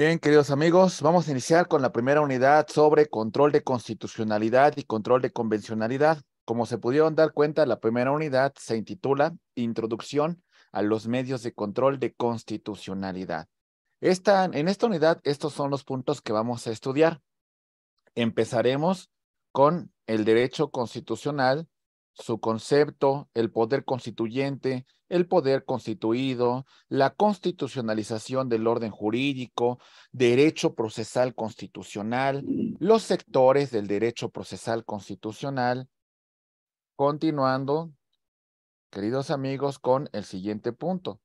Bien, queridos amigos, vamos a iniciar con la primera unidad sobre control de constitucionalidad y control de convencionalidad. Como se pudieron dar cuenta, la primera unidad se intitula Introducción a los medios de control de constitucionalidad. en esta unidad, estos son los puntos que vamos a estudiar. Empezaremos con el derecho constitucional, su concepto, el poder constituyente, el poder constituido, la constitucionalización del orden jurídico, derecho procesal constitucional, los sectores del derecho procesal constitucional. Continuando, queridos amigos, con el siguiente punto.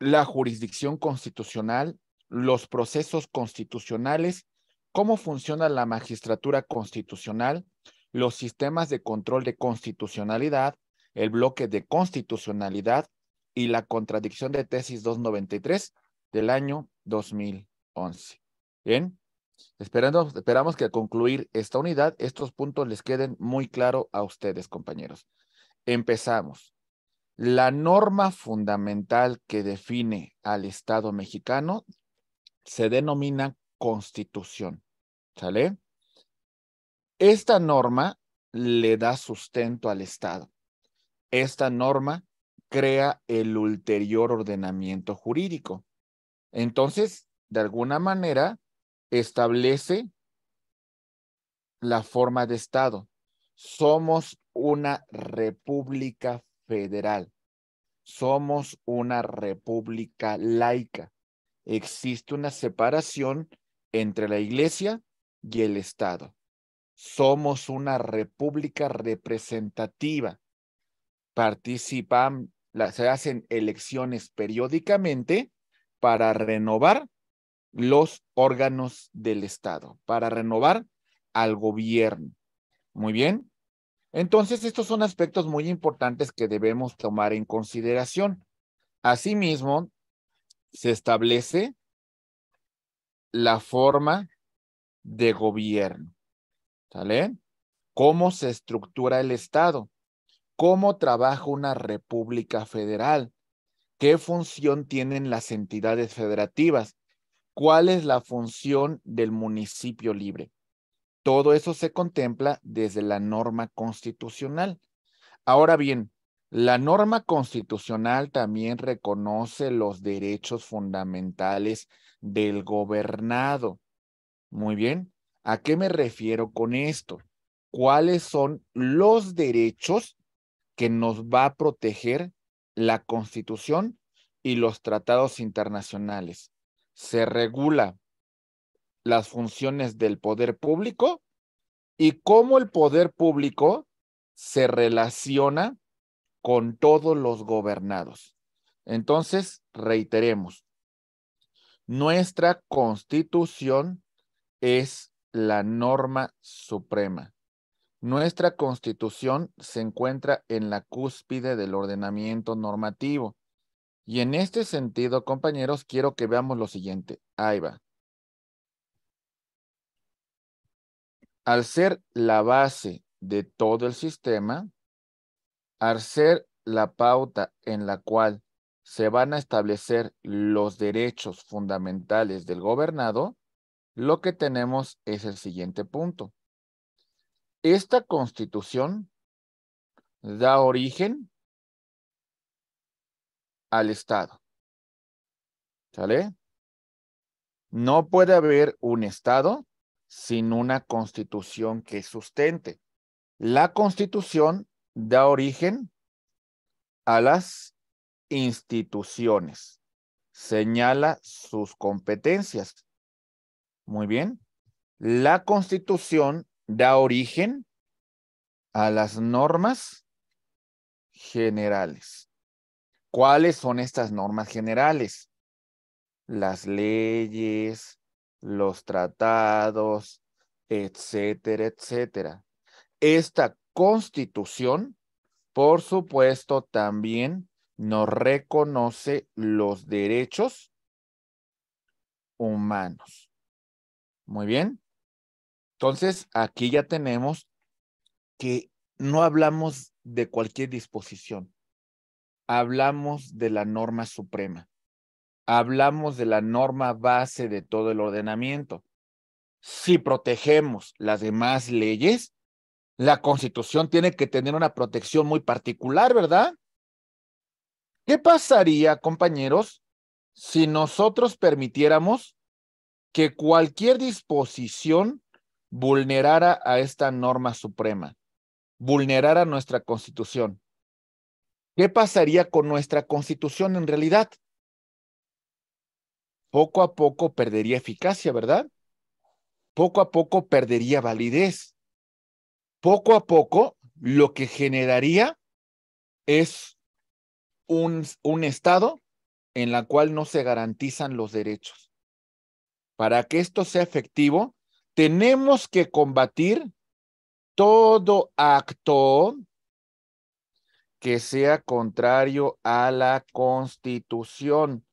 La jurisdicción constitucional, los procesos constitucionales, cómo funciona la magistratura constitucional, los sistemas de control de constitucionalidad, el bloque de constitucionalidad y la contradicción de tesis 293 del año 2011. Bien, Esperando, esperamos que al concluir esta unidad estos puntos les queden muy claro a ustedes, compañeros. Empezamos. La norma fundamental que define al Estado mexicano se denomina Constitución. ¿Sale? Esta norma le da sustento al Estado. Esta norma crea el ulterior ordenamiento jurídico. Entonces, de alguna manera, establece la forma de Estado. Somos una república federal. Somos una república laica. Existe una separación entre la iglesia y el Estado. Somos una república representativa participan, se hacen elecciones periódicamente para renovar los órganos del Estado, para renovar al gobierno. Muy bien. Entonces, estos son aspectos muy importantes que debemos tomar en consideración. Asimismo, se establece la forma de gobierno. ¿Sale? ¿Cómo se estructura el Estado? cómo trabaja una república federal, qué función tienen las entidades federativas, cuál es la función del municipio libre. Todo eso se contempla desde la norma constitucional. Ahora bien, la norma constitucional también reconoce los derechos fundamentales del gobernado. Muy bien, ¿a qué me refiero con esto? ¿Cuáles son los derechos que nos va a proteger la Constitución y los tratados internacionales. Se regula las funciones del poder público y cómo el poder público se relaciona con todos los gobernados. Entonces, reiteremos, nuestra constitución es la norma suprema. Nuestra constitución se encuentra en la cúspide del ordenamiento normativo. Y en este sentido, compañeros, quiero que veamos lo siguiente. Ahí va. Al ser la base de todo el sistema, al ser la pauta en la cual se van a establecer los derechos fundamentales del gobernado, lo que tenemos es el siguiente punto esta constitución da origen al Estado. ¿Sale? No puede haber un Estado sin una constitución que sustente. La constitución da origen a las instituciones, señala sus competencias. Muy bien. La constitución da origen a las normas generales. ¿Cuáles son estas normas generales? Las leyes, los tratados, etcétera, etcétera. Esta constitución, por supuesto, también nos reconoce los derechos humanos. Muy bien. Entonces, aquí ya tenemos que no hablamos de cualquier disposición, hablamos de la norma suprema, hablamos de la norma base de todo el ordenamiento. Si protegemos las demás leyes, la constitución tiene que tener una protección muy particular, ¿verdad? ¿Qué pasaría, compañeros, si nosotros permitiéramos que cualquier disposición vulnerara a esta norma suprema, vulnerara nuestra constitución, ¿qué pasaría con nuestra constitución en realidad? Poco a poco perdería eficacia, ¿verdad? Poco a poco perdería validez. Poco a poco lo que generaría es un, un estado en la cual no se garantizan los derechos. Para que esto sea efectivo, tenemos que combatir todo acto que sea contrario a la constitución,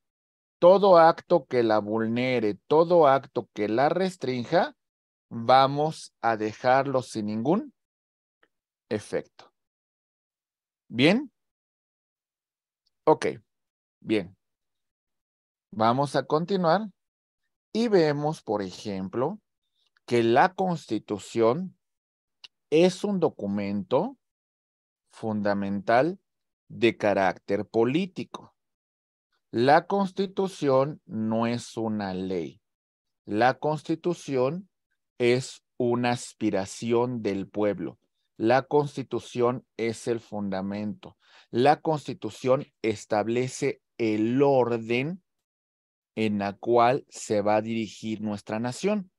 todo acto que la vulnere, todo acto que la restrinja, vamos a dejarlo sin ningún efecto. ¿Bien? Ok, bien. Vamos a continuar y vemos, por ejemplo, que la constitución es un documento fundamental de carácter político. La constitución no es una ley. La constitución es una aspiración del pueblo. La constitución es el fundamento. La constitución establece el orden en la cual se va a dirigir nuestra nación.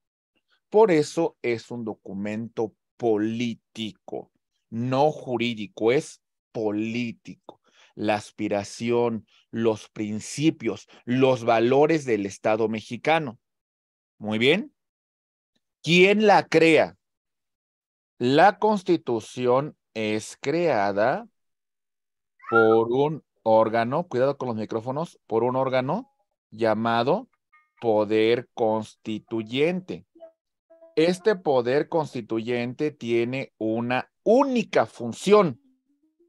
Por eso es un documento político, no jurídico, es político. La aspiración, los principios, los valores del Estado mexicano. Muy bien. ¿Quién la crea? La constitución es creada por un órgano, cuidado con los micrófonos, por un órgano llamado Poder Constituyente. Este poder constituyente tiene una única función.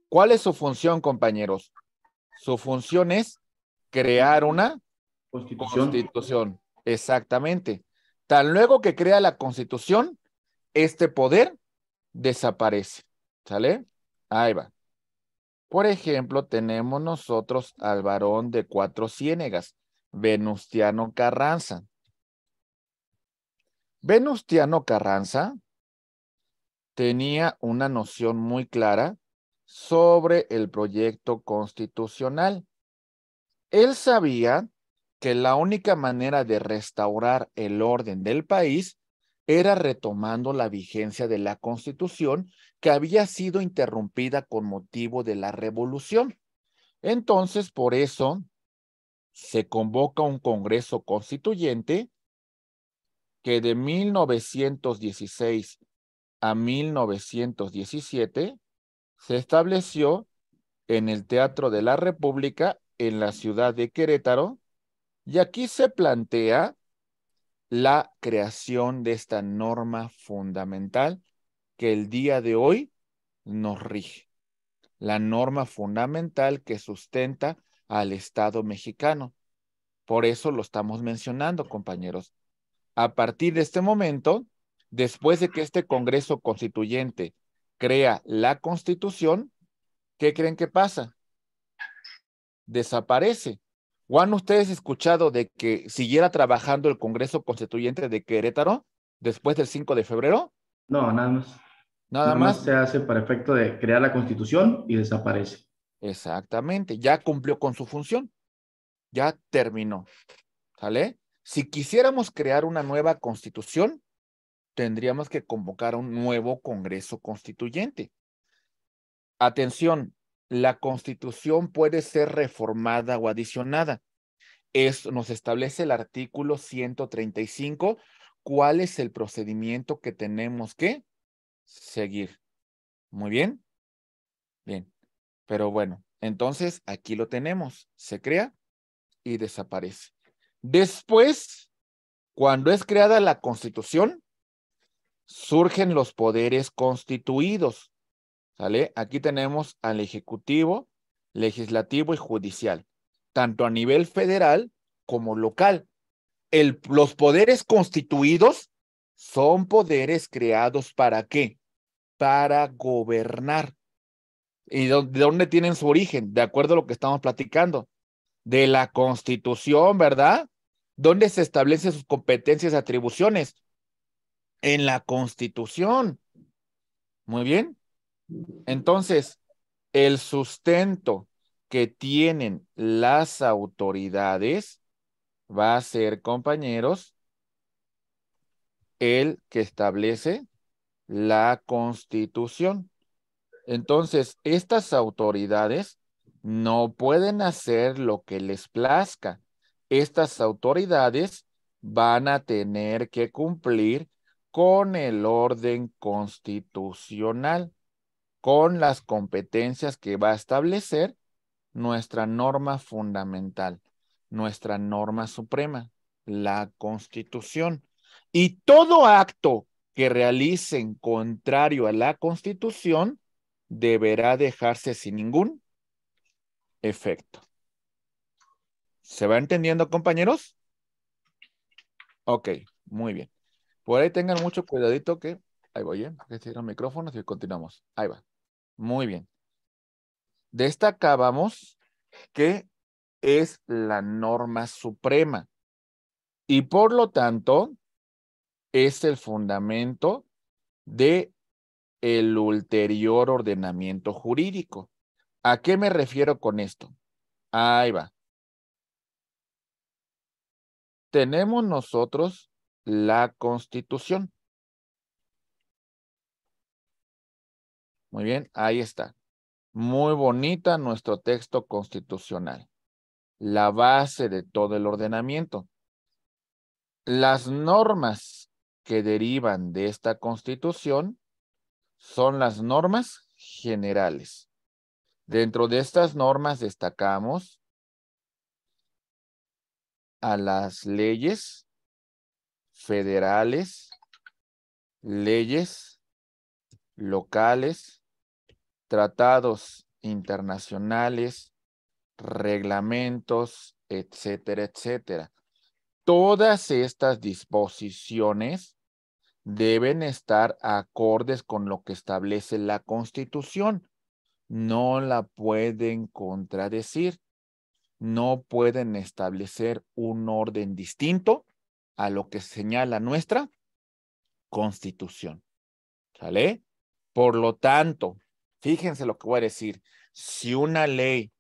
¿Cuál es su función, compañeros? Su función es crear una constitución. Exactamente. Tan luego que crea la constitución, este poder desaparece. ¿Sale? Ahí va. Por ejemplo, tenemos nosotros al varón de cuatro ciénegas, Venustiano Carranza. Venustiano Carranza tenía una noción muy clara sobre el proyecto constitucional. Él sabía que la única manera de restaurar el orden del país era retomando la vigencia de la constitución que había sido interrumpida con motivo de la revolución. Entonces, por eso se convoca un Congreso Constituyente que de 1916 a 1917 se estableció en el Teatro de la República en la ciudad de Querétaro y aquí se plantea la creación de esta norma fundamental que el día de hoy nos rige, la norma fundamental que sustenta al Estado mexicano. Por eso lo estamos mencionando, compañeros. A partir de este momento, después de que este Congreso Constituyente crea la Constitución, ¿qué creen que pasa? Desaparece. han ustedes escuchado de que siguiera trabajando el Congreso Constituyente de Querétaro después del 5 de febrero? No, nada más. Nada, más. más se hace para efecto de crear la Constitución y desaparece. Exactamente, ya cumplió con su función. Ya terminó. ¿Sale? Si quisiéramos crear una nueva constitución, tendríamos que convocar un nuevo Congreso Constituyente. Atención, la constitución puede ser reformada o adicionada. Esto nos establece el artículo 135, cuál es el procedimiento que tenemos que seguir. Muy bien. Bien. Pero bueno, entonces aquí lo tenemos. Se crea y desaparece. Después, cuando es creada la constitución, surgen los poderes constituidos. ¿Sale? Aquí tenemos al Ejecutivo, Legislativo y Judicial, tanto a nivel federal como local. los poderes constituidos son poderes creados para qué? Para gobernar. ¿Y de dónde tienen su origen? De acuerdo a lo que estamos platicando de la Constitución, ¿verdad? ¿Dónde se establecen sus competencias y atribuciones? En la Constitución. Muy bien. Entonces, el sustento que tienen las autoridades va a ser, compañeros, el que establece la Constitución. Entonces, estas autoridades no pueden hacer lo que les plazca. Estas autoridades van a tener que cumplir con el orden constitucional, con las competencias que va a establecer nuestra norma fundamental, nuestra norma suprema, la constitución. Y todo acto que realicen contrario a la constitución deberá dejarse sin ningún efecto. ¿Se va entendiendo, compañeros? Ok, muy bien. Por ahí tengan mucho cuidadito que... Ahí voy, ¿eh? Que los micrófonos y continuamos. Ahí va. Muy bien. Destacábamos que es la norma suprema y por lo tanto es el fundamento de el ulterior ordenamiento jurídico. ¿A qué me refiero con esto? Ahí va. Tenemos nosotros la constitución. Muy bien, ahí está. Muy bonita nuestro texto constitucional. La base de todo el ordenamiento. Las normas que derivan de esta constitución son las normas generales. Dentro de estas normas destacamos a las leyes federales, leyes locales, tratados internacionales, reglamentos, etcétera, etcétera. Todas estas disposiciones deben estar acordes con lo que establece la Constitución no la pueden contradecir, no pueden establecer un orden distinto a lo que señala nuestra constitución. ¿Sale? Por lo tanto, fíjense lo que voy a decir, si una ley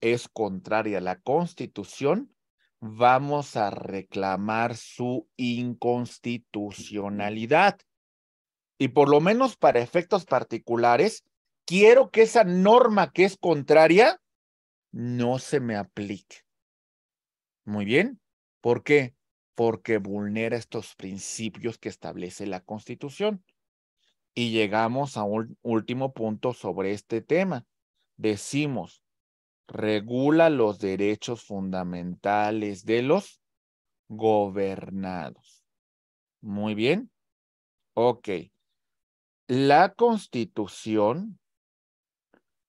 es contraria a la constitución, vamos a reclamar su inconstitucionalidad. Y por lo menos para efectos particulares, quiero que esa norma que es contraria no se me aplique. Muy bien. ¿Por qué? Porque vulnera estos principios que establece la Constitución. Y llegamos a un último punto sobre este tema. Decimos, regula los derechos fundamentales de los gobernados. Muy bien. Ok. La constitución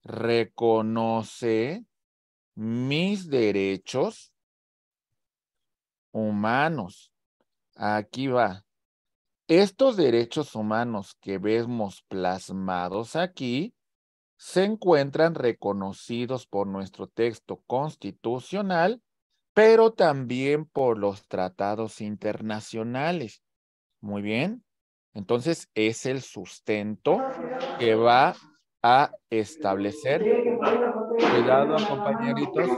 reconoce mis derechos humanos. Aquí va. Estos derechos humanos que vemos plasmados aquí se encuentran reconocidos por nuestro texto constitucional, pero también por los tratados internacionales. Muy bien. Entonces, es el sustento que va a establecer. Cuidado, compañeritos.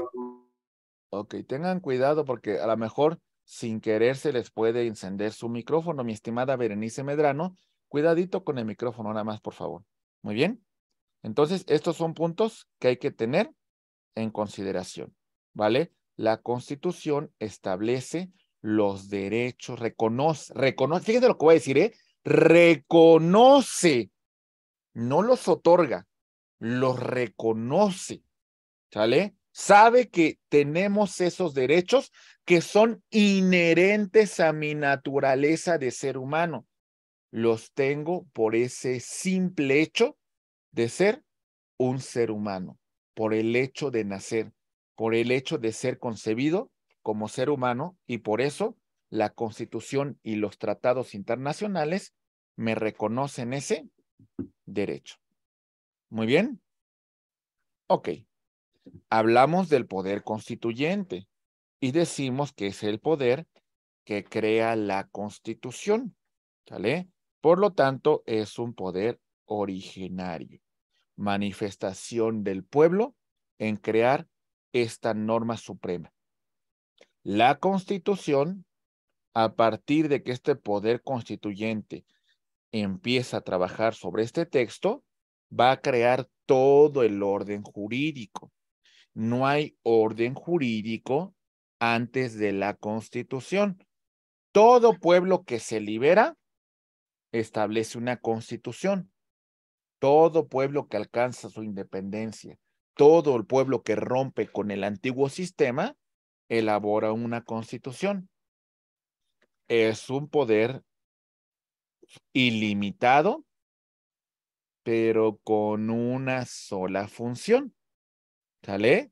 Ok, tengan cuidado porque a lo mejor sin querer se les puede encender su micrófono, mi estimada Berenice Medrano. Cuidadito con el micrófono nada más, por favor. Muy bien. Entonces, estos son puntos que hay que tener en consideración, ¿vale? La Constitución establece los derechos, reconoce, reconoce, fíjense lo que voy a decir, ¿eh? Reconoce no los otorga, los reconoce. ¿Sale? Sabe que tenemos esos derechos que son inherentes a mi naturaleza de ser humano. Los tengo por ese simple hecho de ser un ser humano, por el hecho de nacer, por el hecho de ser concebido como ser humano y por eso la Constitución y los tratados internacionales me reconocen ese derecho. Muy bien. Ok. Hablamos del poder constituyente y decimos que es el poder que crea la constitución. ¿Sale? Por lo tanto, es un poder originario, manifestación del pueblo en crear esta norma suprema. La constitución, a partir de que este poder constituyente empieza a trabajar sobre este texto, va a crear todo el orden jurídico. No hay orden jurídico antes de la constitución. Todo pueblo que se libera establece una constitución. Todo pueblo que alcanza su independencia, todo el pueblo que rompe con el antiguo sistema, elabora una constitución. Es un poder ilimitado, pero con una sola función. ¿Sale?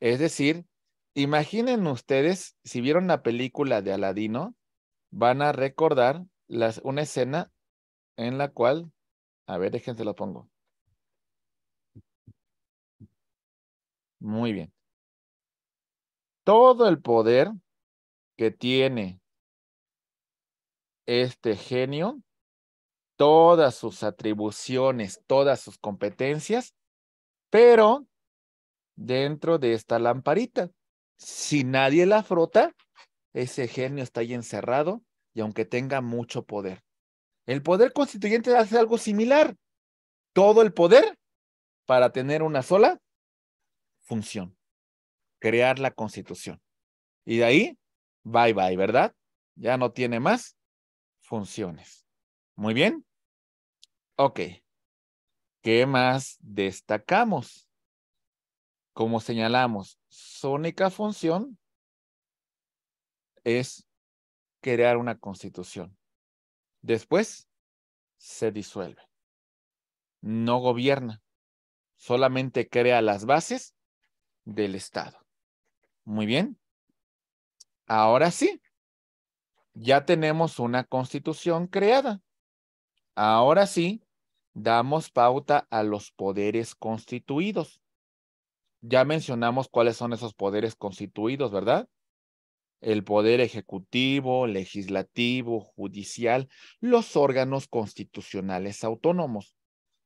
Es decir, imaginen ustedes, si vieron la película de Aladino, van a recordar una escena en la cual, a ver, déjense lo pongo. Muy bien. Todo el poder que tiene este genio todas sus atribuciones, todas sus competencias, pero dentro de esta lamparita. Si nadie la frota, ese genio está ahí encerrado y aunque tenga mucho poder. El poder constituyente hace algo similar. Todo el poder para tener una sola función, crear la constitución. Y de ahí, bye bye, ¿verdad? Ya no tiene más funciones. Muy bien. Ok. ¿Qué más destacamos? Como señalamos, su única función es crear una constitución. Después se disuelve. No gobierna, solamente crea las bases del Estado. Muy bien. Ahora sí, ya tenemos una constitución creada. Ahora sí, damos pauta a los poderes constituidos. Ya mencionamos cuáles son esos poderes constituidos, ¿verdad? El poder ejecutivo, legislativo, judicial, los órganos constitucionales autónomos.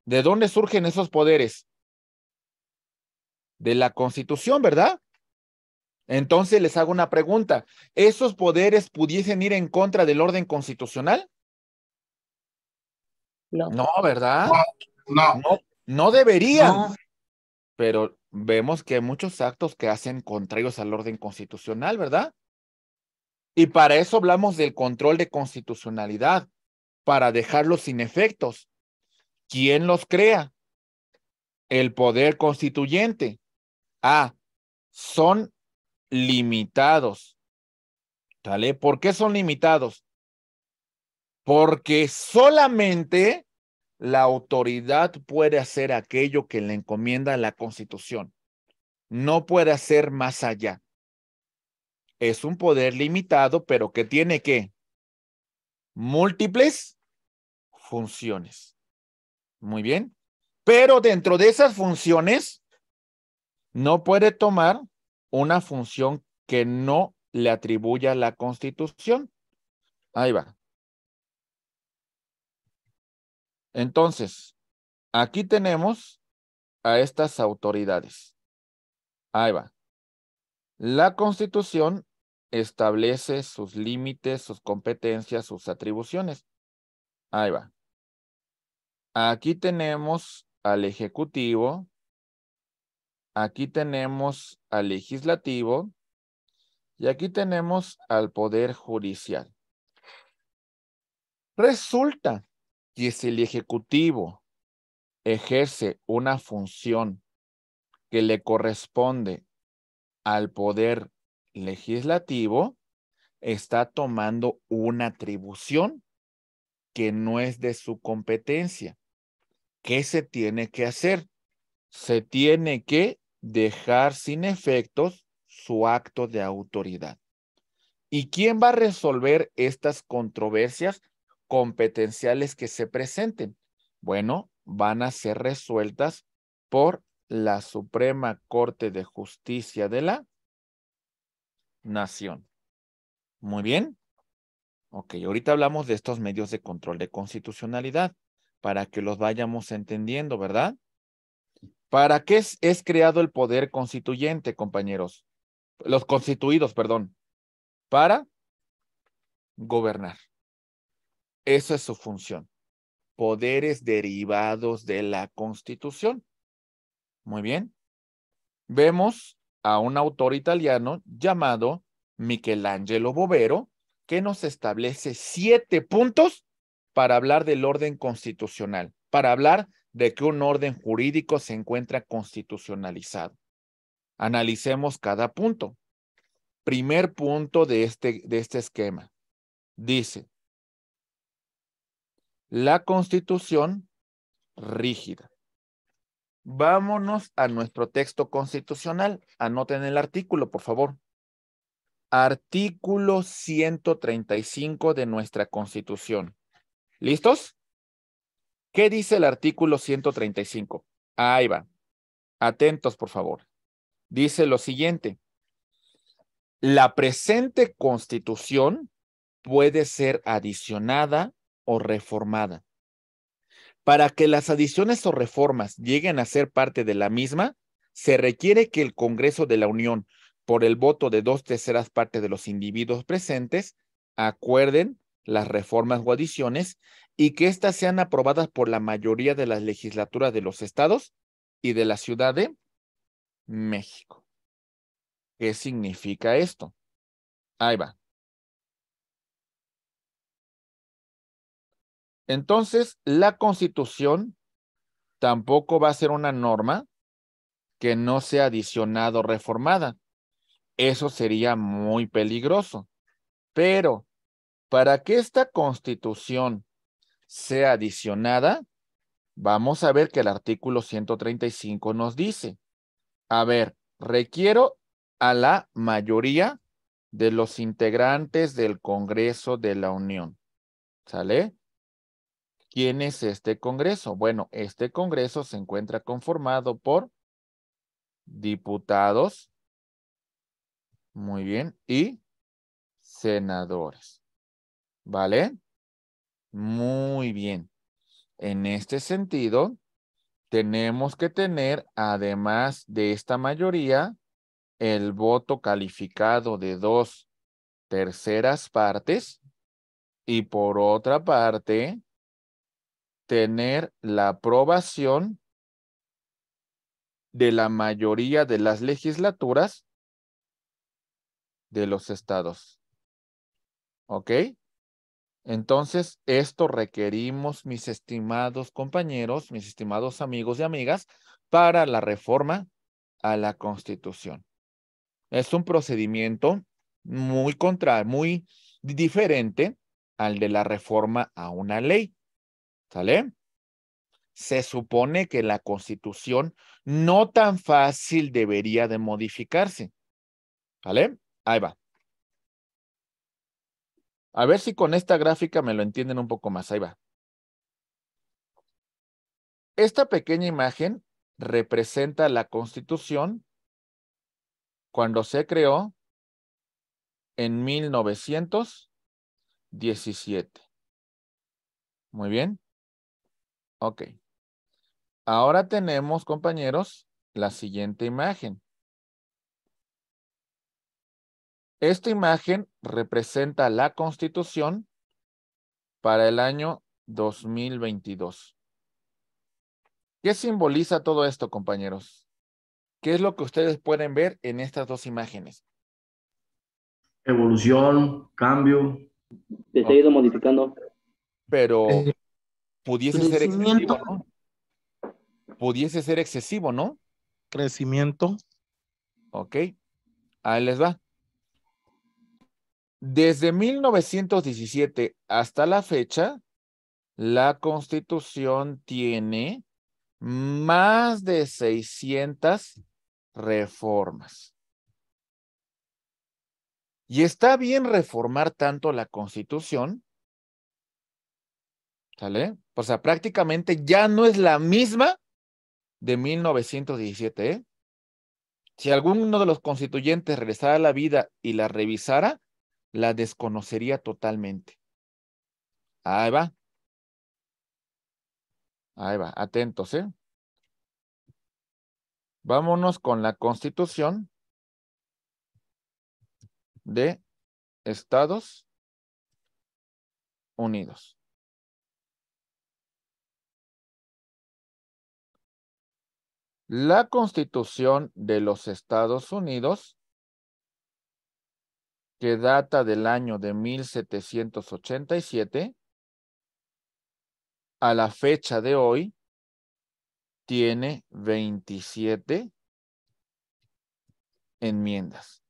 ¿De dónde surgen esos poderes? De la constitución, ¿verdad? Entonces les hago una pregunta. ¿Esos poderes pudiesen ir en contra del orden constitucional? No. ¿verdad? No. No, no, deberían. Pero vemos que hay muchos actos que hacen contrarios al orden constitucional, ¿verdad? Y para eso hablamos del control de constitucionalidad, para dejarlos sin efectos. ¿Quién los crea? El poder constituyente. Ah, son limitados. ¿Por qué son limitados? Porque solamente la autoridad puede hacer aquello que le encomienda la Constitución. No puede hacer más allá. Es un poder limitado, pero que tiene que múltiples funciones. Muy bien. Pero dentro de esas funciones, no puede tomar una función que no le atribuya la Constitución. Ahí va. Entonces, aquí tenemos a estas autoridades. Ahí va. La Constitución establece sus límites, sus competencias, sus atribuciones. Ahí va. Aquí tenemos al Ejecutivo, Aquí tenemos al legislativo y aquí tenemos al poder judicial. Resulta que si el ejecutivo ejerce una función que le corresponde al poder legislativo, está tomando una atribución que no es de su competencia. ¿Qué se tiene que hacer? Se tiene que dejar sin efectos su acto de autoridad. ¿Y quién va a resolver estas controversias competenciales que se presenten? Bueno, van a ser resueltas por la Suprema Corte de Justicia de la Nación. Muy bien. Ok, ahorita hablamos de estos medios de control de constitucionalidad para que los vayamos entendiendo, ¿verdad? ¿Para qué es, creado el poder constituyente, compañeros? Los constituidos, perdón. Para gobernar. Esa es su función. Poderes derivados de la Constitución. Muy bien. Vemos a un autor italiano llamado Michelangelo Bovero que nos establece siete puntos para hablar del orden constitucional, para hablar de que un orden jurídico se encuentra constitucionalizado. Analicemos cada punto. Primer punto de este, de este esquema. Dice, la constitución rígida. Vámonos a nuestro texto constitucional. Anoten el artículo, por favor. Artículo 135 de nuestra constitución. ¿Listos? ¿Qué dice el artículo 135? Ahí va. Atentos, por favor. Dice lo siguiente. La presente constitución puede ser adicionada o reformada. Para que las adiciones o reformas lleguen a ser parte de la misma, se requiere que el Congreso de la Unión, por el voto de dos terceras partes de los individuos presentes, acuerden las reformas o adiciones y que éstas sean aprobadas por la mayoría de las legislaturas de los estados y de la Ciudad de México. ¿Qué significa esto? Ahí va. Entonces, la constitución tampoco va a ser una norma que no sea adicionada o reformada. Eso sería muy peligroso. Pero para que esta constitución sea adicionada, vamos a ver que el artículo 135 nos dice, a ver, requiero a la mayoría de los integrantes del Congreso de la Unión. ¿Sale? ¿Quién es este Congreso? Bueno, este Congreso se encuentra conformado por diputados, muy bien, y senadores. ¿Vale? Muy bien. En este sentido, tenemos que tener, además de esta mayoría, el voto calificado de dos terceras partes y por otra parte, tener la aprobación de la mayoría de las legislaturas de los estados. ¿Ok? Entonces, esto requerimos, mis estimados compañeros, mis estimados amigos y amigas, para la reforma a la Constitución. Es un procedimiento muy contra, muy diferente al de la reforma a una ley. ¿Sale? Se supone que la Constitución no tan fácil debería de modificarse. ¿Vale? Ahí va. A ver si con esta gráfica me lo entienden un poco más. Ahí va. Esta pequeña imagen representa la constitución cuando se creó en 1917. Muy bien. Ok. Ahora tenemos, compañeros, la siguiente imagen. Esta imagen representa la constitución para el año 2022. ¿Qué simboliza todo esto, compañeros? ¿Qué es lo que ustedes pueden ver en estas dos imágenes? Evolución, cambio. Se ha ido modificando. Pero eh, pudiese ser excesivo, ¿no? Pudiese ser excesivo, ¿no? Crecimiento. Ok. Ahí les va. Desde 1917 hasta la fecha, la Constitución tiene más de 600 reformas. Y está bien reformar tanto la Constitución, ¿sale? O sea, prácticamente ya no es la misma de 1917. ¿eh? Si alguno de los constituyentes regresara a la vida y la revisara, la desconocería totalmente. Ahí va. Ahí va, atentos, ¿eh? Vámonos con la constitución de Estados Unidos. La constitución de los Estados Unidos que data del año de 1787 a la fecha de hoy tiene 27 enmiendas.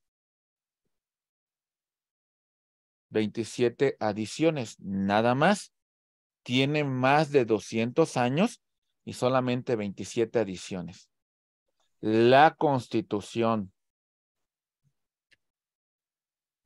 27 adiciones, nada más. Tiene más de 200 años y solamente 27 adiciones. La constitución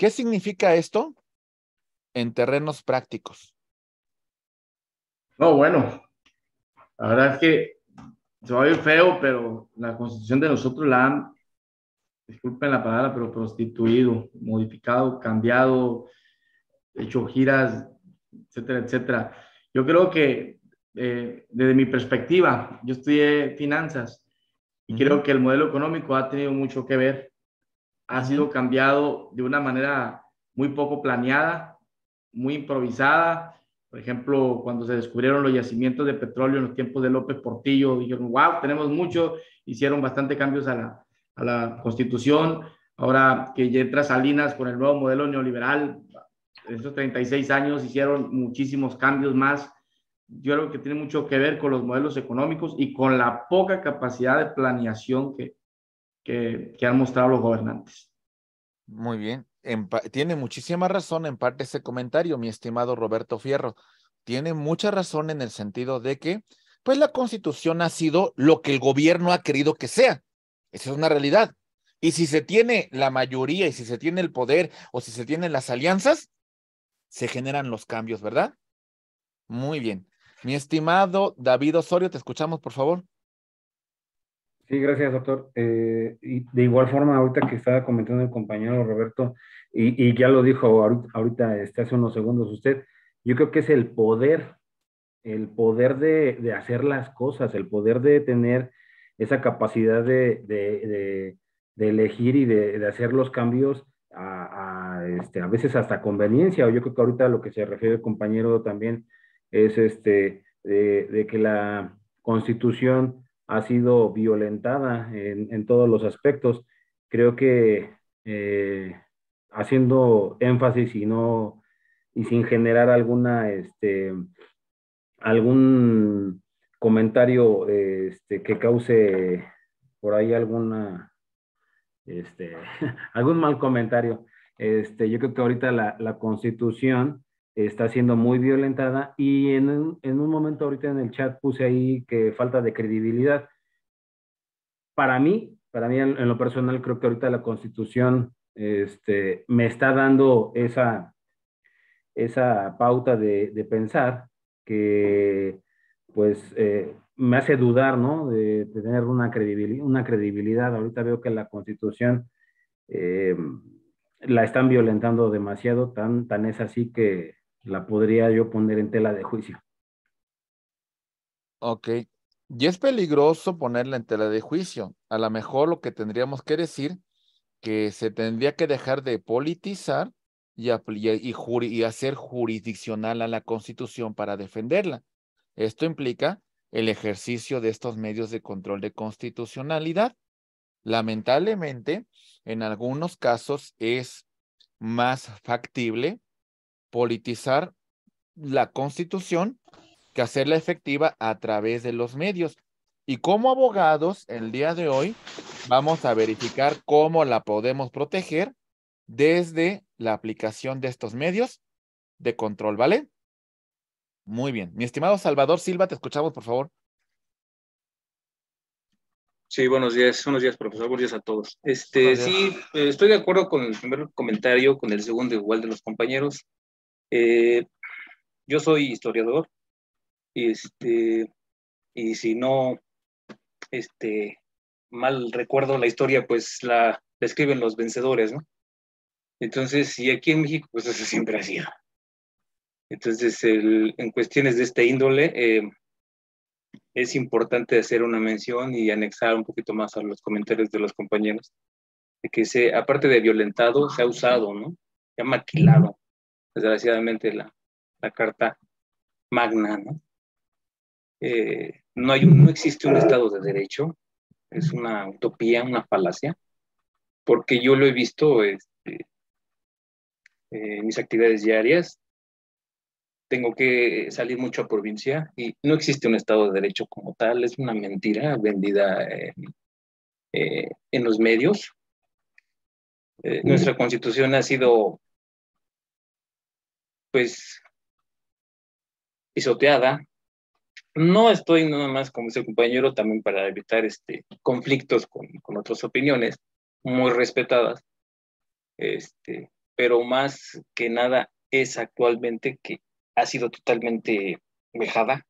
¿Qué significa esto en terrenos prácticos? No, bueno, la verdad es que se va a oír feo, pero la constitución de nosotros la han, disculpen la palabra, pero prostituido, modificado, cambiado, hecho giras, etcétera, etcétera. Yo creo que eh, desde mi perspectiva, yo estudié finanzas y creo que el modelo económico ha tenido mucho que ver ha sido cambiado de una manera muy poco planeada, muy improvisada. Por ejemplo, cuando se descubrieron los yacimientos de petróleo en los tiempos de López Portillo, dijeron, wow, tenemos mucho, hicieron bastante cambios a la, a la constitución. Ahora que ya entra Salinas con el nuevo modelo neoliberal, en esos 36 años hicieron muchísimos cambios más. Yo creo que tiene mucho que ver con los modelos económicos y con la poca capacidad de planeación que, que, han mostrado los gobernantes. Muy bien. tiene muchísima razón en parte ese comentario, mi estimado Roberto Fierro. Tiene mucha razón en el sentido de que, pues la constitución ha sido lo que el gobierno ha querido que sea. Esa es una realidad. Y si se tiene la mayoría y si se tiene el poder o si se tienen las alianzas, se generan los cambios, ¿verdad? Muy bien. Mi estimado David Osorio, te escuchamos, por favor. Sí, gracias, doctor. Eh, de igual forma, ahorita que estaba comentando el compañero Roberto, y, ya lo dijo ahorita, este, hace unos segundos usted, yo creo que es el poder, el poder de, hacer las cosas, el poder de tener esa capacidad de, elegir y de, hacer los cambios a, este, veces hasta conveniencia, o yo creo que ahorita lo que se refiere el compañero también es este, de que la constitución ha sido violentada en, en todos los aspectos. Creo que eh, haciendo énfasis y no y sin generar alguna este algún comentario este, que cause por ahí alguna este, algún mal comentario este yo creo que ahorita la, la constitución está siendo muy violentada y en un, momento ahorita en el chat puse ahí que falta de credibilidad. Para mí, para mí en, lo personal creo que ahorita la constitución este, me está dando esa, esa pauta de, pensar que pues eh, me hace dudar, De, tener una credibilidad, una credibilidad. Ahorita veo que la constitución eh, la están violentando demasiado, tan, tan es así que la podría yo poner en tela de juicio. Ok. Y es peligroso ponerla en tela de juicio. A lo mejor lo que tendríamos que decir que se tendría que dejar de politizar y, y hacer jurisdiccional a la Constitución para defenderla. Esto implica el ejercicio de estos medios de control de constitucionalidad. Lamentablemente, en algunos casos es más factible politizar la constitución que hacerla efectiva a través de los medios. Y como abogados, el día de hoy vamos a verificar cómo la podemos proteger desde la aplicación de estos medios de control, ¿vale? Muy bien. Mi estimado Salvador Silva, te escuchamos, por favor. Sí, buenos días, buenos días, profesor, buenos días a todos. Este, sí, eh, estoy de acuerdo con el primer comentario, con el segundo igual de los compañeros. Eh, yo soy historiador y, este, y si no este, mal recuerdo la historia, pues la, escriben los vencedores, Entonces, y aquí en México, pues eso siempre ha sido. Entonces, en cuestiones de este índole, em, es importante hacer una mención y anexar un poquito más a los comentarios de los compañeros, de que se, aparte de violentado, se ha usado, ¿no? Se ha maquilado desgraciadamente la, Carta Magna, ¿no? Eh, no, hay no existe un Estado de Derecho, es una utopía, una falacia, porque yo lo he visto este, eh, en mis actividades diarias, tengo que salir mucho a provincia y no existe un Estado de Derecho como tal, es una mentira vendida en eh, los medios. nuestra constitución ha sido pues pisoteada. No estoy nada más como ese compañero también para evitar este, conflictos con, otras opiniones muy respetadas, este, pero más que nada es actualmente que ha sido totalmente vejada.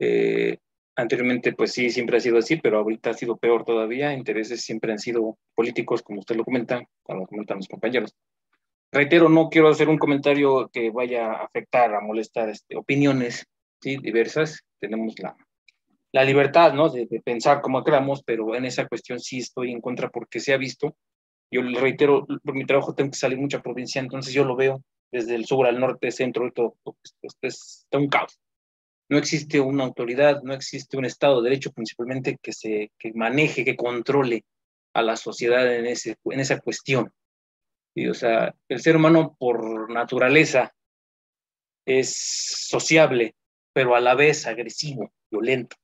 Eh, anteriormente, pues sí, siempre ha sido así, pero ahorita ha sido peor todavía. Intereses siempre han sido políticos, como usted lo comenta, cuando lo comentan los compañeros. Reitero, no quiero hacer un comentario que vaya a afectar, a molestar este, opiniones diversas. Tenemos la, la libertad ¿no? de, pensar como queramos, pero en esa cuestión sí estoy en contra porque se ha visto. Yo le reitero, por mi trabajo tengo que salir mucha provincia, entonces yo lo veo desde el sur al norte, centro, y todo, esto pues, está un caos. No existe una autoridad, no existe un Estado de Derecho principalmente que, se, que maneje, que controle a la sociedad en, ese, en esa cuestión. Y, o sea, el ser humano por naturaleza es sociable, pero a la vez agresivo, violento.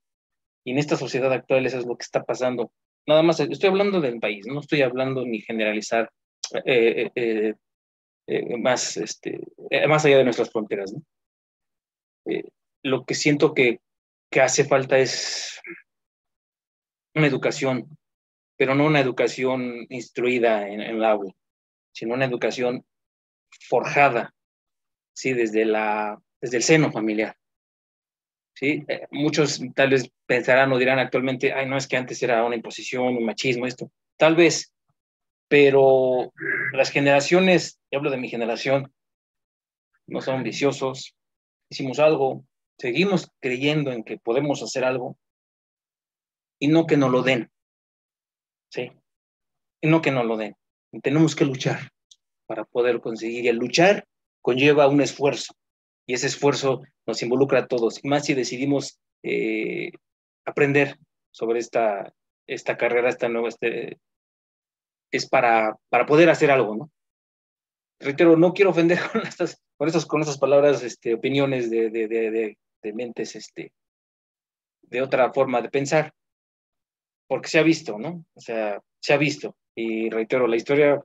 Y en esta sociedad actual eso es lo que está pasando. Nada más, estoy hablando del país, no estoy hablando ni generalizar eh, eh, eh, más, este, más allá de nuestras fronteras. lo que siento que, hace falta es una educación, pero no una educación instruida en, en la agua sino una educación forjada, ¿sí? Desde, la, desde el seno familiar. ¿sí? Eh, muchos tal vez pensarán o dirán actualmente, ay, no es que antes era una imposición, un machismo, esto. Tal vez, pero las generaciones, y hablo de mi generación, no son viciosos, hicimos algo, seguimos creyendo en que podemos hacer algo y no que nos lo den. ¿sí? Y no que nos lo den tenemos que luchar para poder conseguir. Y el luchar conlleva un esfuerzo. Y ese esfuerzo nos involucra a todos. Y más si decidimos eh, aprender sobre esta, esta carrera, esta nueva, este, es para, para poder hacer algo, ¿no? Reitero, no quiero ofender con estas, con con palabras, este, opiniones de, de mentes, este, de otra forma de pensar, porque se ha visto, ¿no? O sea, se ha visto. Y reitero, la historia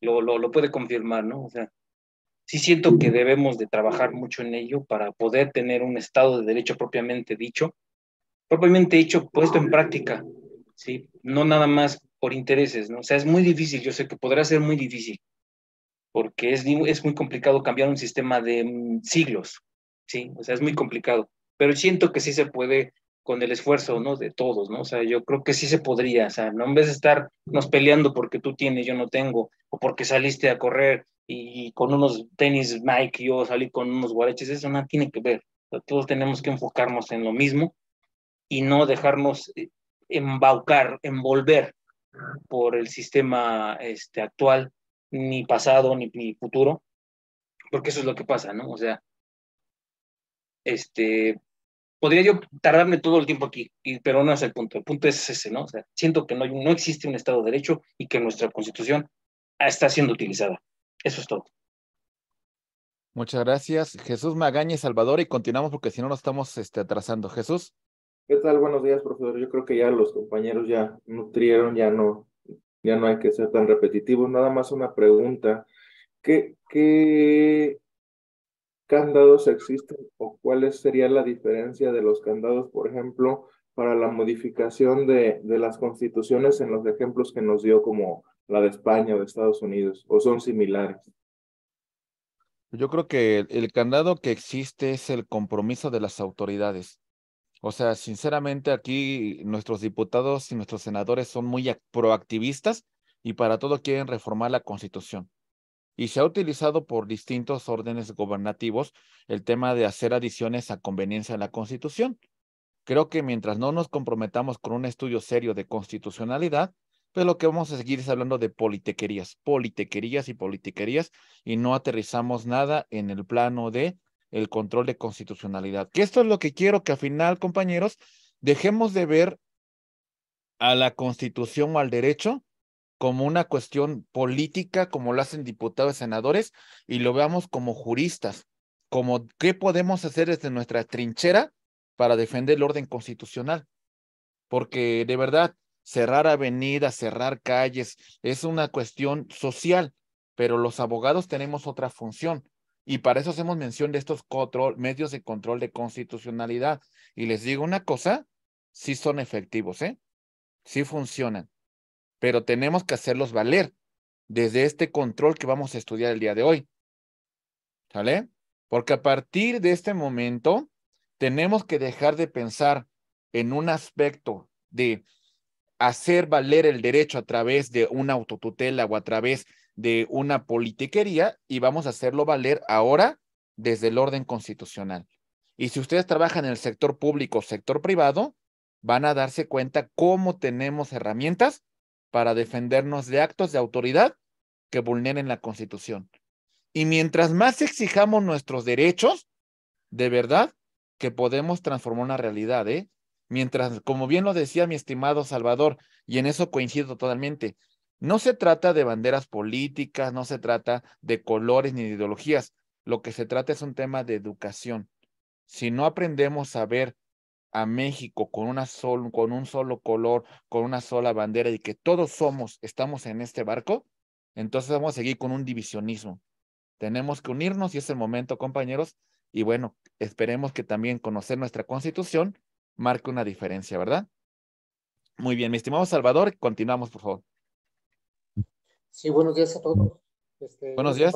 lo, lo, puede confirmar, ¿no? O sea, sí siento que debemos de trabajar mucho en ello para poder tener un Estado de Derecho propiamente dicho, propiamente dicho, puesto en práctica, ¿sí? No nada más por intereses, ¿no? O sea, es muy difícil, yo sé que podrá ser muy difícil, porque es, es muy complicado cambiar un sistema de mm, siglos, ¿sí? O sea, es muy complicado, pero siento que sí se puede con el esfuerzo, ¿no? De todos, ¿no? O sea, yo creo que sí se podría, o sea, ¿no? en vez de estar nos peleando porque tú tienes, yo no tengo, o porque saliste a correr y, con unos tenis Nike, yo salí con unos guareches, eso nada tiene que ver. todos tenemos que enfocarnos en lo mismo y no dejarnos eh, embaucar, envolver por el sistema este, actual, ni pasado, ni, ni futuro, porque eso es lo que pasa, ¿no? O sea, este, podría yo tardarme todo el tiempo aquí, pero no es el punto. El punto es ese, ¿no? O sea, siento que no, hay, no existe un Estado de Derecho y que nuestra Constitución está siendo utilizada. Eso es todo. Muchas gracias, Jesús Magaña Salvador, y continuamos porque si no nos estamos este, atrasando. Jesús. ¿Qué tal? Buenos días, profesor. Yo creo que ya los compañeros ya nutrieron, ya no, ya no hay que ser tan repetitivos. Nada más una pregunta. ¿Qué, qué candados existen o cuál sería la diferencia de los candados, por ejemplo, para la modificación de, de, las constituciones en los ejemplos que nos dio como la de España o de Estados Unidos, o son similares? Yo creo que el, el candado que existe es el compromiso de las autoridades. O sea, sinceramente aquí nuestros diputados y nuestros senadores son muy proactivistas y para todo quieren reformar la constitución y se ha utilizado por distintos órdenes gubernativos el tema de hacer adiciones a conveniencia de la Constitución. Creo que mientras no nos comprometamos con un estudio serio de constitucionalidad, pues lo que vamos a seguir es hablando de politequerías, politequerías y politiquerías, y no aterrizamos nada en el plano de el control de constitucionalidad. Que esto es lo que quiero que al final, compañeros, dejemos de ver a la constitución o al derecho como una cuestión política, como lo hacen diputados y senadores, y lo veamos como juristas, como qué podemos hacer desde nuestra trinchera para defender el orden constitucional. Porque de verdad, cerrar avenidas, cerrar calles, es una cuestión social, pero los abogados tenemos otra función. Y para eso hacemos mención de estos medios de control de constitucionalidad. Y les digo una cosa, sí son efectivos, ¿eh? Sí funcionan pero tenemos que hacerlos valer desde este control que vamos a estudiar el día de hoy. ¿Sale? Porque a partir de este momento tenemos que dejar de pensar en un aspecto de hacer valer el derecho a través de una autotutela o a través de una politiquería y vamos a hacerlo valer ahora desde el orden constitucional. Y si ustedes trabajan en el sector público o sector privado, van a darse cuenta cómo tenemos herramientas para defendernos de actos de autoridad que vulneren la Constitución. Y mientras más exijamos nuestros derechos, de verdad que podemos transformar una realidad, ¿eh? Mientras, como bien lo decía mi estimado Salvador, y en eso coincido totalmente, no se trata de banderas políticas, no se trata de colores ni de ideologías, lo que se trata es un tema de educación. Si no aprendemos a ver a México con, una con un solo color, con una sola bandera y que todos somos, estamos en este barco, entonces vamos a seguir con un divisionismo. Tenemos que unirnos y es el momento, compañeros. Y bueno, esperemos que también conocer nuestra constitución marque una diferencia, ¿verdad? Muy bien, mi estimado Salvador, continuamos, por favor. Sí, buenos días a todos. Este, buenos días.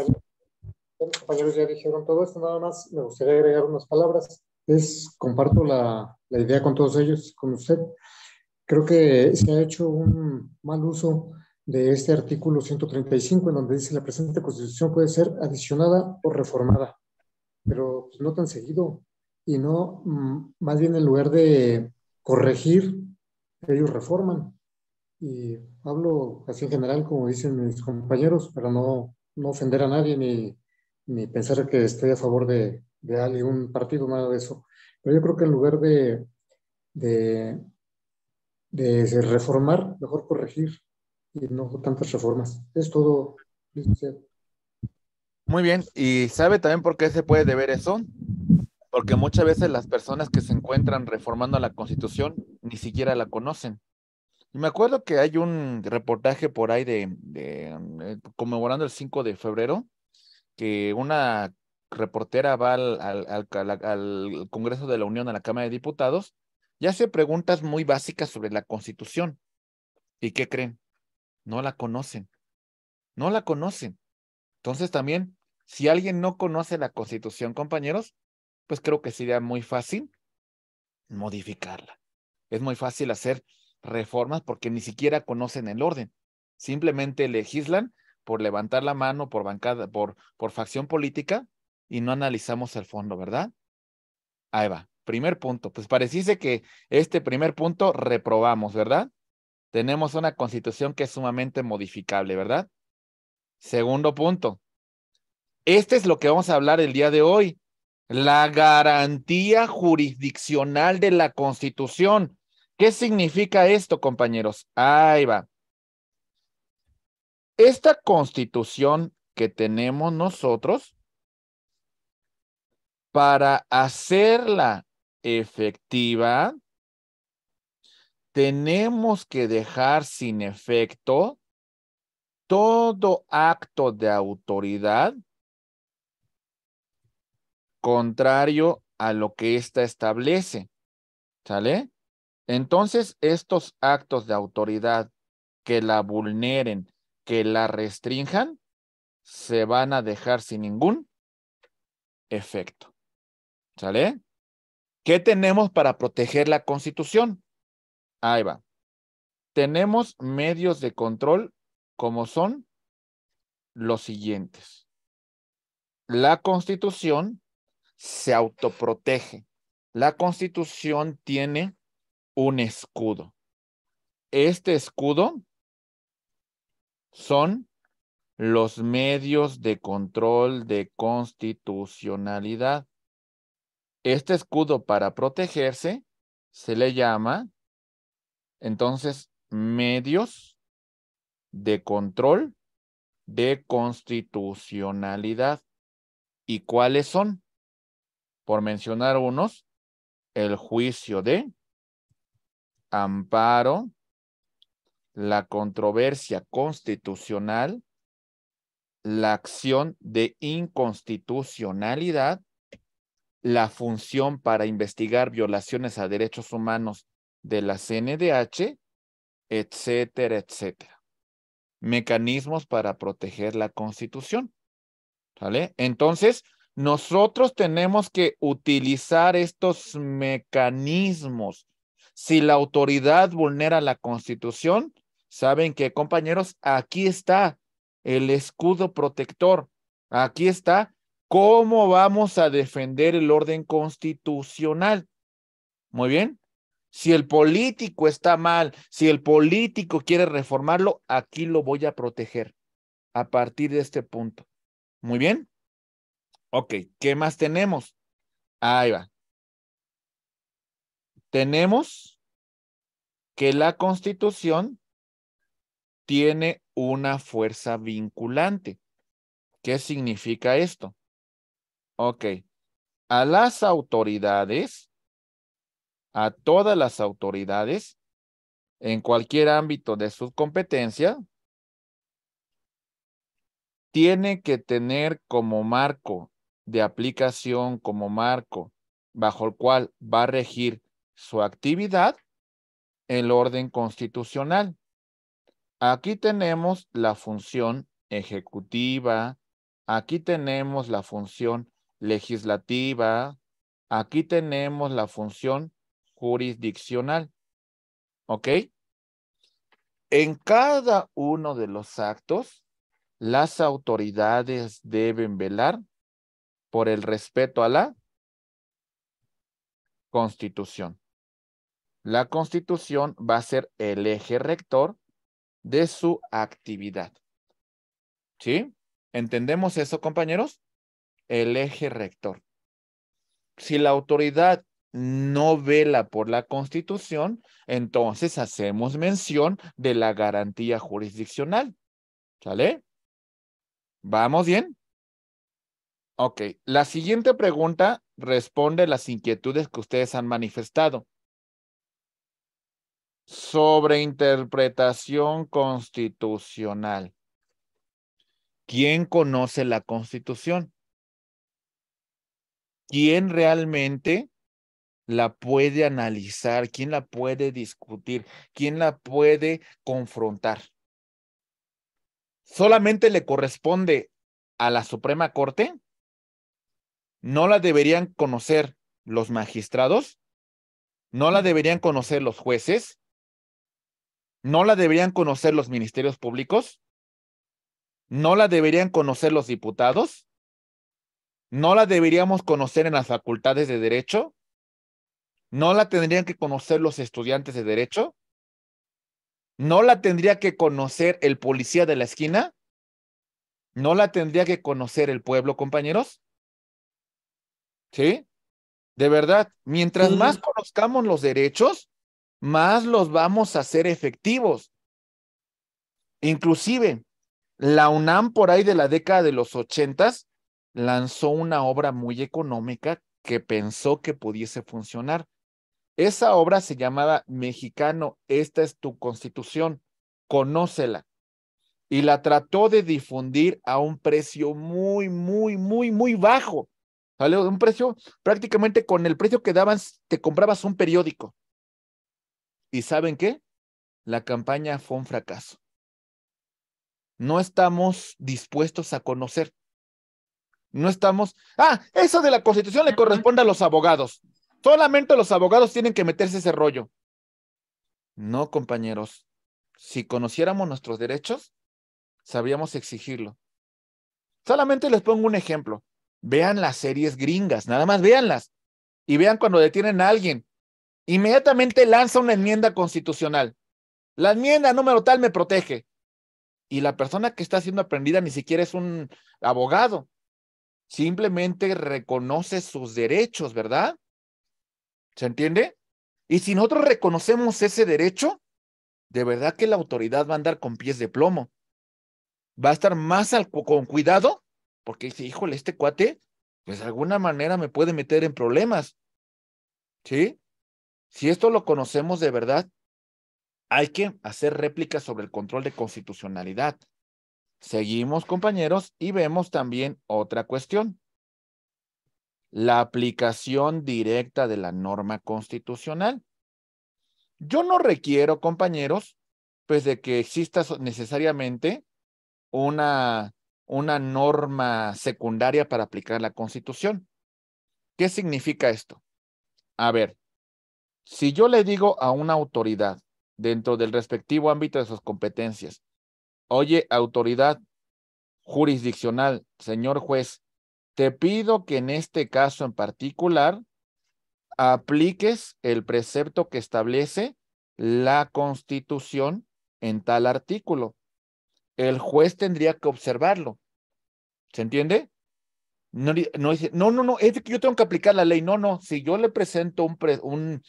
compañeros ya dijeron todo esto, nada más me gustaría agregar unas palabras comparto la, idea con todos ellos, con usted. Creo que se ha hecho un mal uso de este artículo 135 en donde dice la presente constitución puede ser adicionada o reformada, pero pues, no tan seguido y no, mm, más bien en lugar de corregir, ellos reforman. Y hablo así en general, como dicen mis compañeros, para no, no ofender a nadie ni, ni pensar que estoy a favor de, de algún partido, nada de eso. Pero yo creo que en lugar de, de, de reformar, mejor corregir y no tantas reformas. Es todo, Muy bien, y sabe también por qué se puede deber eso, porque muchas veces las personas que se encuentran reformando la constitución ni siquiera la conocen. Y me acuerdo que hay un reportaje por ahí de eh, conmemorando el 5 de febrero, que una reportera va al, Congreso de la Unión, a la Cámara de Diputados, y hace preguntas muy básicas sobre la Constitución. ¿Y qué creen? No la conocen. No la conocen. Entonces también, si alguien no conoce la Constitución, compañeros, pues creo que sería muy fácil modificarla. Es muy fácil hacer reformas porque ni siquiera conocen el orden. Simplemente legislan por levantar la mano, por bancada, por, por facción política, y no analizamos el fondo, ¿verdad? Ahí va. Primer punto. Pues pareciese que este primer punto reprobamos, ¿verdad? Tenemos una constitución que es sumamente modificable, ¿verdad? Segundo punto. Este es lo que vamos a hablar el día de hoy. La garantía jurisdiccional de la constitución. ¿Qué significa esto, compañeros? Ahí va. Esta constitución que tenemos nosotros para hacerla efectiva, tenemos que dejar sin efecto todo acto de autoridad contrario a lo que ésta establece. ¿Sale? Entonces, estos actos de autoridad que la vulneren, que la restrinjan, se van a dejar sin ningún efecto. ¿Sale? ¿Qué tenemos para proteger la constitución? Ahí va. Tenemos medios de control como son los siguientes. La constitución se autoprotege. La constitución tiene un escudo. Este escudo son los medios de control de constitucionalidad. Este escudo para protegerse se le llama entonces medios de control de constitucionalidad. ¿Y cuáles son? Por mencionar unos, el juicio de amparo, la controversia constitucional, la acción de inconstitucionalidad la función para investigar violaciones a derechos humanos de la CNDH, etcétera, etcétera. Mecanismos para proteger la Constitución. ¿Vale? Entonces, nosotros tenemos que utilizar estos mecanismos. Si la autoridad vulnera la Constitución, saben que, compañeros, aquí está el escudo protector. Aquí está ¿Cómo vamos a defender el orden constitucional? Muy bien. Si el político está mal, si el político quiere reformarlo, aquí lo voy a proteger a partir de este punto. Muy bien. Ok, ¿qué más tenemos? Ahí va. Tenemos que la constitución tiene una fuerza vinculante. ¿Qué significa esto? Ok. A las autoridades, a todas las autoridades, en cualquier ámbito de su competencia, tiene que tener como marco de aplicación, como marco bajo el cual va a regir su actividad, el orden constitucional. Aquí tenemos la función ejecutiva, aquí tenemos la función legislativa. Aquí tenemos la función jurisdiccional. ¿Ok? En cada uno de los actos, las autoridades deben velar por el respeto a la constitución. La constitución va a ser el eje rector de su actividad. ¿Sí? ¿Entendemos eso, compañeros? el eje rector. Si la autoridad no vela por la Constitución, entonces hacemos mención de la garantía jurisdiccional. ¿Sale? ¿Vamos bien? Ok, la siguiente pregunta responde a las inquietudes que ustedes han manifestado. Sobre interpretación constitucional. ¿Quién conoce la Constitución? ¿quién realmente la puede analizar? ¿Quién la puede discutir? ¿Quién la puede confrontar? ¿Solamente le corresponde a la Suprema Corte? ¿No la deberían conocer los magistrados? ¿No la deberían conocer los jueces? ¿No la deberían conocer los ministerios públicos? ¿No la deberían conocer los diputados? ¿No la deberíamos conocer en las facultades de derecho? ¿No la tendrían que conocer los estudiantes de derecho? ¿No la tendría que conocer el policía de la esquina? ¿No la tendría que conocer el pueblo, compañeros? ¿Sí? De verdad, mientras más mm. conozcamos los derechos, más los vamos a hacer efectivos. Inclusive, la UNAM por ahí de la década de los ochentas lanzó una obra muy económica que pensó que pudiese funcionar. Esa obra se llamaba Mexicano, esta es tu constitución, conócela. Y la trató de difundir a un precio muy, muy, muy, muy bajo. ¿Sale? Un precio prácticamente con el precio que daban, te comprabas un periódico. ¿Y saben qué? La campaña fue un fracaso. No estamos dispuestos a conocer. No estamos. Ah, eso de la constitución le corresponde a los abogados. Solamente los abogados tienen que meterse ese rollo. No, compañeros. Si conociéramos nuestros derechos, sabríamos exigirlo. Solamente les pongo un ejemplo. Vean las series gringas, nada más véanlas. Y vean cuando detienen a alguien. Inmediatamente lanza una enmienda constitucional. La enmienda número tal me protege. Y la persona que está siendo aprendida ni siquiera es un abogado simplemente reconoce sus derechos, ¿verdad? ¿Se entiende? Y si nosotros reconocemos ese derecho, de verdad que la autoridad va a andar con pies de plomo. Va a estar más con cuidado, porque dice, híjole, este cuate, pues de alguna manera me puede meter en problemas. ¿Sí? Si esto lo conocemos de verdad, hay que hacer réplicas sobre el control de constitucionalidad. Seguimos, compañeros, y vemos también otra cuestión. La aplicación directa de la norma constitucional. Yo no requiero, compañeros, pues de que exista necesariamente una, una norma secundaria para aplicar la constitución. ¿Qué significa esto? A ver, si yo le digo a una autoridad dentro del respectivo ámbito de sus competencias, Oye, autoridad jurisdiccional, señor juez, te pido que en este caso en particular apliques el precepto que establece la constitución en tal artículo. El juez tendría que observarlo. ¿Se entiende? No, no no, no, no, es que yo tengo que aplicar la ley. No, no, si yo le presento un,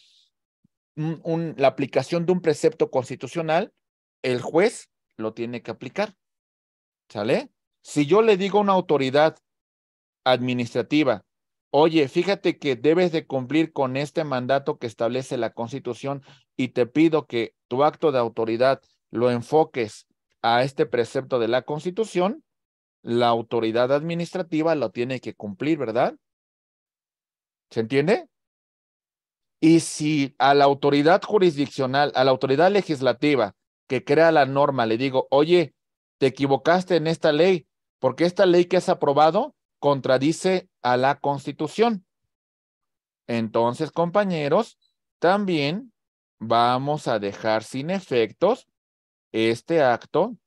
la aplicación de un precepto constitucional, el juez lo tiene que aplicar. ¿Sale? Si yo le digo a una autoridad administrativa, oye, fíjate que debes de cumplir con este mandato que establece la Constitución y te pido que tu acto de autoridad lo enfoques a este precepto de la Constitución, la autoridad administrativa lo tiene que cumplir, ¿verdad? ¿Se entiende? Y si a la autoridad jurisdiccional, a la autoridad legislativa, que crea la norma, le digo, oye, te equivocaste en esta ley, porque esta ley que has aprobado contradice a la constitución. Entonces, compañeros, también vamos a dejar sin efectos este acto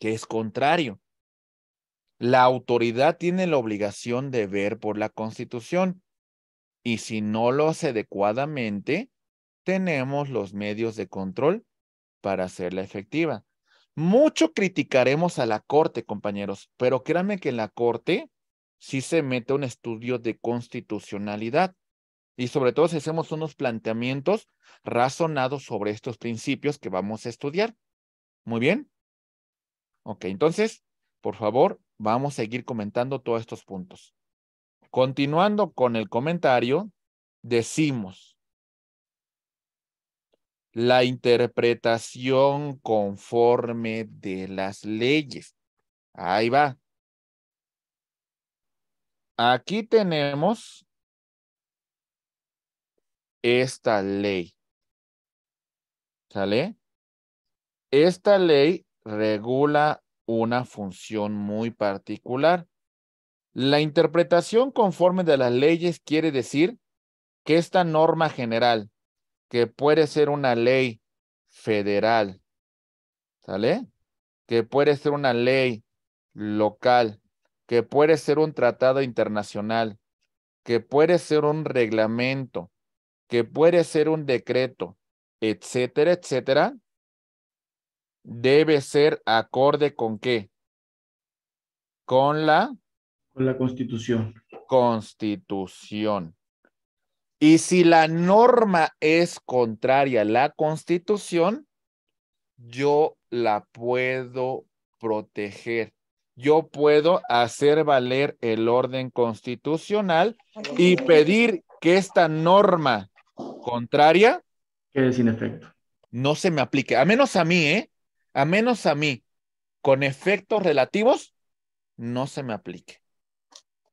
que es contrario. La autoridad tiene la obligación de ver por la constitución y si no lo hace adecuadamente, tenemos los medios de control para hacerla efectiva. Mucho criticaremos a la Corte, compañeros, pero créanme que en la Corte sí se mete un estudio de constitucionalidad y sobre todo si hacemos unos planteamientos razonados sobre estos principios que vamos a estudiar. Muy bien. Ok, entonces, por favor, vamos a seguir comentando todos estos puntos. Continuando con el comentario, decimos, la interpretación conforme de las leyes. Ahí va. Aquí tenemos esta ley. ¿Sale? Esta ley regula una función muy particular. La interpretación conforme de las leyes quiere decir que esta norma general que puede ser una ley federal, ¿sale? Que puede ser una ley local, que puede ser un tratado internacional, que puede ser un reglamento, que puede ser un decreto, etcétera, etcétera, debe ser acorde con qué? Con la... Con la constitución. Constitución. Y si la norma es contraria a la constitución, yo la puedo proteger. Yo puedo hacer valer el orden constitucional y pedir que esta norma contraria quede sin efecto. No se me aplique, a menos a mí, ¿eh? A menos a mí, con efectos relativos, no se me aplique.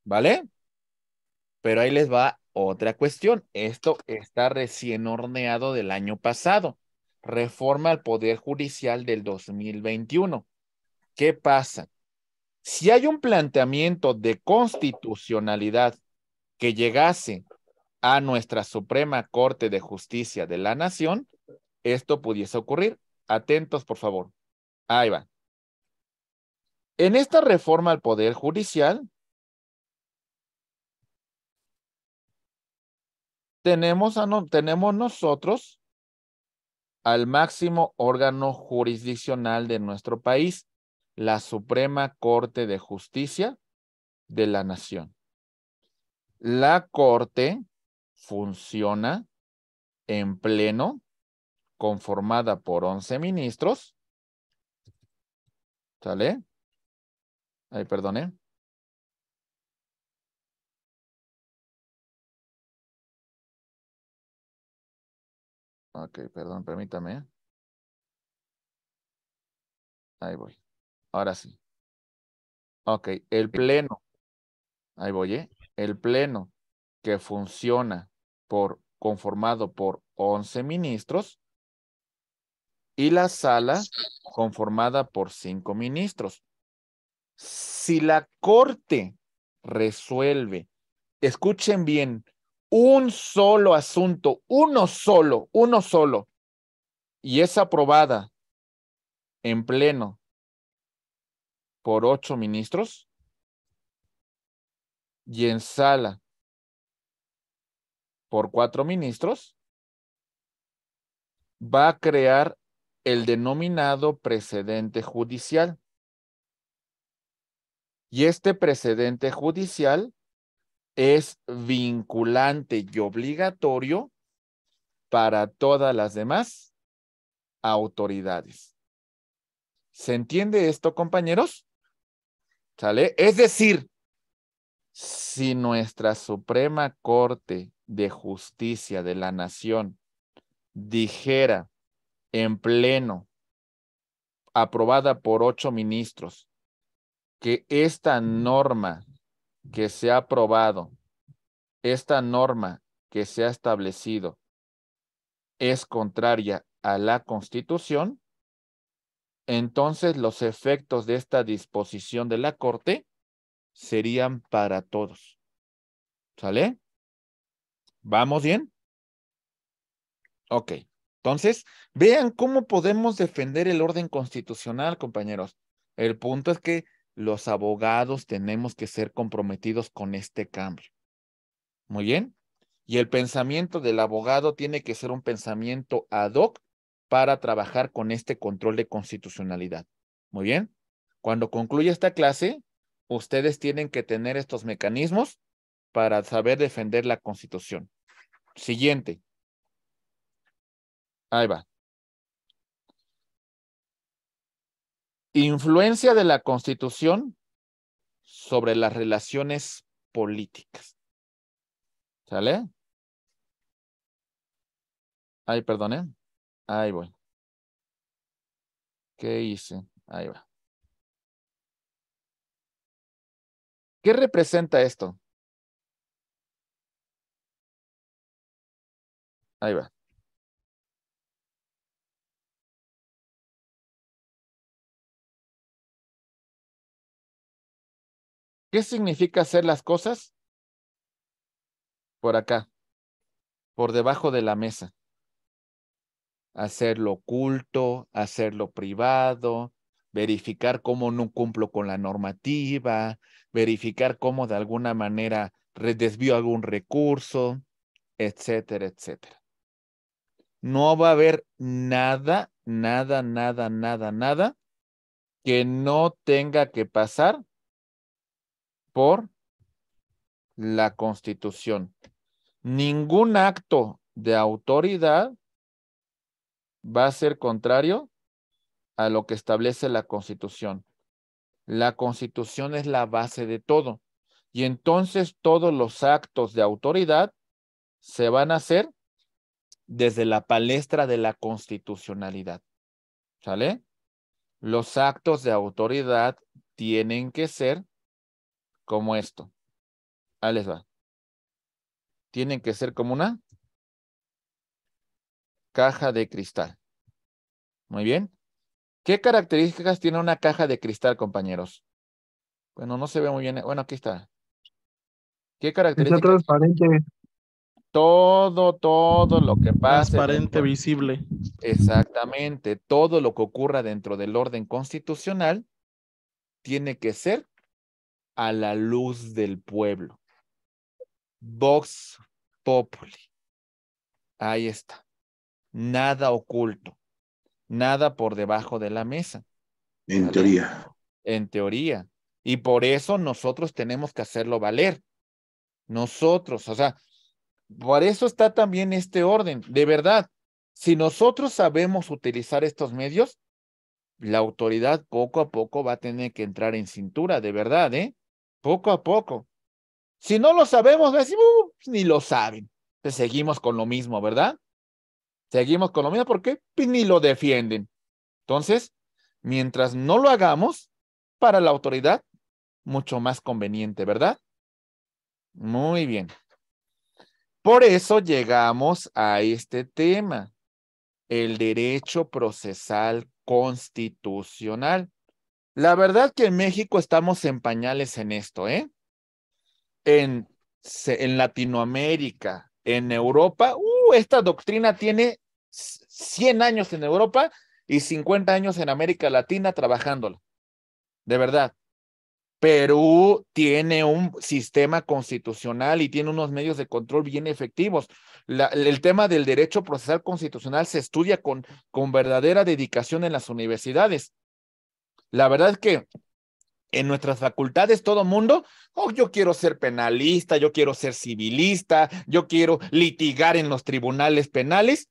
¿Vale? Pero ahí les va otra cuestión, esto está recién horneado del año pasado, reforma al Poder Judicial del 2021. ¿Qué pasa? Si hay un planteamiento de constitucionalidad que llegase a nuestra Suprema Corte de Justicia de la Nación, esto pudiese ocurrir. Atentos, por favor. Ahí va. En esta reforma al Poder Judicial, tenemos, nosotros al máximo órgano jurisdiccional de nuestro país, la Suprema Corte de Justicia de la Nación. La Corte funciona en pleno, conformada por 11 ministros. ¿Sale? Ay, perdone. Ok, perdón, permítame. Ahí voy. Ahora sí. Ok, el pleno. Ahí voy, ¿eh? El pleno que funciona por conformado por 11 ministros y la sala conformada por 5 ministros. Si la corte resuelve, escuchen bien, un solo asunto, uno solo, uno solo, y es aprobada en pleno por ocho ministros y en sala por cuatro ministros, va a crear el denominado precedente judicial. Y este precedente judicial es vinculante y obligatorio para todas las demás autoridades. ¿Se entiende esto, compañeros? ¿Sale? Es decir, si nuestra Suprema Corte de Justicia de la Nación dijera en pleno, aprobada por ocho ministros, que esta norma que se ha aprobado, esta norma que se ha establecido es contraria a la Constitución, entonces los efectos de esta disposición de la Corte serían para todos. ¿Sale? ¿Vamos bien? Ok. Entonces, vean cómo podemos defender el orden constitucional, compañeros. El punto es que los abogados tenemos que ser comprometidos con este cambio. Muy bien. Y el pensamiento del abogado tiene que ser un pensamiento ad hoc para trabajar con este control de constitucionalidad. Muy bien. Cuando concluya esta clase, ustedes tienen que tener estos mecanismos para saber defender la constitución. Siguiente. Ahí va. Influencia de la Constitución sobre las relaciones políticas. ¿Sale? Ay, perdonen ¿eh? Ahí voy. ¿Qué hice? Ahí va. ¿Qué representa esto? Ahí va. ¿Qué significa hacer las cosas? Por acá, por debajo de la mesa. Hacerlo oculto, hacerlo privado, verificar cómo no cumplo con la normativa, verificar cómo de alguna manera desvío algún recurso, etcétera, etcétera. No va a haber nada, nada, nada, nada, nada que no tenga que pasar por la Constitución. Ningún acto de autoridad va a ser contrario a lo que establece la Constitución. La Constitución es la base de todo. Y entonces todos los actos de autoridad se van a hacer desde la palestra de la constitucionalidad. ¿Sale? Los actos de autoridad tienen que ser como esto. Ahí les va. Tienen que ser como una caja de cristal. Muy bien. ¿Qué características tiene una caja de cristal, compañeros? Bueno, no se ve muy bien. Bueno, aquí está. ¿Qué características? Está transparente. Todo, todo lo que pase. Transparente, visible. Exactamente. Todo lo que ocurra dentro del orden constitucional tiene que ser a la luz del pueblo. Vox Populi. Ahí está. Nada oculto. Nada por debajo de la mesa. En teoría. En teoría. Y por eso nosotros tenemos que hacerlo valer. Nosotros, o sea, por eso está también este orden. De verdad, si nosotros sabemos utilizar estos medios, la autoridad poco a poco va a tener que entrar en cintura, de verdad, ¿eh? poco a poco. Si no lo sabemos, uh, pues, ni lo saben. seguimos con lo mismo, ¿verdad? Seguimos con lo mismo porque pues, ni lo defienden. Entonces, mientras no lo hagamos, para la autoridad, mucho más conveniente, ¿verdad? Muy bien. Por eso llegamos a este tema, el derecho procesal constitucional. La verdad que en México estamos en pañales en esto, ¿eh? En, en Latinoamérica, en Europa, uh, esta doctrina tiene 100 años en Europa y 50 años en América Latina trabajándola. De verdad. Perú tiene un sistema constitucional y tiene unos medios de control bien efectivos. el tema del derecho procesal constitucional se estudia con, con verdadera dedicación en las universidades. La verdad es que en nuestras facultades todo mundo, oh, yo quiero ser penalista, yo quiero ser civilista, yo quiero litigar en los tribunales penales.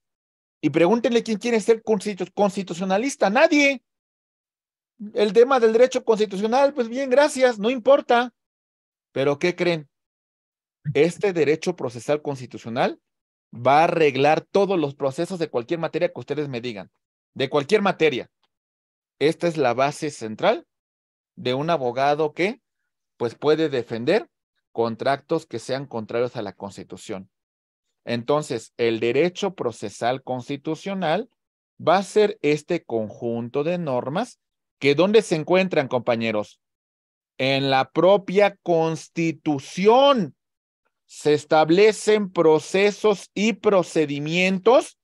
Y pregúntenle quién quiere ser constitucionalista, nadie. El tema del derecho constitucional, pues bien, gracias, no importa. Pero ¿qué creen? Este derecho procesal constitucional va a arreglar todos los procesos de cualquier materia que ustedes me digan, de cualquier materia. Esta es la base central de un abogado que pues puede defender contratos que sean contrarios a la Constitución. Entonces, el derecho procesal constitucional va a ser este conjunto de normas que dónde se encuentran, compañeros? En la propia Constitución se establecen procesos y procedimientos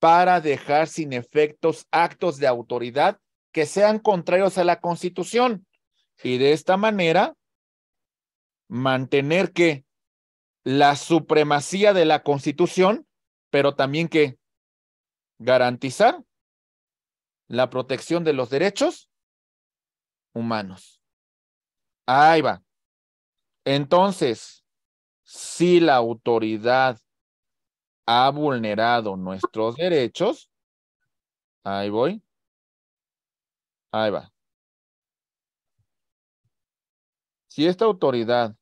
para dejar sin efectos actos de autoridad que sean contrarios a la Constitución y de esta manera mantener que la supremacía de la Constitución, pero también que garantizar la protección de los derechos humanos. Ahí va. Entonces, si la autoridad ha vulnerado nuestros derechos, ahí voy, Ahí va. Si esta autoridad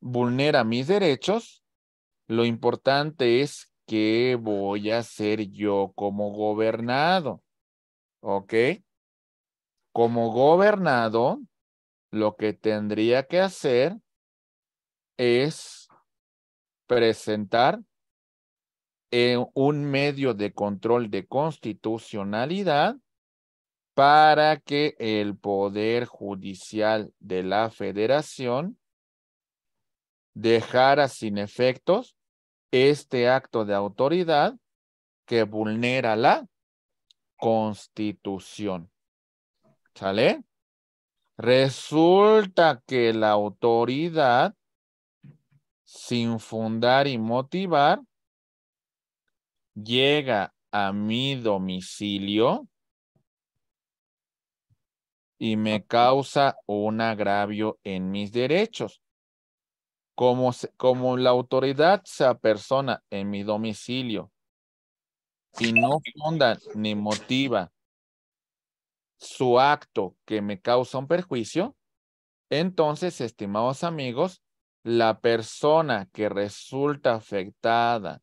vulnera mis derechos, lo importante es qué voy a hacer yo como gobernado. ¿Ok? Como gobernado, lo que tendría que hacer es presentar eh, un medio de control de constitucionalidad para que el Poder Judicial de la Federación dejara sin efectos este acto de autoridad que vulnera la Constitución. ¿Sale? Resulta que la autoridad, sin fundar y motivar, llega a mi domicilio y me causa un agravio en mis derechos. Como, la autoridad se persona en mi domicilio y no funda ni motiva su acto que me causa un perjuicio, entonces, estimados amigos, la persona que resulta afectada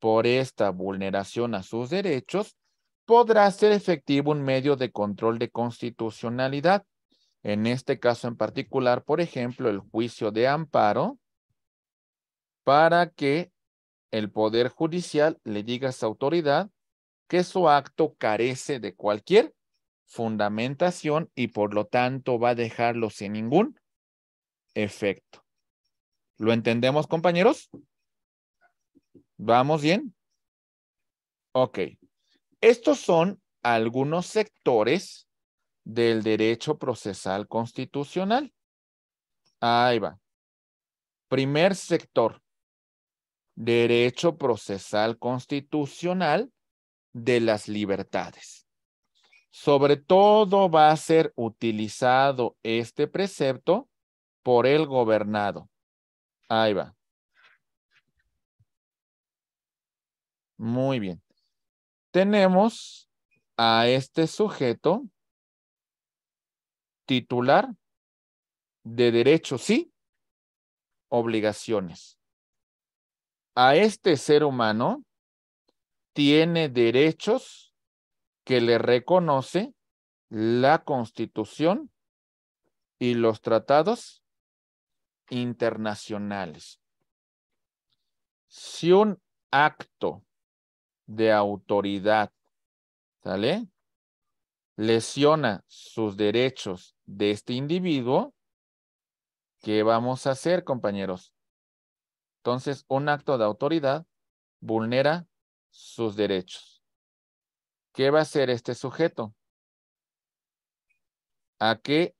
por esta vulneración a sus derechos podrá ser efectivo un medio de control de constitucionalidad. En este caso en particular, por ejemplo, el juicio de amparo para que el Poder Judicial le diga a esa autoridad que su acto carece de cualquier fundamentación y por lo tanto va a dejarlo sin ningún efecto. ¿Lo entendemos, compañeros? ¿Vamos bien? Ok. Estos son algunos sectores del derecho procesal constitucional. Ahí va. Primer sector, derecho procesal constitucional de las libertades. Sobre todo va a ser utilizado este precepto por el gobernado. Ahí va. Muy bien tenemos a este sujeto titular de derechos y obligaciones. A este ser humano tiene derechos que le reconoce la Constitución y los tratados internacionales. Si un acto de autoridad. ¿Sale? Lesiona sus derechos de este individuo. ¿Qué vamos a hacer, compañeros? Entonces, un acto de autoridad vulnera sus derechos. ¿Qué va a hacer este sujeto? ¿A qué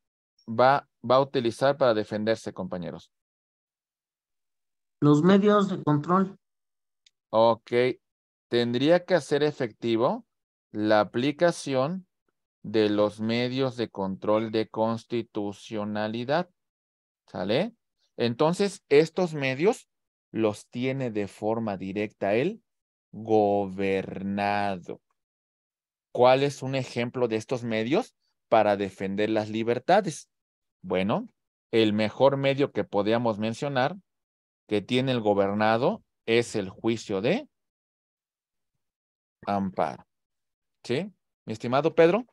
va, va a utilizar para defenderse, compañeros? Los medios de control. Ok, tendría que hacer efectivo la aplicación de los medios de control de constitucionalidad. ¿Sale? Entonces, estos medios los tiene de forma directa el gobernado. ¿Cuál es un ejemplo de estos medios para defender las libertades? Bueno, el mejor medio que podíamos mencionar que tiene el gobernado es el juicio de amparo. ¿Sí? Mi estimado Pedro.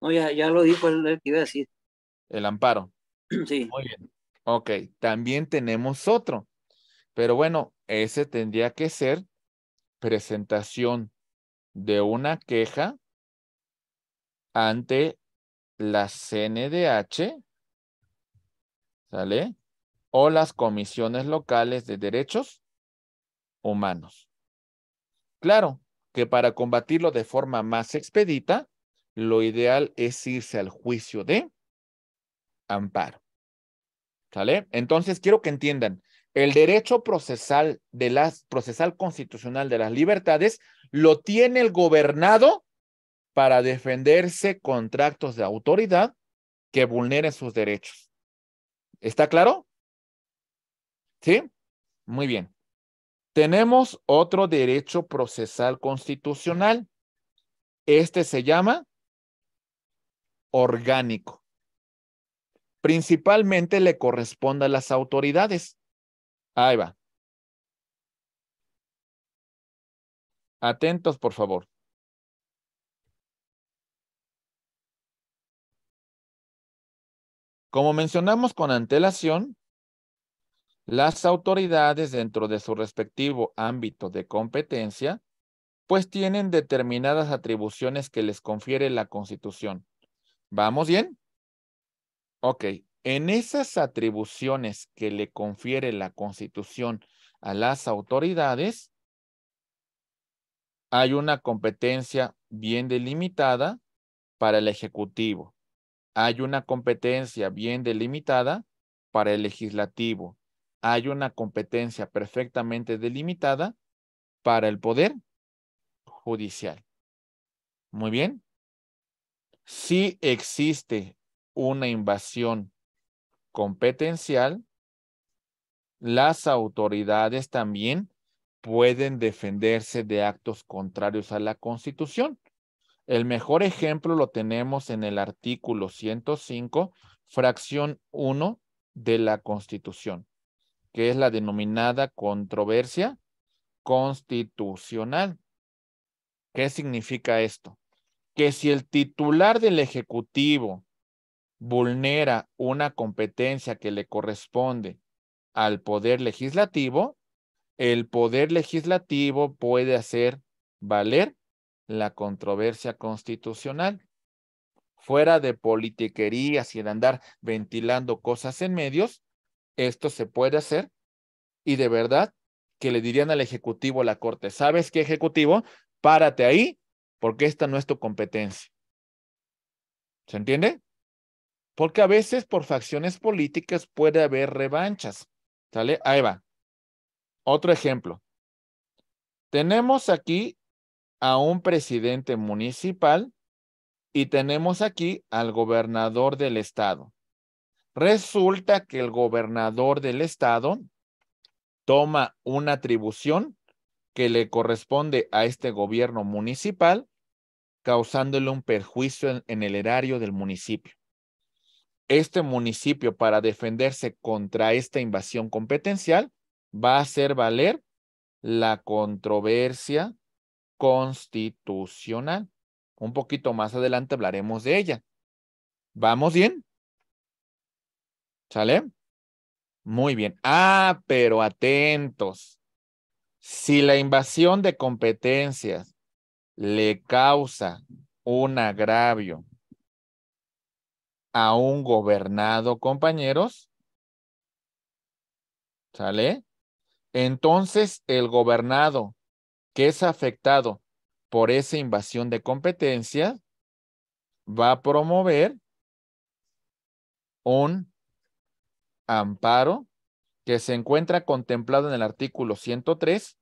No, ya, ya lo dijo el, que iba a decir. El amparo. Sí. Muy bien. Ok, también tenemos otro. Pero bueno, ese tendría que ser presentación de una queja ante la CNDH, ¿sale? O las comisiones locales de derechos humanos. Claro que para combatirlo de forma más expedita, lo ideal es irse al juicio de amparo. ¿Sale? Entonces, quiero que entiendan, el derecho procesal, de las, procesal constitucional de las libertades lo tiene el gobernado para defenderse contra actos de autoridad que vulneren sus derechos. ¿Está claro? ¿Sí? Muy bien. Tenemos otro derecho procesal constitucional. Este se llama orgánico. Principalmente le corresponde a las autoridades. Ahí va. Atentos, por favor. Como mencionamos con antelación, las autoridades dentro de su respectivo ámbito de competencia, pues tienen determinadas atribuciones que les confiere la Constitución. ¿Vamos bien? Ok, en esas atribuciones que le confiere la Constitución a las autoridades, hay una competencia bien delimitada para el Ejecutivo. Hay una competencia bien delimitada para el Legislativo hay una competencia perfectamente delimitada para el poder judicial. Muy bien. Si existe una invasión competencial, las autoridades también pueden defenderse de actos contrarios a la Constitución. El mejor ejemplo lo tenemos en el artículo 105, fracción 1 de la Constitución que es la denominada controversia constitucional. ¿Qué significa esto? Que si el titular del Ejecutivo vulnera una competencia que le corresponde al Poder Legislativo, el Poder Legislativo puede hacer valer la controversia constitucional. Fuera de politiquerías y de andar ventilando cosas en medios, esto se puede hacer y de verdad que le dirían al ejecutivo, la corte, ¿sabes qué ejecutivo? Párate ahí porque esta no es tu competencia. ¿Se entiende? Porque a veces por facciones políticas puede haber revanchas. ¿Sale? Ahí va. Otro ejemplo. Tenemos aquí a un presidente municipal y tenemos aquí al gobernador del estado. Resulta que el gobernador del estado toma una atribución que le corresponde a este gobierno municipal, causándole un perjuicio en, el erario del municipio. Este municipio, para defenderse contra esta invasión competencial, va a hacer valer la controversia constitucional. Un poquito más adelante hablaremos de ella. ¿Vamos bien? ¿Sale? Muy bien. Ah, pero atentos. Si la invasión de competencias le causa un agravio a un gobernado, compañeros, ¿sale? Entonces, el gobernado que es afectado por esa invasión de competencias va a promover un amparo que se encuentra contemplado en el artículo 103,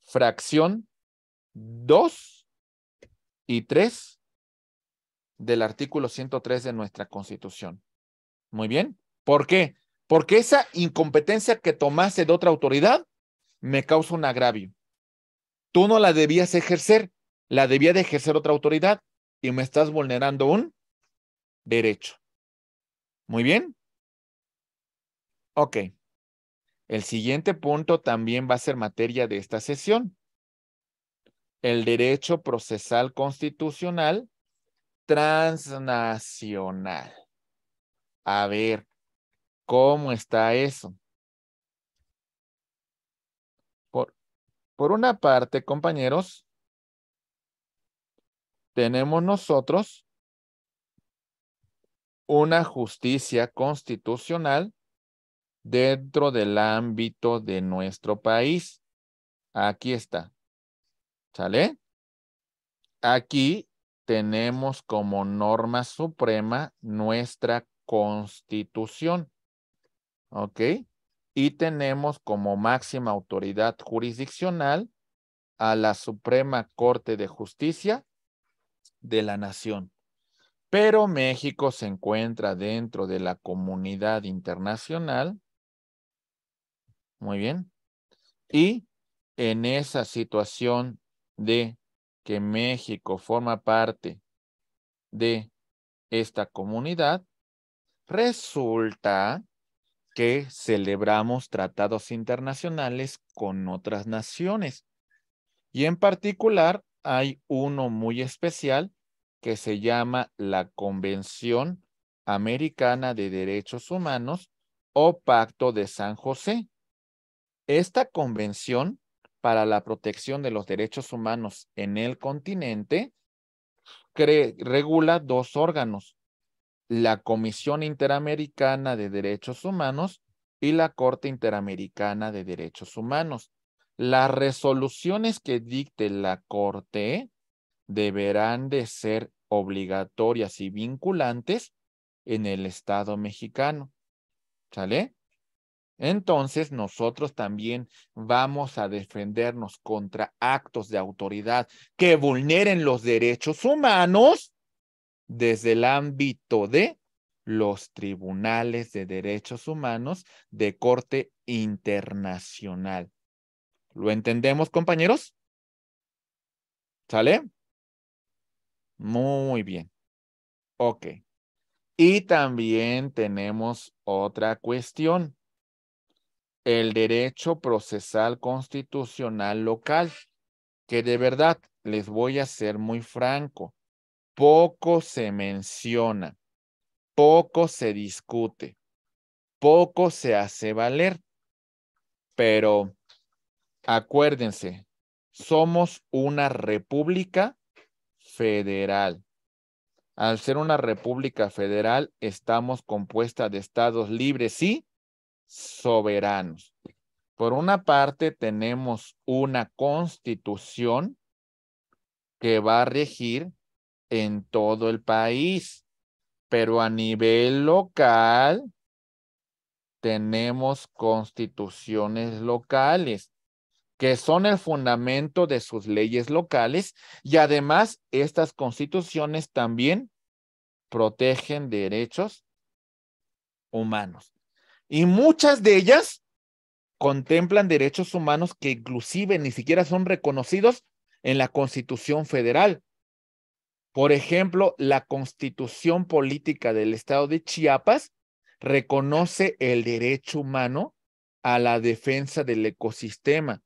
fracción 2 y 3 del artículo 103 de nuestra Constitución. Muy bien. ¿Por qué? Porque esa incompetencia que tomase de otra autoridad me causa un agravio. Tú no la debías ejercer, la debía de ejercer otra autoridad y me estás vulnerando un derecho. Muy bien. Ok. El siguiente punto también va a ser materia de esta sesión. El derecho procesal constitucional transnacional. A ver, ¿cómo está eso? Por, por una parte, compañeros, tenemos nosotros una justicia constitucional dentro del ámbito de nuestro país. Aquí está. ¿Sale? Aquí tenemos como norma suprema nuestra constitución. ¿Ok? Y tenemos como máxima autoridad jurisdiccional a la Suprema Corte de Justicia de la Nación. Pero México se encuentra dentro de la comunidad internacional muy bien. Y en esa situación de que México forma parte de esta comunidad, resulta que celebramos tratados internacionales con otras naciones. Y en particular hay uno muy especial que se llama la Convención Americana de Derechos Humanos o Pacto de San José, esta convención para la protección de los derechos humanos en el continente regula dos órganos, la Comisión Interamericana de Derechos Humanos y la Corte Interamericana de Derechos Humanos. Las resoluciones que dicte la Corte deberán de ser obligatorias y vinculantes en el Estado mexicano. ¿Sale? entonces nosotros también vamos a defendernos contra actos de autoridad que vulneren los derechos humanos desde el ámbito de los tribunales de derechos humanos de corte internacional. ¿Lo entendemos, compañeros? ¿Sale? Muy bien. Ok. Y también tenemos otra cuestión el derecho procesal constitucional local, que de verdad, les voy a ser muy franco, poco se menciona, poco se discute, poco se hace valer, pero acuérdense, somos una república federal. Al ser una república federal, estamos compuesta de estados libres, sí, soberanos. Por una parte, tenemos una constitución que va a regir en todo el país, pero a nivel local tenemos constituciones locales que son el fundamento de sus leyes locales y además estas constituciones también protegen derechos humanos. Y muchas de ellas contemplan derechos humanos que inclusive ni siquiera son reconocidos en la Constitución Federal. Por ejemplo, la Constitución Política del Estado de Chiapas reconoce el derecho humano a la defensa del ecosistema,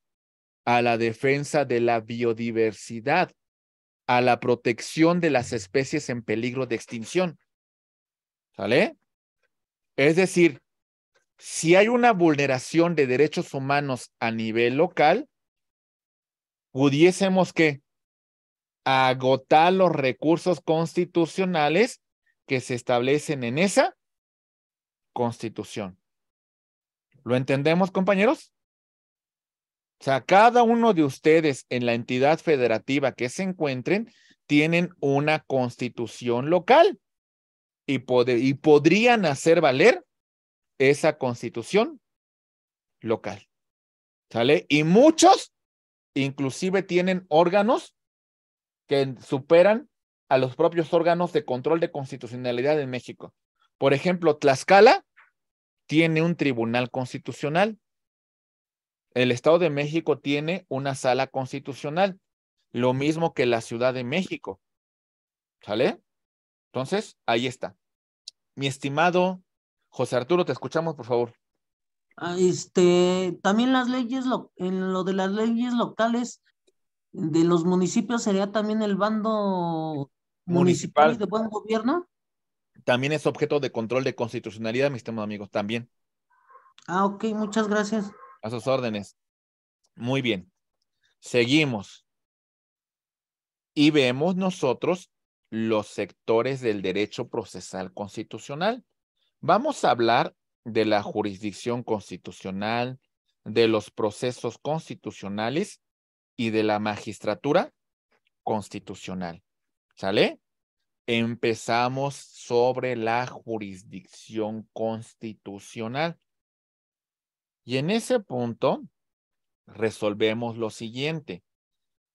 a la defensa de la biodiversidad, a la protección de las especies en peligro de extinción. ¿Sale? Es decir, si hay una vulneración de derechos humanos a nivel local, pudiésemos que agotar los recursos constitucionales que se establecen en esa constitución. ¿Lo entendemos, compañeros? O sea, cada uno de ustedes en la entidad federativa que se encuentren tienen una constitución local y, y podrían hacer valer esa constitución local. ¿Sale? Y muchos inclusive tienen órganos que superan a los propios órganos de control de constitucionalidad en México. Por ejemplo, Tlaxcala tiene un tribunal constitucional. El Estado de México tiene una sala constitucional, lo mismo que la Ciudad de México. ¿Sale? Entonces, ahí está. Mi estimado José Arturo, te escuchamos, por favor. Ah, este, también las leyes, en lo de las leyes locales de los municipios sería también el bando municipal, de buen gobierno. También es objeto de control de constitucionalidad, mis estimados amigos, también. Ah, ok, muchas gracias. A sus órdenes. Muy bien. Seguimos. Y vemos nosotros los sectores del derecho procesal constitucional. Vamos a hablar de la jurisdicción constitucional, de los procesos constitucionales y de la magistratura constitucional. ¿Sale? Empezamos sobre la jurisdicción constitucional. Y en ese punto resolvemos lo siguiente.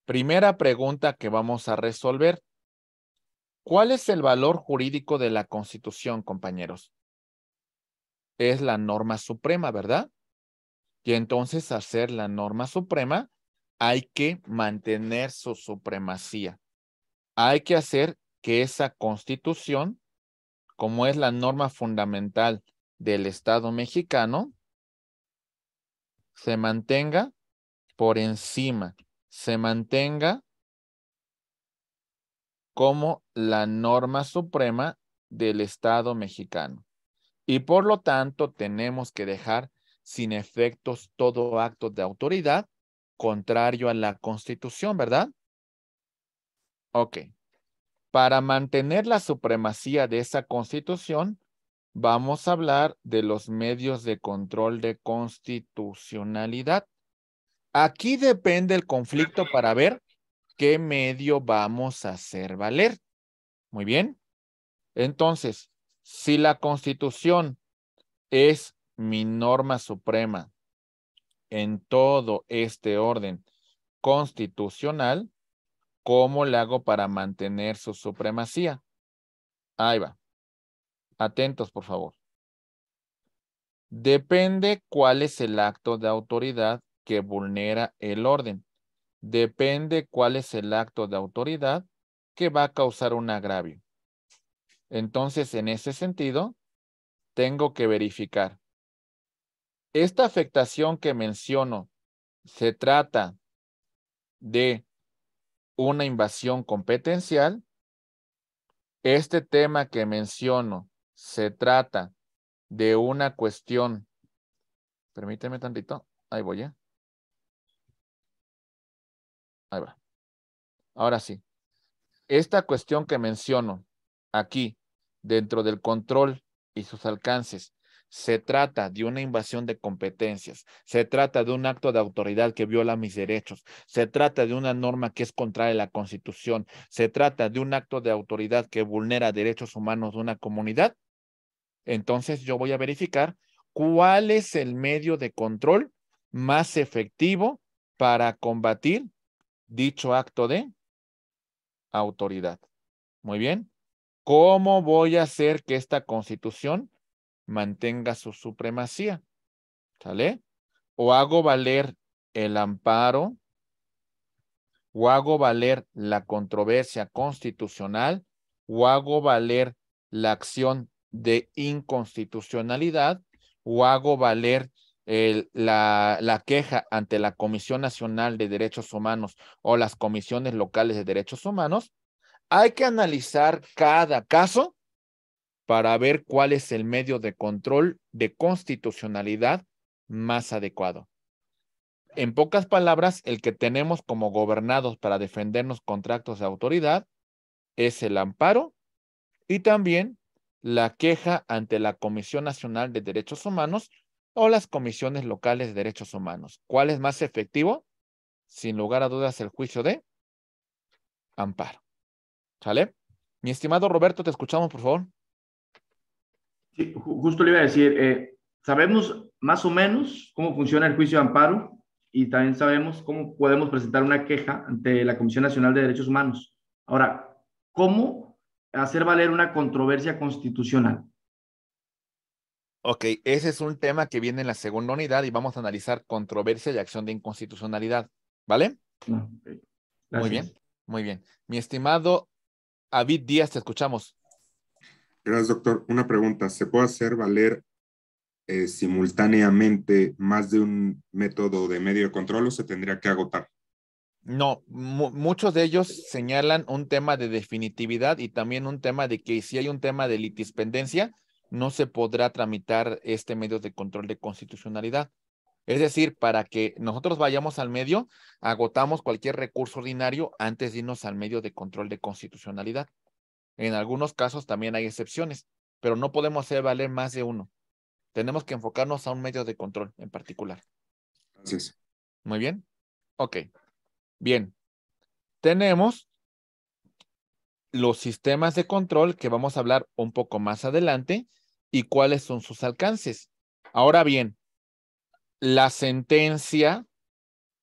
Primera pregunta que vamos a resolver. ¿Cuál es el valor jurídico de la Constitución, compañeros? es la norma suprema, ¿verdad? Y entonces, hacer la norma suprema, hay que mantener su supremacía. Hay que hacer que esa constitución, como es la norma fundamental del Estado mexicano, se mantenga por encima, se mantenga como la norma suprema del Estado mexicano. Y por lo tanto, tenemos que dejar sin efectos todo acto de autoridad contrario a la Constitución, ¿verdad? Ok. Para mantener la supremacía de esa Constitución, vamos a hablar de los medios de control de constitucionalidad. Aquí depende el conflicto para ver qué medio vamos a hacer valer. Muy bien. Entonces, si la constitución es mi norma suprema en todo este orden constitucional, ¿cómo le hago para mantener su supremacía? Ahí va. Atentos, por favor. Depende cuál es el acto de autoridad que vulnera el orden. Depende cuál es el acto de autoridad que va a causar un agravio. Entonces, en ese sentido, tengo que verificar. Esta afectación que menciono se trata de una invasión competencial. Este tema que menciono se trata de una cuestión. Permíteme tantito. Ahí voy ya. ¿eh? Ahí va. Ahora sí. Esta cuestión que menciono aquí, dentro del control y sus alcances. Se trata de una invasión de competencias, se trata de un acto de autoridad que viola mis derechos, se trata de una norma que es contraria a la Constitución, se trata de un acto de autoridad que vulnera derechos humanos de una comunidad. Entonces yo voy a verificar cuál es el medio de control más efectivo para combatir dicho acto de autoridad. Muy bien. ¿Cómo voy a hacer que esta constitución mantenga su supremacía? ¿Sale? O hago valer el amparo, o hago valer la controversia constitucional, o hago valer la acción de inconstitucionalidad, o hago valer la, la, queja ante la Comisión Nacional de Derechos Humanos o las comisiones locales de derechos humanos, hay que analizar cada caso para ver cuál es el medio de control de constitucionalidad más adecuado. En pocas palabras, el que tenemos como gobernados para defendernos contra actos de autoridad es el amparo y también la queja ante la Comisión Nacional de Derechos Humanos o las comisiones locales de derechos humanos. ¿Cuál es más efectivo? Sin lugar a dudas, el juicio de amparo. ¿Sale? Mi estimado Roberto, te escuchamos, por favor. Sí, justo le iba a decir, eh, sabemos más o menos cómo funciona el juicio de amparo y también sabemos cómo podemos presentar una queja ante la Comisión Nacional de Derechos Humanos. Ahora, ¿cómo hacer valer una controversia constitucional? Ok, ese es un tema que viene en la segunda unidad y vamos a analizar controversia y acción de inconstitucionalidad, ¿vale? Muy bien, muy bien. Mi estimado David Díaz, te escuchamos. Gracias, doctor. Una pregunta. ¿Se puede hacer valer eh, simultáneamente más de un método de medio de control o se tendría que agotar? No, muchos de ellos señalan un tema de definitividad y también un tema de que si hay un tema de litispendencia, no se podrá tramitar este medio de control de constitucionalidad. Es decir, para que nosotros vayamos al medio, agotamos cualquier recurso ordinario antes de irnos al medio de control de constitucionalidad. En algunos casos también hay excepciones, pero no podemos hacer valer más de uno. Tenemos que enfocarnos a un medio de control en particular. es. Muy bien. Ok. Bien. Tenemos los sistemas de control que vamos a hablar un poco más adelante y cuáles son sus alcances. Ahora bien, la sentencia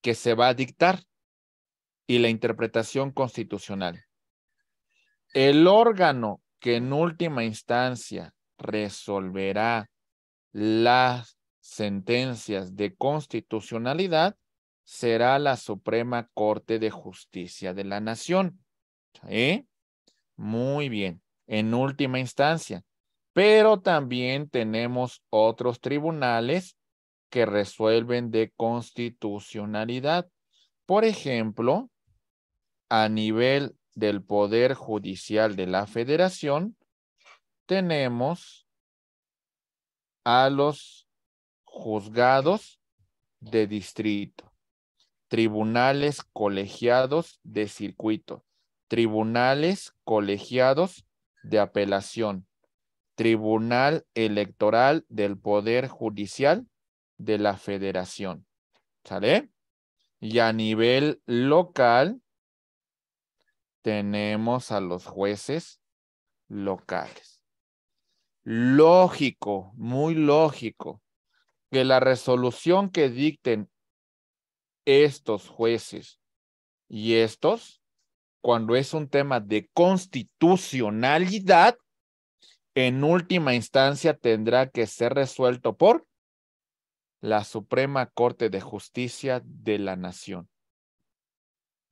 que se va a dictar y la interpretación constitucional. El órgano que en última instancia resolverá las sentencias de constitucionalidad será la Suprema Corte de Justicia de la Nación. ¿Eh? Muy bien, en última instancia. Pero también tenemos otros tribunales que resuelven de constitucionalidad. Por ejemplo, a nivel del Poder Judicial de la Federación, tenemos a los juzgados de distrito, tribunales colegiados de circuito, tribunales colegiados de apelación, tribunal electoral del Poder Judicial de la federación. ¿Sale? Y a nivel local, tenemos a los jueces locales. Lógico, muy lógico, que la resolución que dicten estos jueces y estos, cuando es un tema de constitucionalidad, en última instancia tendrá que ser resuelto por la Suprema Corte de Justicia de la Nación.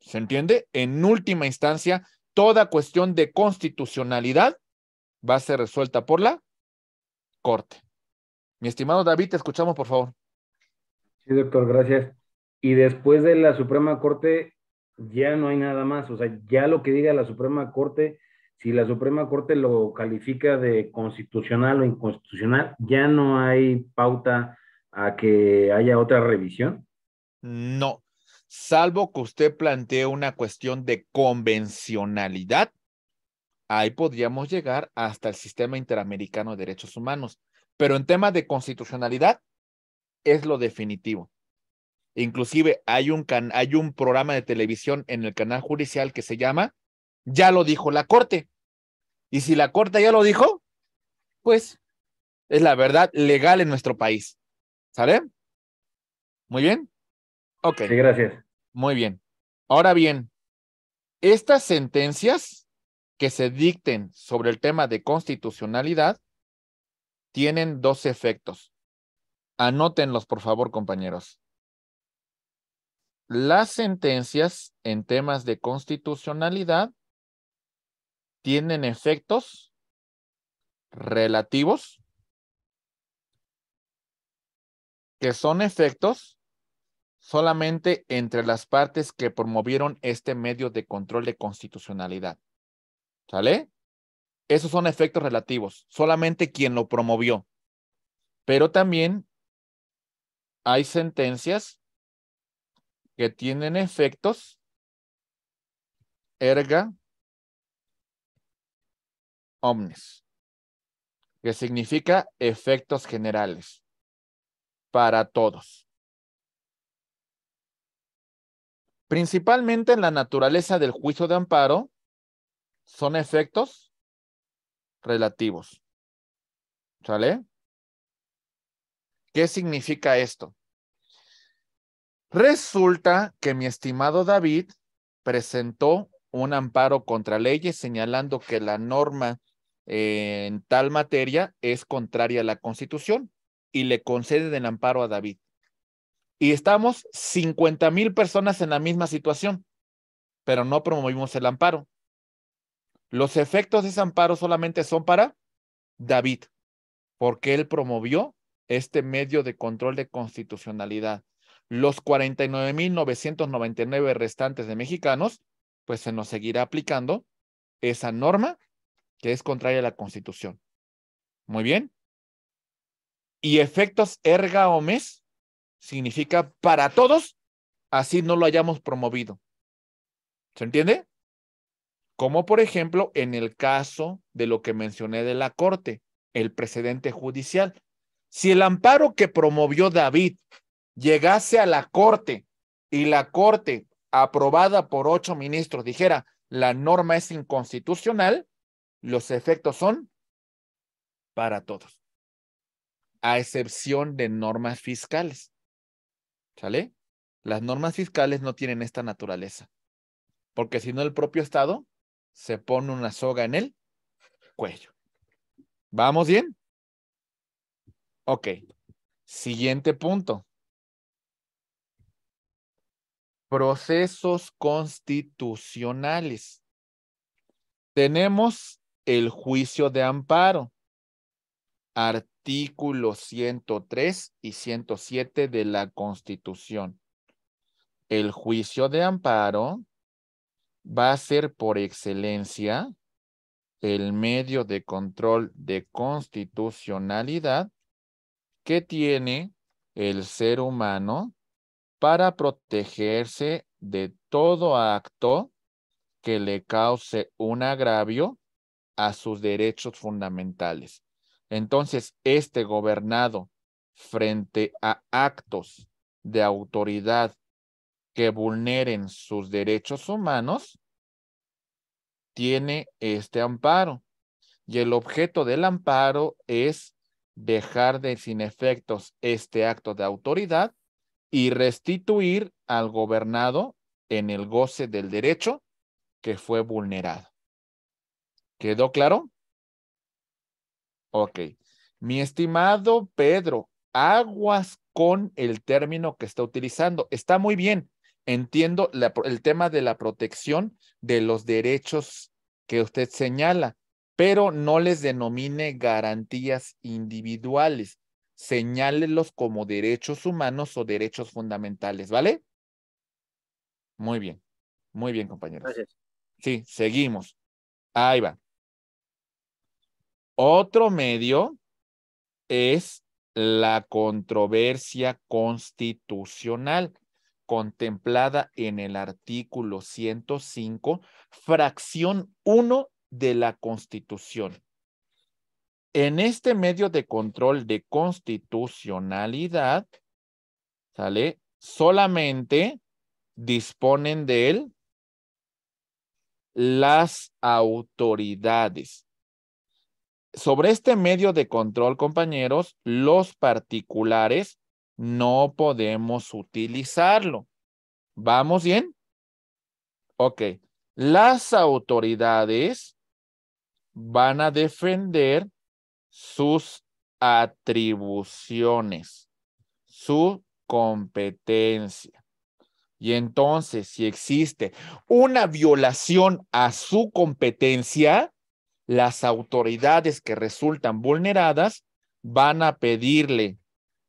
¿Se entiende? En última instancia, toda cuestión de constitucionalidad va a ser resuelta por la Corte. Mi estimado David, te escuchamos, por favor. Sí, doctor, gracias. Y después de la Suprema Corte, ya no hay nada más. O sea, ya lo que diga la Suprema Corte, si la Suprema Corte lo califica de constitucional o inconstitucional, ya no hay pauta a que haya otra revisión? No, salvo que usted plantee una cuestión de convencionalidad, ahí podríamos llegar hasta el sistema interamericano de derechos humanos. Pero en tema de constitucionalidad es lo definitivo. Inclusive hay un, hay un programa de televisión en el canal judicial que se llama Ya lo dijo la Corte. Y si la Corte ya lo dijo, pues es la verdad legal en nuestro país. ¿Sale? ¿Muy bien? Ok. Sí, gracias. Muy bien. Ahora bien, estas sentencias que se dicten sobre el tema de constitucionalidad tienen dos efectos. Anótenlos, por favor, compañeros. Las sentencias en temas de constitucionalidad tienen efectos relativos que son efectos solamente entre las partes que promovieron este medio de control de constitucionalidad. ¿Sale? Esos son efectos relativos, solamente quien lo promovió. Pero también hay sentencias que tienen efectos erga omnes, que significa efectos generales para todos. Principalmente en la naturaleza del juicio de amparo son efectos relativos. ¿Sale? ¿Qué significa esto? Resulta que mi estimado David presentó un amparo contra leyes señalando que la norma en tal materia es contraria a la Constitución y le conceden el amparo a David. Y estamos 50 mil personas en la misma situación, pero no promovimos el amparo. Los efectos de ese amparo solamente son para David, porque él promovió este medio de control de constitucionalidad. Los 49.999 restantes de mexicanos, pues se nos seguirá aplicando esa norma que es contraria a la Constitución. Muy bien. Y efectos erga homes significa para todos, así no lo hayamos promovido. ¿Se entiende? Como por ejemplo en el caso de lo que mencioné de la corte, el precedente judicial. Si el amparo que promovió David llegase a la corte y la corte aprobada por ocho ministros dijera la norma es inconstitucional, los efectos son para todos a excepción de normas fiscales. ¿Sale? Las normas fiscales no tienen esta naturaleza, porque si no el propio Estado se pone una soga en el cuello. ¿Vamos bien? Ok. Siguiente punto. Procesos constitucionales. Tenemos el juicio de amparo. Art artículos 103 y 107 de la Constitución. El juicio de amparo va a ser por excelencia el medio de control de constitucionalidad que tiene el ser humano para protegerse de todo acto que le cause un agravio a sus derechos fundamentales. Entonces, este gobernado frente a actos de autoridad que vulneren sus derechos humanos, tiene este amparo. Y el objeto del amparo es dejar de sin efectos este acto de autoridad y restituir al gobernado en el goce del derecho que fue vulnerado. ¿Quedó claro? Ok. Mi estimado Pedro, aguas con el término que está utilizando. Está muy bien. Entiendo el tema de la protección de los derechos que usted señala, pero no les denomine garantías individuales. Señálelos como derechos humanos o derechos fundamentales, ¿vale? Muy bien, muy bien, compañeros. Sí, seguimos. Ahí va. Otro medio es la controversia constitucional contemplada en el artículo 105, fracción 1 de la Constitución. En este medio de control de constitucionalidad, ¿sale? Solamente disponen de él las autoridades sobre este medio de control, compañeros, los particulares no podemos utilizarlo. ¿Vamos bien? Ok. Las autoridades van a defender sus atribuciones, su competencia. Y entonces, si existe una violación a su competencia, las autoridades que resultan vulneradas van a pedirle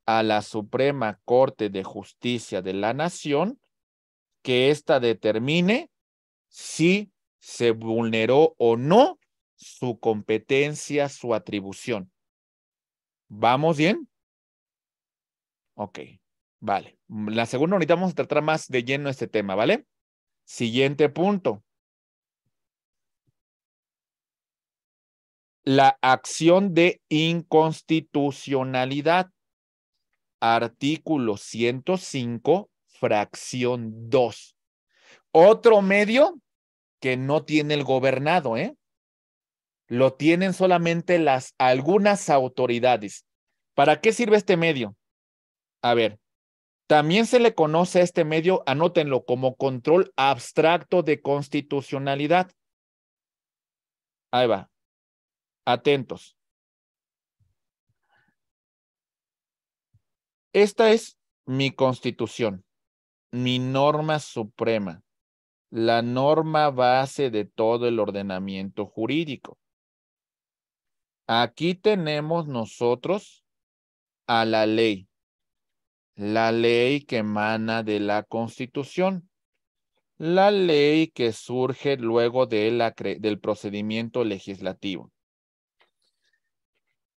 a la Suprema Corte de Justicia de la Nación que ésta determine si se vulneró o no su competencia, su atribución. ¿Vamos bien? Ok, vale. La segunda ahorita vamos a tratar más de lleno este tema, ¿vale? Siguiente punto. la acción de inconstitucionalidad. Artículo 105, fracción 2. Otro medio que no tiene el gobernado, ¿eh? Lo tienen solamente las algunas autoridades. ¿Para qué sirve este medio? A ver, también se le conoce a este medio, anótenlo, como control abstracto de constitucionalidad. Ahí va. Atentos. Esta es mi constitución, mi norma suprema, la norma base de todo el ordenamiento jurídico. Aquí tenemos nosotros a la ley, la ley que emana de la constitución, la ley que surge luego del procedimiento legislativo.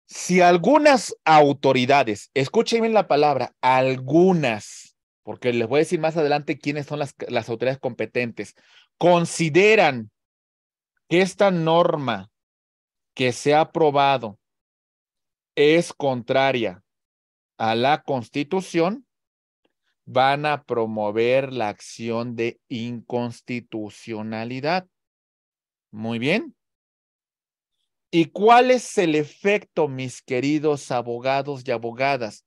Si algunas autoridades, escúchenme la palabra, algunas, porque les voy a decir más adelante quiénes son las, las autoridades competentes, consideran que esta norma que se ha aprobado es contraria a la Constitución, van a promover la acción de inconstitucionalidad. Muy bien. ¿Y cuál es el efecto, mis queridos abogados y abogadas?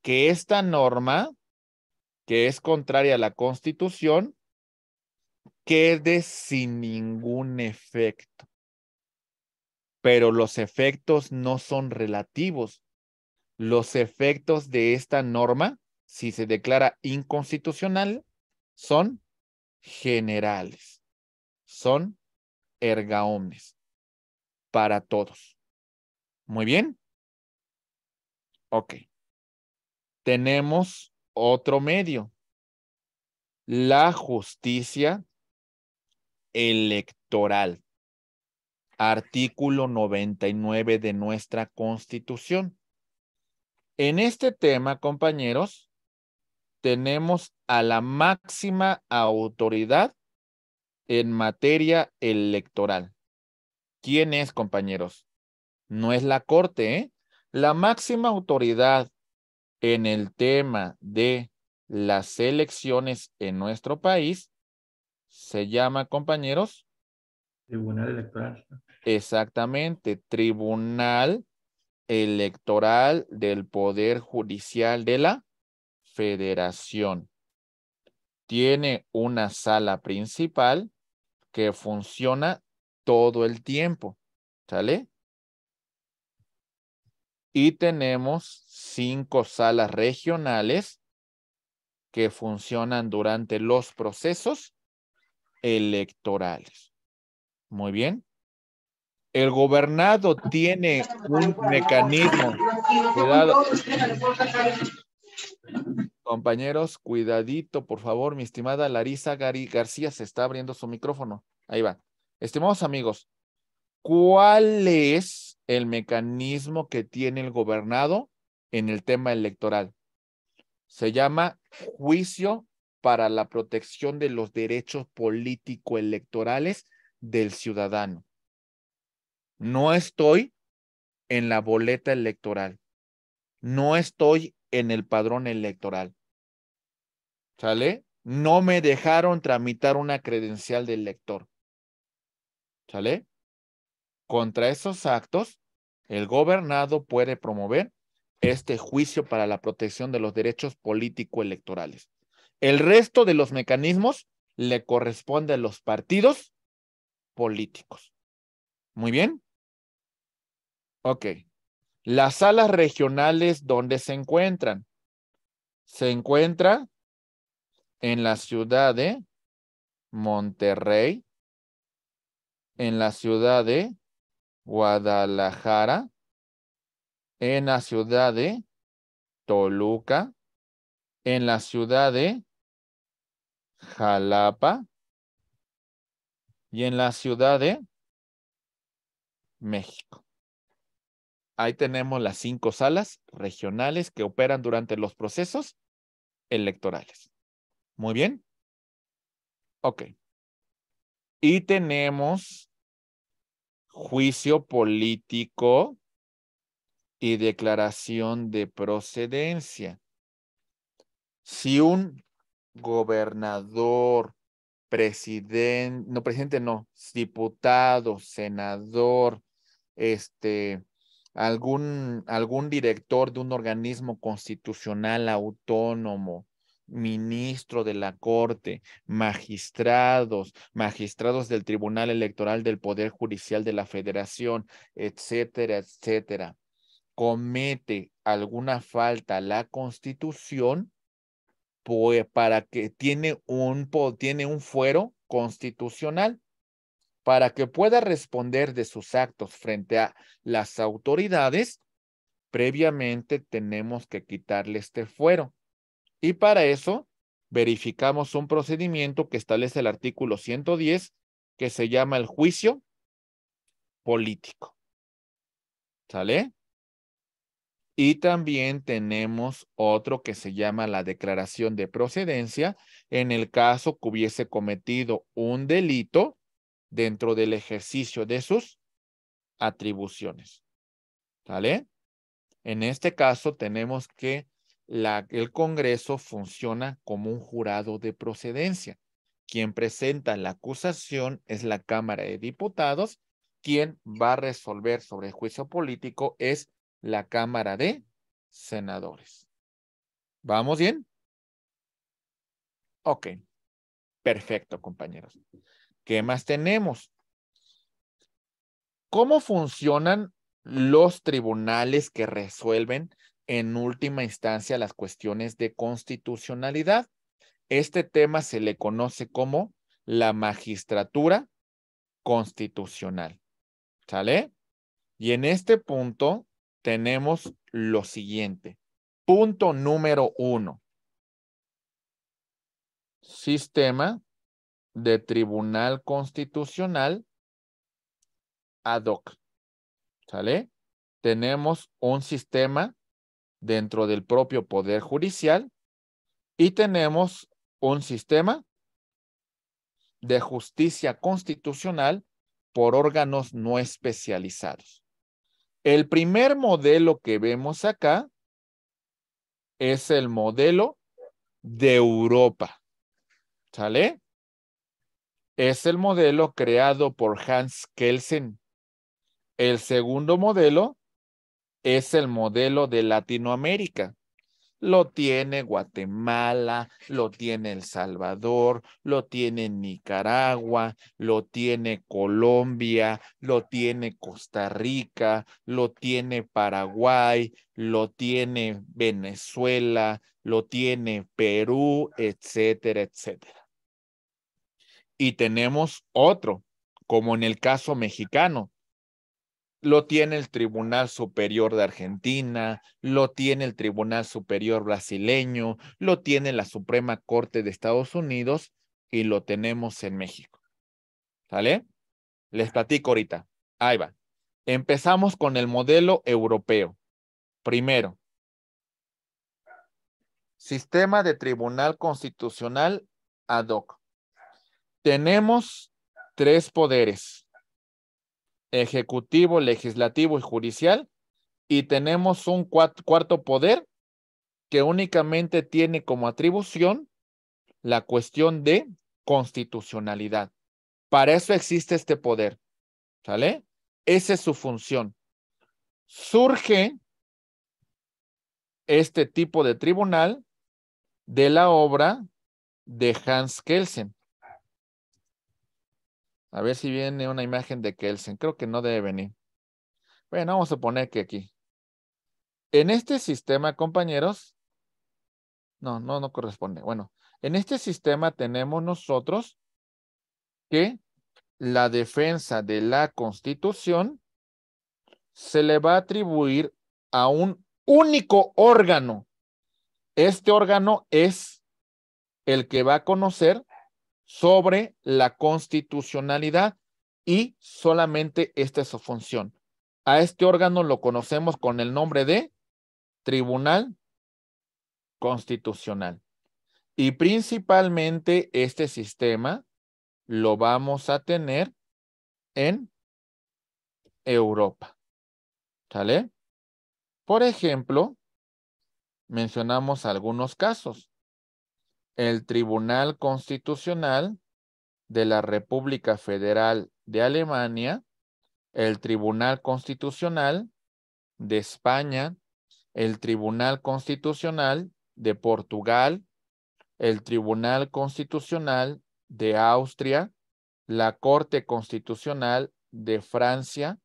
Que esta norma, que es contraria a la Constitución, quede sin ningún efecto. Pero los efectos no son relativos. Los efectos de esta norma, si se declara inconstitucional, son generales, son erga omnes para todos. Muy bien. Ok. Tenemos otro medio. La justicia electoral. Artículo 99 de nuestra Constitución. En este tema, compañeros, tenemos a la máxima autoridad en materia electoral, ¿Quién es, compañeros? No es la Corte, ¿eh? La máxima autoridad en el tema de las elecciones en nuestro país se llama, compañeros. Tribunal Electoral. Exactamente, Tribunal Electoral del Poder Judicial de la Federación. Tiene una sala principal que funciona todo el tiempo. ¿Sale? Y tenemos cinco salas regionales que funcionan durante los procesos electorales. Muy bien. El gobernado tiene un mecanismo. Compañeros, cuidadito, por favor. Mi estimada Larisa García se está abriendo su micrófono. Ahí va. Estimados amigos, ¿cuál es el mecanismo que tiene el gobernado en el tema electoral? Se llama juicio para la protección de los derechos político-electorales del ciudadano. No estoy en la boleta electoral. No estoy en el padrón electoral. ¿Sale? No me dejaron tramitar una credencial de lector. ¿Sale? Contra esos actos, el gobernado puede promover este juicio para la protección de los derechos político-electorales. El resto de los mecanismos le corresponde a los partidos políticos. Muy bien. Ok. Las salas regionales donde se encuentran. Se encuentra en la ciudad de Monterrey, en la ciudad de Guadalajara, en la ciudad de Toluca, en la ciudad de Jalapa y en la ciudad de México. Ahí tenemos las cinco salas regionales que operan durante los procesos electorales. Muy bien. Ok. Y tenemos juicio político y declaración de procedencia. Si un gobernador, presidente, no presidente, no, diputado, senador, este, algún, algún director de un organismo constitucional autónomo, ministro de la Corte, magistrados, magistrados del Tribunal Electoral del Poder Judicial de la Federación, etcétera, etcétera, comete alguna falta a la Constitución, pues para que tiene un, tiene un fuero constitucional para que pueda responder de sus actos frente a las autoridades, previamente tenemos que quitarle este fuero y para eso verificamos un procedimiento que establece el artículo 110 que se llama el juicio político. ¿Sale? Y también tenemos otro que se llama la declaración de procedencia en el caso que hubiese cometido un delito dentro del ejercicio de sus atribuciones. ¿Sale? En este caso tenemos que el Congreso funciona como un jurado de procedencia. Quien presenta la acusación es la Cámara de Diputados. Quien va a resolver sobre el juicio político es la Cámara de Senadores. ¿Vamos bien? Ok. Perfecto, compañeros. ¿Qué más tenemos? ¿Cómo funcionan los tribunales que resuelven en última instancia las cuestiones de constitucionalidad. Este tema se le conoce como la magistratura constitucional. ¿Sale? Y en este punto tenemos lo siguiente. Punto número uno. Sistema de Tribunal Constitucional ad hoc. ¿Sale? Tenemos un sistema dentro del propio Poder Judicial y tenemos un sistema de justicia constitucional por órganos no especializados. El primer modelo que vemos acá es el modelo de Europa. ¿Sale? Es el modelo creado por Hans Kelsen. El segundo modelo es el modelo de Latinoamérica. Lo tiene Guatemala, lo tiene El Salvador, lo tiene Nicaragua, lo tiene Colombia, lo tiene Costa Rica, lo tiene Paraguay, lo tiene Venezuela, lo tiene Perú, etcétera, etcétera. Y tenemos otro, como en el caso mexicano, lo tiene el Tribunal Superior de Argentina, lo tiene el Tribunal Superior brasileño, lo tiene la Suprema Corte de Estados Unidos y lo tenemos en México. ¿Sale? Les platico ahorita. Ahí va. Empezamos con el modelo europeo. Primero, sistema de tribunal constitucional ad hoc. Tenemos tres poderes ejecutivo, legislativo y judicial, y tenemos un cuarto poder que únicamente tiene como atribución la cuestión de constitucionalidad. Para eso existe este poder. ¿Sale? Esa es su función. Surge este tipo de tribunal de la obra de Hans Kelsen. A ver si viene una imagen de Kelsen. Creo que no debe venir. Bueno, vamos a poner que aquí. En este sistema, compañeros, no, no, no corresponde. Bueno, en este sistema tenemos nosotros que la defensa de la Constitución se le va a atribuir a un único órgano. Este órgano es el que va a conocer sobre la constitucionalidad y solamente esta es su función. A este órgano lo conocemos con el nombre de Tribunal Constitucional. Y principalmente este sistema lo vamos a tener en Europa. ¿Sale? Por ejemplo, mencionamos algunos casos el Tribunal Constitucional de la República Federal de Alemania, el Tribunal Constitucional de España, el Tribunal Constitucional de Portugal, el Tribunal Constitucional de Austria, la Corte Constitucional de Francia,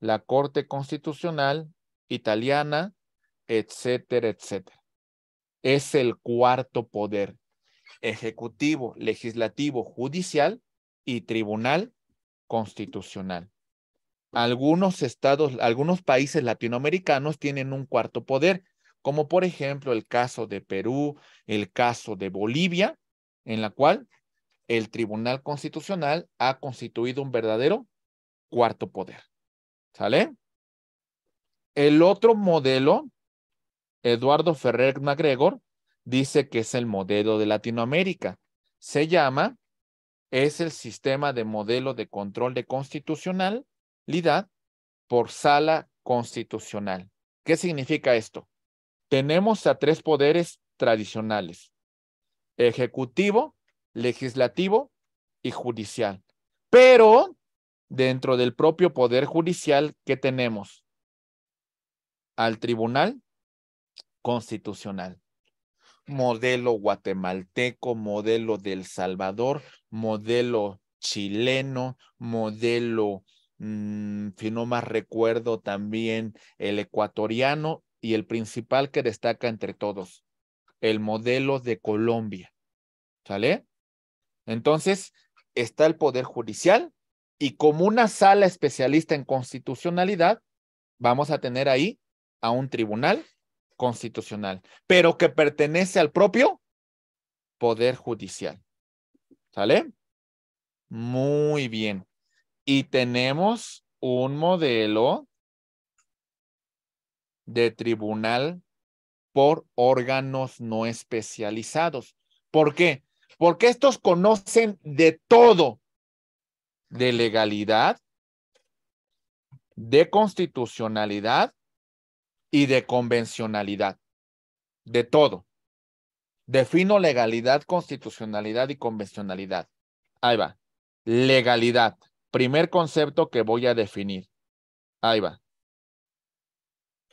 la Corte Constitucional italiana, etcétera, etcétera. Es el cuarto poder ejecutivo, legislativo, judicial y tribunal constitucional. Algunos estados, algunos países latinoamericanos tienen un cuarto poder, como por ejemplo el caso de Perú, el caso de Bolivia, en la cual el Tribunal Constitucional ha constituido un verdadero cuarto poder. ¿Sale? El otro modelo, Eduardo Ferrer MacGregor, dice que es el modelo de Latinoamérica. Se llama, es el sistema de modelo de control de constitucionalidad por sala constitucional. ¿Qué significa esto? Tenemos a tres poderes tradicionales, ejecutivo, legislativo y judicial. Pero dentro del propio poder judicial, ¿qué tenemos? Al Tribunal Constitucional modelo guatemalteco, modelo del Salvador, modelo chileno, modelo, mm, si no más recuerdo, también el ecuatoriano y el principal que destaca entre todos, el modelo de Colombia. ¿Sale? Entonces, está el Poder Judicial y como una sala especialista en constitucionalidad, vamos a tener ahí a un tribunal constitucional, pero que pertenece al propio Poder Judicial. ¿Sale? Muy bien. Y tenemos un modelo de tribunal por órganos no especializados. ¿Por qué? Porque estos conocen de todo, de legalidad, de constitucionalidad y de convencionalidad, de todo. Defino legalidad, constitucionalidad y convencionalidad. Ahí va. Legalidad, primer concepto que voy a definir. Ahí va.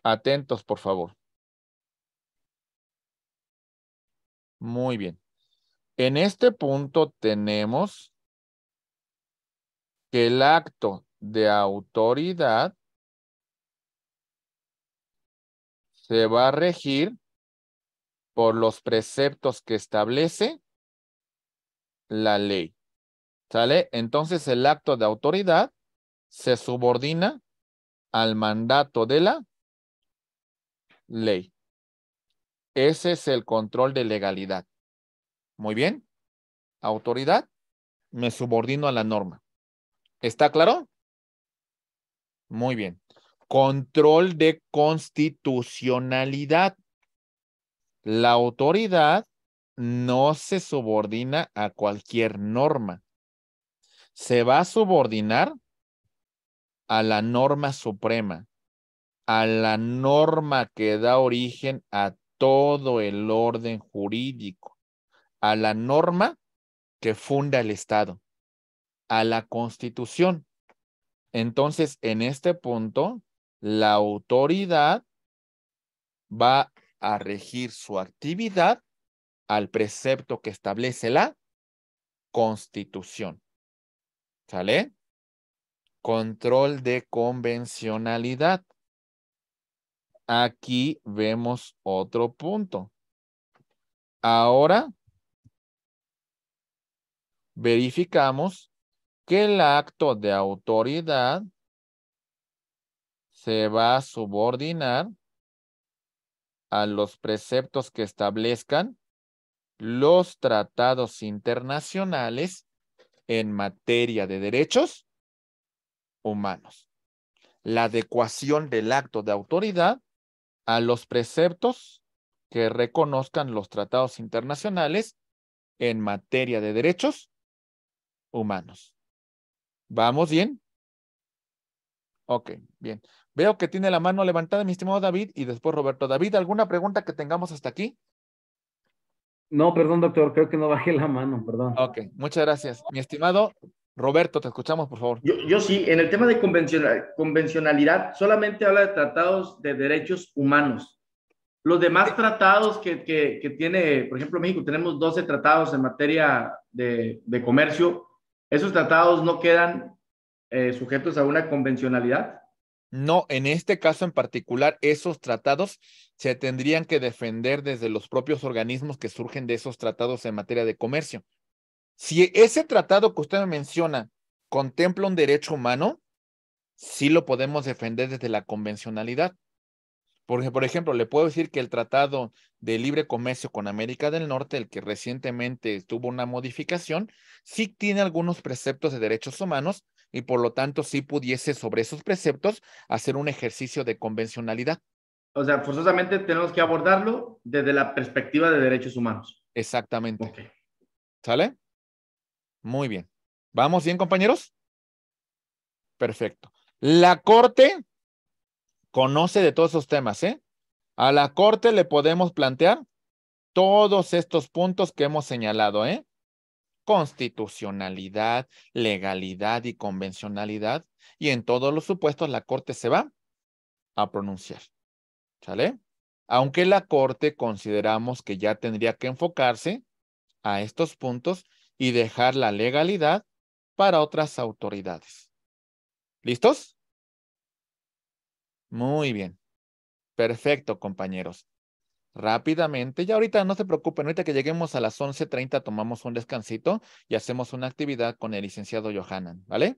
Atentos, por favor. Muy bien. En este punto tenemos que el acto de autoridad se va a regir por los preceptos que establece la ley. ¿Sale? Entonces el acto de autoridad se subordina al mandato de la ley. Ese es el control de legalidad. Muy bien. Autoridad, me subordino a la norma. ¿Está claro? Muy bien. Control de constitucionalidad. La autoridad no se subordina a cualquier norma. Se va a subordinar a la norma suprema, a la norma que da origen a todo el orden jurídico, a la norma que funda el Estado, a la Constitución. Entonces, en este punto, la autoridad va a regir su actividad al precepto que establece la constitución. ¿Sale? Control de convencionalidad. Aquí vemos otro punto. Ahora verificamos que el acto de autoridad se va a subordinar a los preceptos que establezcan los tratados internacionales en materia de derechos humanos. La adecuación del acto de autoridad a los preceptos que reconozcan los tratados internacionales en materia de derechos humanos. ¿Vamos bien? Ok, bien. Veo que tiene la mano levantada, mi estimado David, y después Roberto. David, ¿alguna pregunta que tengamos hasta aquí? No, perdón, doctor, creo que no bajé la mano, perdón. Ok, muchas gracias. Mi estimado Roberto, te escuchamos, por favor. Yo, sí, en el tema de convencional, convencionalidad, solamente habla de tratados de derechos humanos. Los demás eh. tratados que, tiene, por ejemplo, México, tenemos 12 tratados en materia de, comercio. ¿Esos tratados no quedan eh, sujetos a una convencionalidad? No, en este caso en particular, esos tratados se tendrían que defender desde los propios organismos que surgen de esos tratados en materia de comercio. Si ese tratado que usted menciona contempla un derecho humano, sí lo podemos defender desde la convencionalidad. Porque, por ejemplo, le puedo decir que el Tratado de Libre Comercio con América del Norte, el que recientemente tuvo una modificación, sí tiene algunos preceptos de derechos humanos y por lo tanto si pudiese sobre esos preceptos hacer un ejercicio de convencionalidad. O sea, forzosamente tenemos que abordarlo desde la perspectiva de derechos humanos. Exactamente. ¿Sale? Muy bien. ¿Vamos bien, compañeros? Perfecto. La Corte conoce de todos esos temas, ¿eh? A la Corte le podemos plantear todos estos puntos que hemos señalado, ¿eh? constitucionalidad, legalidad y convencionalidad. Y en todos los supuestos la Corte se va a pronunciar. ¿Sale? Aunque la Corte consideramos que ya tendría que enfocarse a estos puntos y dejar la legalidad para otras autoridades. ¿Listos? Muy bien. Perfecto, compañeros rápidamente. Ya ahorita no se preocupen, ahorita que lleguemos a las 11.30 tomamos un descansito y hacemos una actividad con el licenciado Johanan, ¿vale?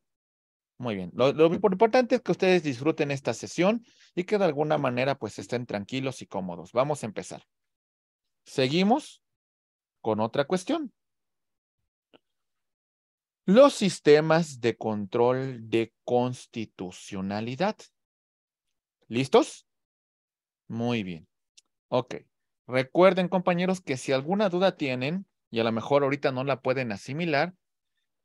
Muy bien. Lo, lo, importante es que ustedes disfruten esta sesión y que de alguna manera pues estén tranquilos y cómodos. Vamos a empezar. Seguimos con otra cuestión. Los sistemas de control de constitucionalidad. ¿Listos? Muy bien. Ok. Recuerden, compañeros, que si alguna duda tienen y a lo mejor ahorita no la pueden asimilar,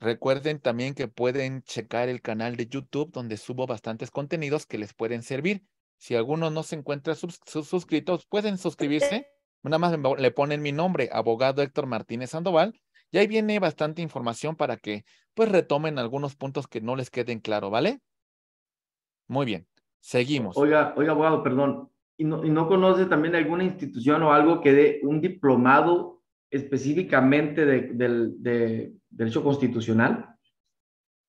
recuerden también que pueden checar el canal de YouTube donde subo bastantes contenidos que les pueden servir. Si alguno no se encuentra sus, suscritos, pueden suscribirse. Nada más le ponen mi nombre, abogado Héctor Martínez Sandoval, y ahí viene bastante información para que pues retomen algunos puntos que no les queden claro, ¿vale? Muy bien, seguimos. Oiga, oiga, abogado, perdón, y no, conoce también alguna institución o algo que dé un diplomado específicamente de, de, derecho constitucional?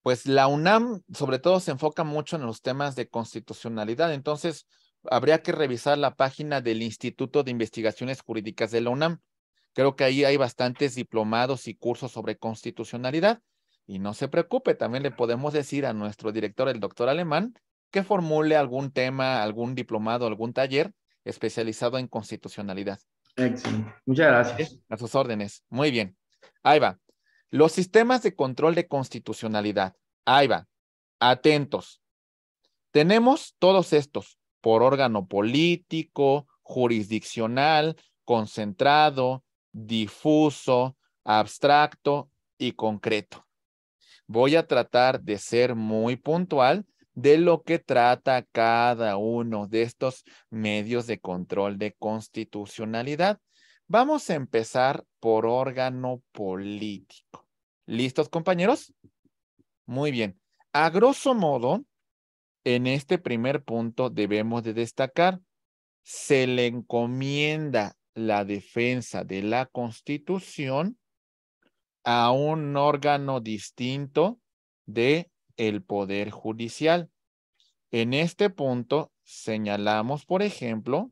Pues la UNAM sobre todo se enfoca mucho en los temas de constitucionalidad, entonces habría que revisar la página del Instituto de Investigaciones Jurídicas de la UNAM. Creo que ahí hay bastantes diplomados y cursos sobre constitucionalidad. Y no se preocupe, también le podemos decir a nuestro director, el doctor Alemán, que formule algún tema, algún diplomado, algún taller especializado en constitucionalidad. Muchas gracias. ¿Eh? A sus órdenes. Muy bien. Ahí va. Los sistemas de control de constitucionalidad. Ahí va. Atentos. Tenemos todos estos por órgano político, jurisdiccional, concentrado, difuso, abstracto y concreto. Voy a tratar de ser muy puntual de lo que trata cada uno de estos medios de control de constitucionalidad. Vamos a empezar por órgano político. ¿Listos, compañeros? Muy bien. A grosso modo, en este primer punto debemos de destacar, se le encomienda la defensa de la Constitución a un órgano distinto de el Poder Judicial. En este punto señalamos, por ejemplo,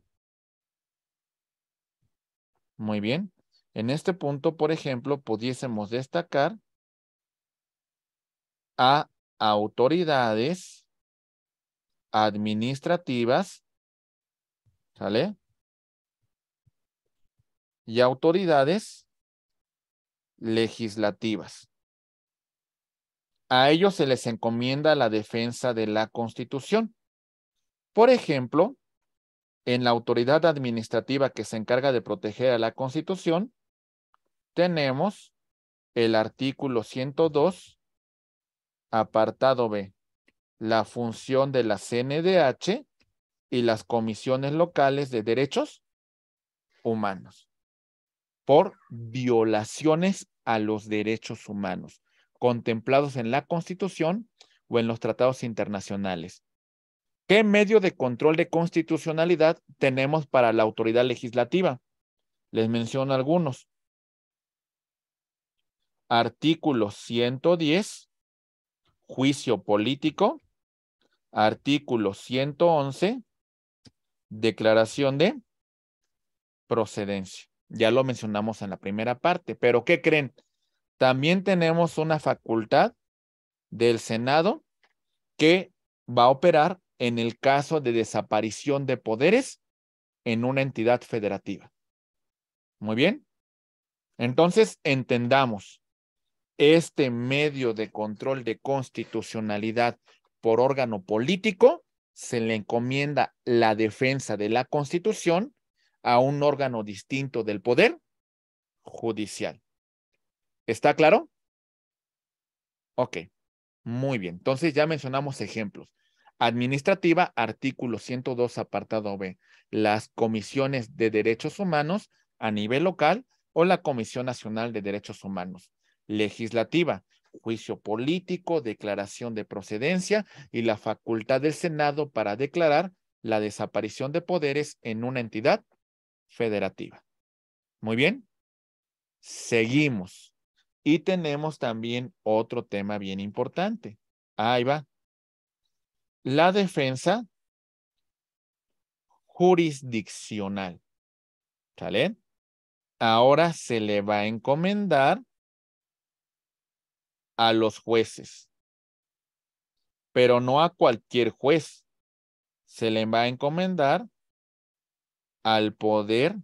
muy bien, en este punto, por ejemplo, pudiésemos destacar a autoridades administrativas, ¿sale? Y autoridades legislativas a ellos se les encomienda la defensa de la Constitución. Por ejemplo, en la autoridad administrativa que se encarga de proteger a la Constitución, tenemos el artículo 102, apartado B, la función de la CNDH y las comisiones locales de derechos humanos por violaciones a los derechos humanos contemplados en la Constitución o en los tratados internacionales. ¿Qué medio de control de constitucionalidad tenemos para la autoridad legislativa? Les menciono algunos. Artículo 110, juicio político. Artículo 111, declaración de procedencia. Ya lo mencionamos en la primera parte, pero ¿qué creen? También tenemos una facultad del Senado que va a operar en el caso de desaparición de poderes en una entidad federativa. Muy bien. Entonces, entendamos, este medio de control de constitucionalidad por órgano político se le encomienda la defensa de la constitución a un órgano distinto del poder judicial. ¿Está claro? Ok, muy bien. Entonces ya mencionamos ejemplos. Administrativa, artículo 102, apartado B. Las comisiones de derechos humanos a nivel local o la Comisión Nacional de Derechos Humanos. Legislativa, juicio político, declaración de procedencia y la facultad del Senado para declarar la desaparición de poderes en una entidad federativa. Muy bien. Seguimos. Y tenemos también otro tema bien importante. Ahí va. La defensa jurisdiccional. ¿Sale? Ahora se le va a encomendar a los jueces, pero no a cualquier juez. Se le va a encomendar al Poder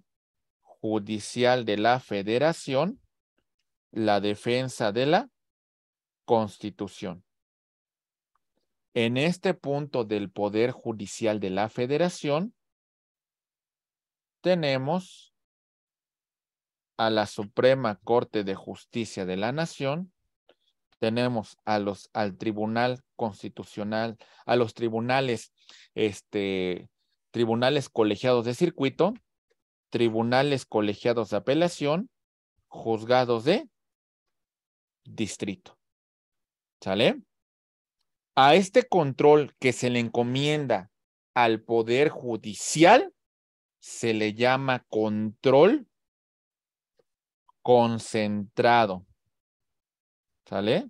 Judicial de la Federación la defensa de la Constitución. En este punto del Poder Judicial de la Federación, tenemos a la Suprema Corte de Justicia de la Nación, tenemos a los, al Tribunal Constitucional, a los tribunales, este, tribunales colegiados de circuito, tribunales colegiados de apelación, juzgados de distrito. ¿Sale? A este control que se le encomienda al Poder Judicial se le llama control concentrado. ¿Sale?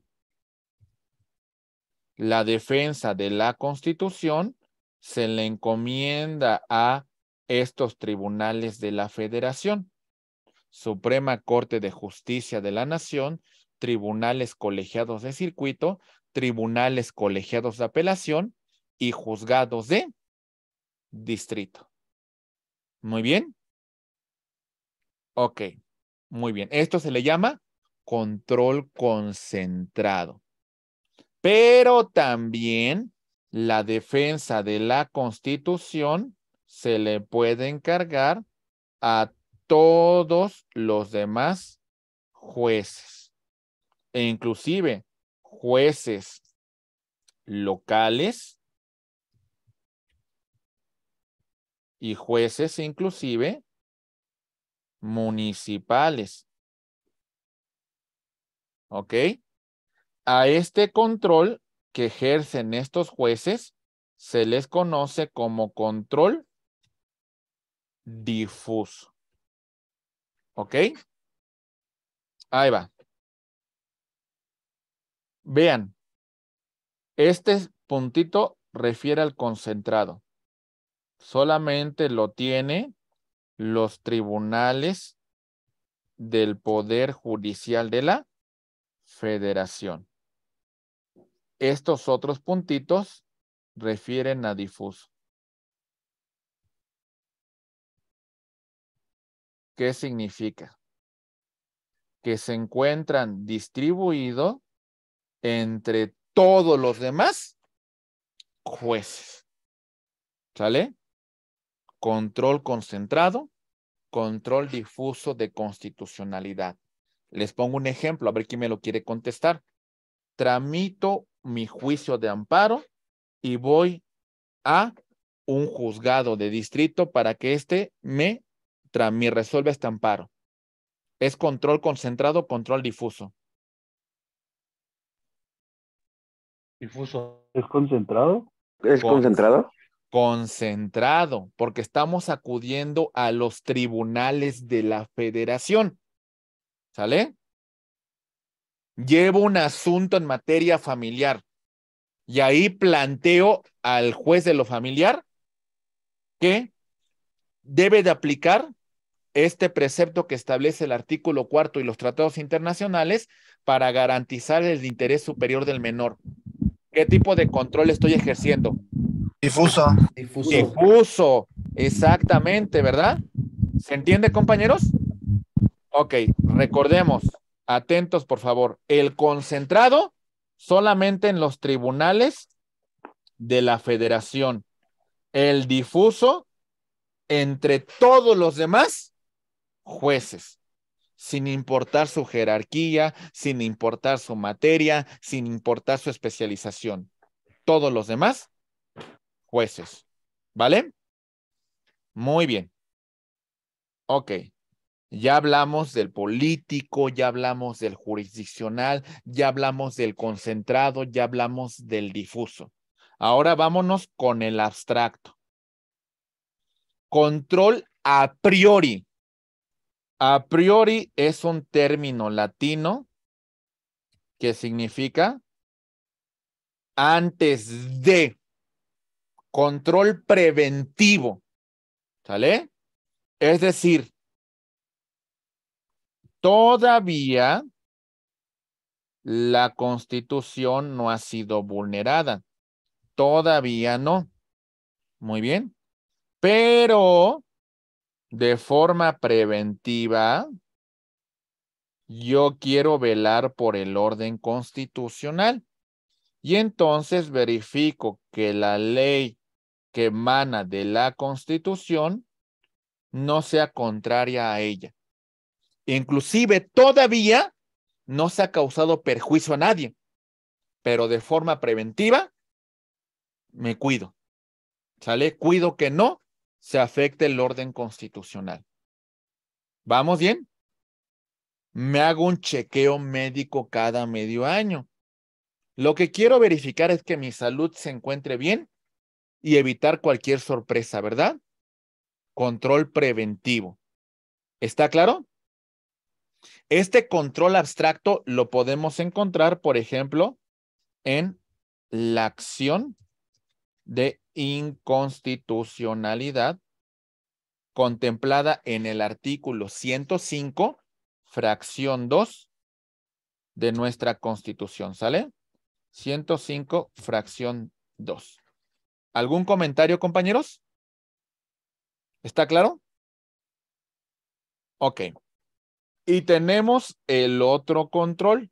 La defensa de la Constitución se le encomienda a estos tribunales de la Federación, Suprema Corte de Justicia de la Nación tribunales colegiados de circuito, tribunales colegiados de apelación y juzgados de distrito. Muy bien. Ok, muy bien. Esto se le llama control concentrado. Pero también la defensa de la constitución se le puede encargar a todos los demás jueces e inclusive jueces locales y jueces e inclusive municipales. ¿Ok? A este control que ejercen estos jueces se les conoce como control difuso. ¿Ok? Ahí va. Vean, este puntito refiere al concentrado. Solamente lo tiene los tribunales del Poder Judicial de la Federación. Estos otros puntitos refieren a difuso. ¿Qué significa? Que se encuentran distribuidos entre todos los demás jueces. ¿Sale? Control concentrado, control difuso de constitucionalidad. Les pongo un ejemplo, a ver quién me lo quiere contestar. Tramito mi juicio de amparo y voy a un juzgado de distrito para que éste me, me resuelva este amparo. Es control concentrado, control difuso. Difuso. ¿Es concentrado? ¿Es concentrado? Concentrado, porque estamos acudiendo a los tribunales de la federación. ¿Sale? Llevo un asunto en materia familiar y ahí planteo al juez de lo familiar que debe de aplicar este precepto que establece el artículo cuarto y los tratados internacionales para garantizar el interés superior del menor. ¿Qué tipo de control estoy ejerciendo? Difuso. Difuso. Difuso, exactamente, ¿verdad? ¿Se entiende, compañeros? Ok, recordemos, atentos por favor, el concentrado solamente en los tribunales de la federación, el difuso entre todos los demás jueces sin importar su jerarquía, sin importar su materia, sin importar su especialización. Todos los demás, jueces. ¿Vale? Muy bien. Ok. Ya hablamos del político, ya hablamos del jurisdiccional, ya hablamos del concentrado, ya hablamos del difuso. Ahora vámonos con el abstracto. Control a priori. A priori es un término latino que significa antes de control preventivo. ¿Sale? Es decir, todavía la constitución no ha sido vulnerada. Todavía no. Muy bien. Pero de forma preventiva, yo quiero velar por el orden constitucional. Y entonces verifico que la ley que emana de la constitución no sea contraria a ella. Inclusive todavía no se ha causado perjuicio a nadie, pero de forma preventiva me cuido. ¿Sale? Cuido que no se afecte el orden constitucional. ¿Vamos bien? Me hago un chequeo médico cada medio año. Lo que quiero verificar es que mi salud se encuentre bien y evitar cualquier sorpresa, ¿verdad? Control preventivo. ¿Está claro? Este control abstracto lo podemos encontrar, por ejemplo, en la acción de inconstitucionalidad contemplada en el artículo 105, fracción 2 de nuestra Constitución, ¿sale? 105, fracción 2. ¿Algún comentario, compañeros? ¿Está claro? Ok. Y tenemos el otro control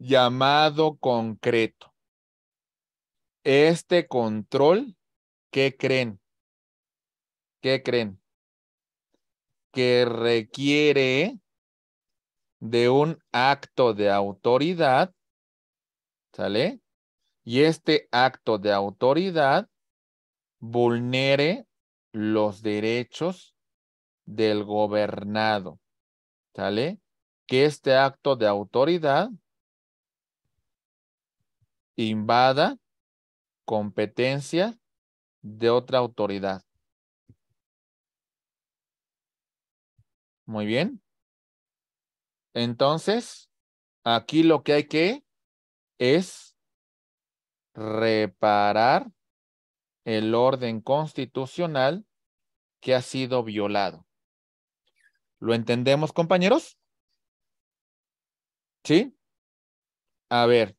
llamado concreto. Este control, ¿qué creen? ¿Qué creen? Que requiere de un acto de autoridad, ¿sale? Y este acto de autoridad vulnere los derechos del gobernado, ¿sale? Que este acto de autoridad invada competencia de otra autoridad. Muy bien. Entonces, aquí lo que hay que es reparar el orden constitucional que ha sido violado. ¿Lo entendemos, compañeros? ¿Sí? A ver,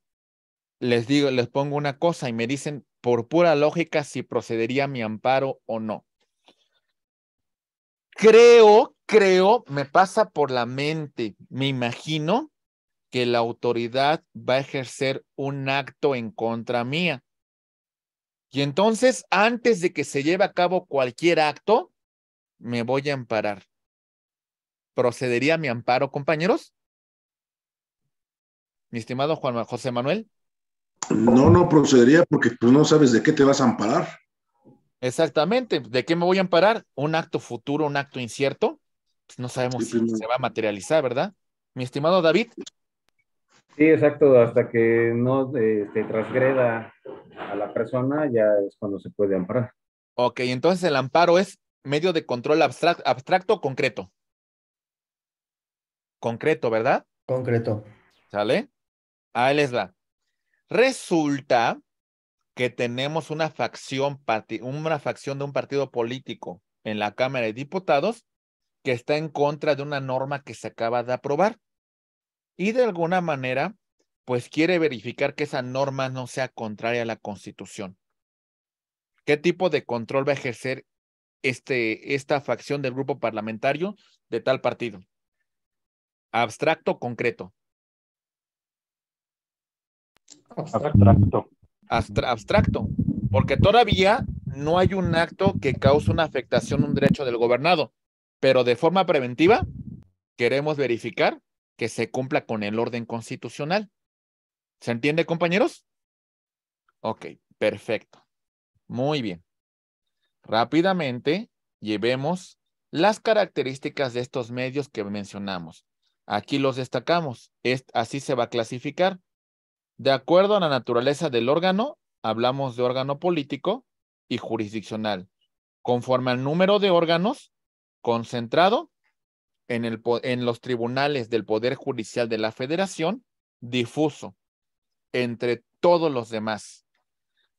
les digo, les pongo una cosa y me dicen por pura lógica si procedería mi amparo o no. Creo, creo, me pasa por la mente, me imagino que la autoridad va a ejercer un acto en contra mía. Y entonces, antes de que se lleve a cabo cualquier acto, me voy a amparar. ¿Procedería mi amparo, compañeros? Mi estimado Juan José Manuel. No, no procedería porque tú pues, no sabes de qué te vas a amparar. Exactamente, ¿de qué me voy a amparar? Un acto futuro, un acto incierto. Pues, no sabemos si pues, se va a materializar, ¿verdad? Mi estimado David. Sí, exacto, hasta que no este, transgreda a la persona, ya es cuando se puede amparar. Ok, entonces el amparo es medio de control abstracto, abstracto o concreto. Concreto, ¿verdad? Concreto. ¿Sale? Ahí les va. Resulta que tenemos una facción, una facción de un partido político en la Cámara de Diputados que está en contra de una norma que se acaba de aprobar y de alguna manera, pues quiere verificar que esa norma no sea contraria a la Constitución. ¿Qué tipo de control va a ejercer este, esta facción del grupo parlamentario de tal partido? Abstracto, concreto. Abstracto. abstracto. Porque todavía no hay un acto que cause una afectación a un derecho del gobernado, pero de forma preventiva queremos verificar que se cumpla con el orden constitucional. ¿Se entiende, compañeros? Ok, perfecto. Muy bien. Rápidamente llevemos las características de estos medios que mencionamos. Aquí los destacamos. así se va a clasificar. De acuerdo a la naturaleza del órgano, hablamos de órgano político y jurisdiccional, conforme al número de órganos concentrado en, los tribunales del Poder Judicial de la Federación, difuso entre todos los demás,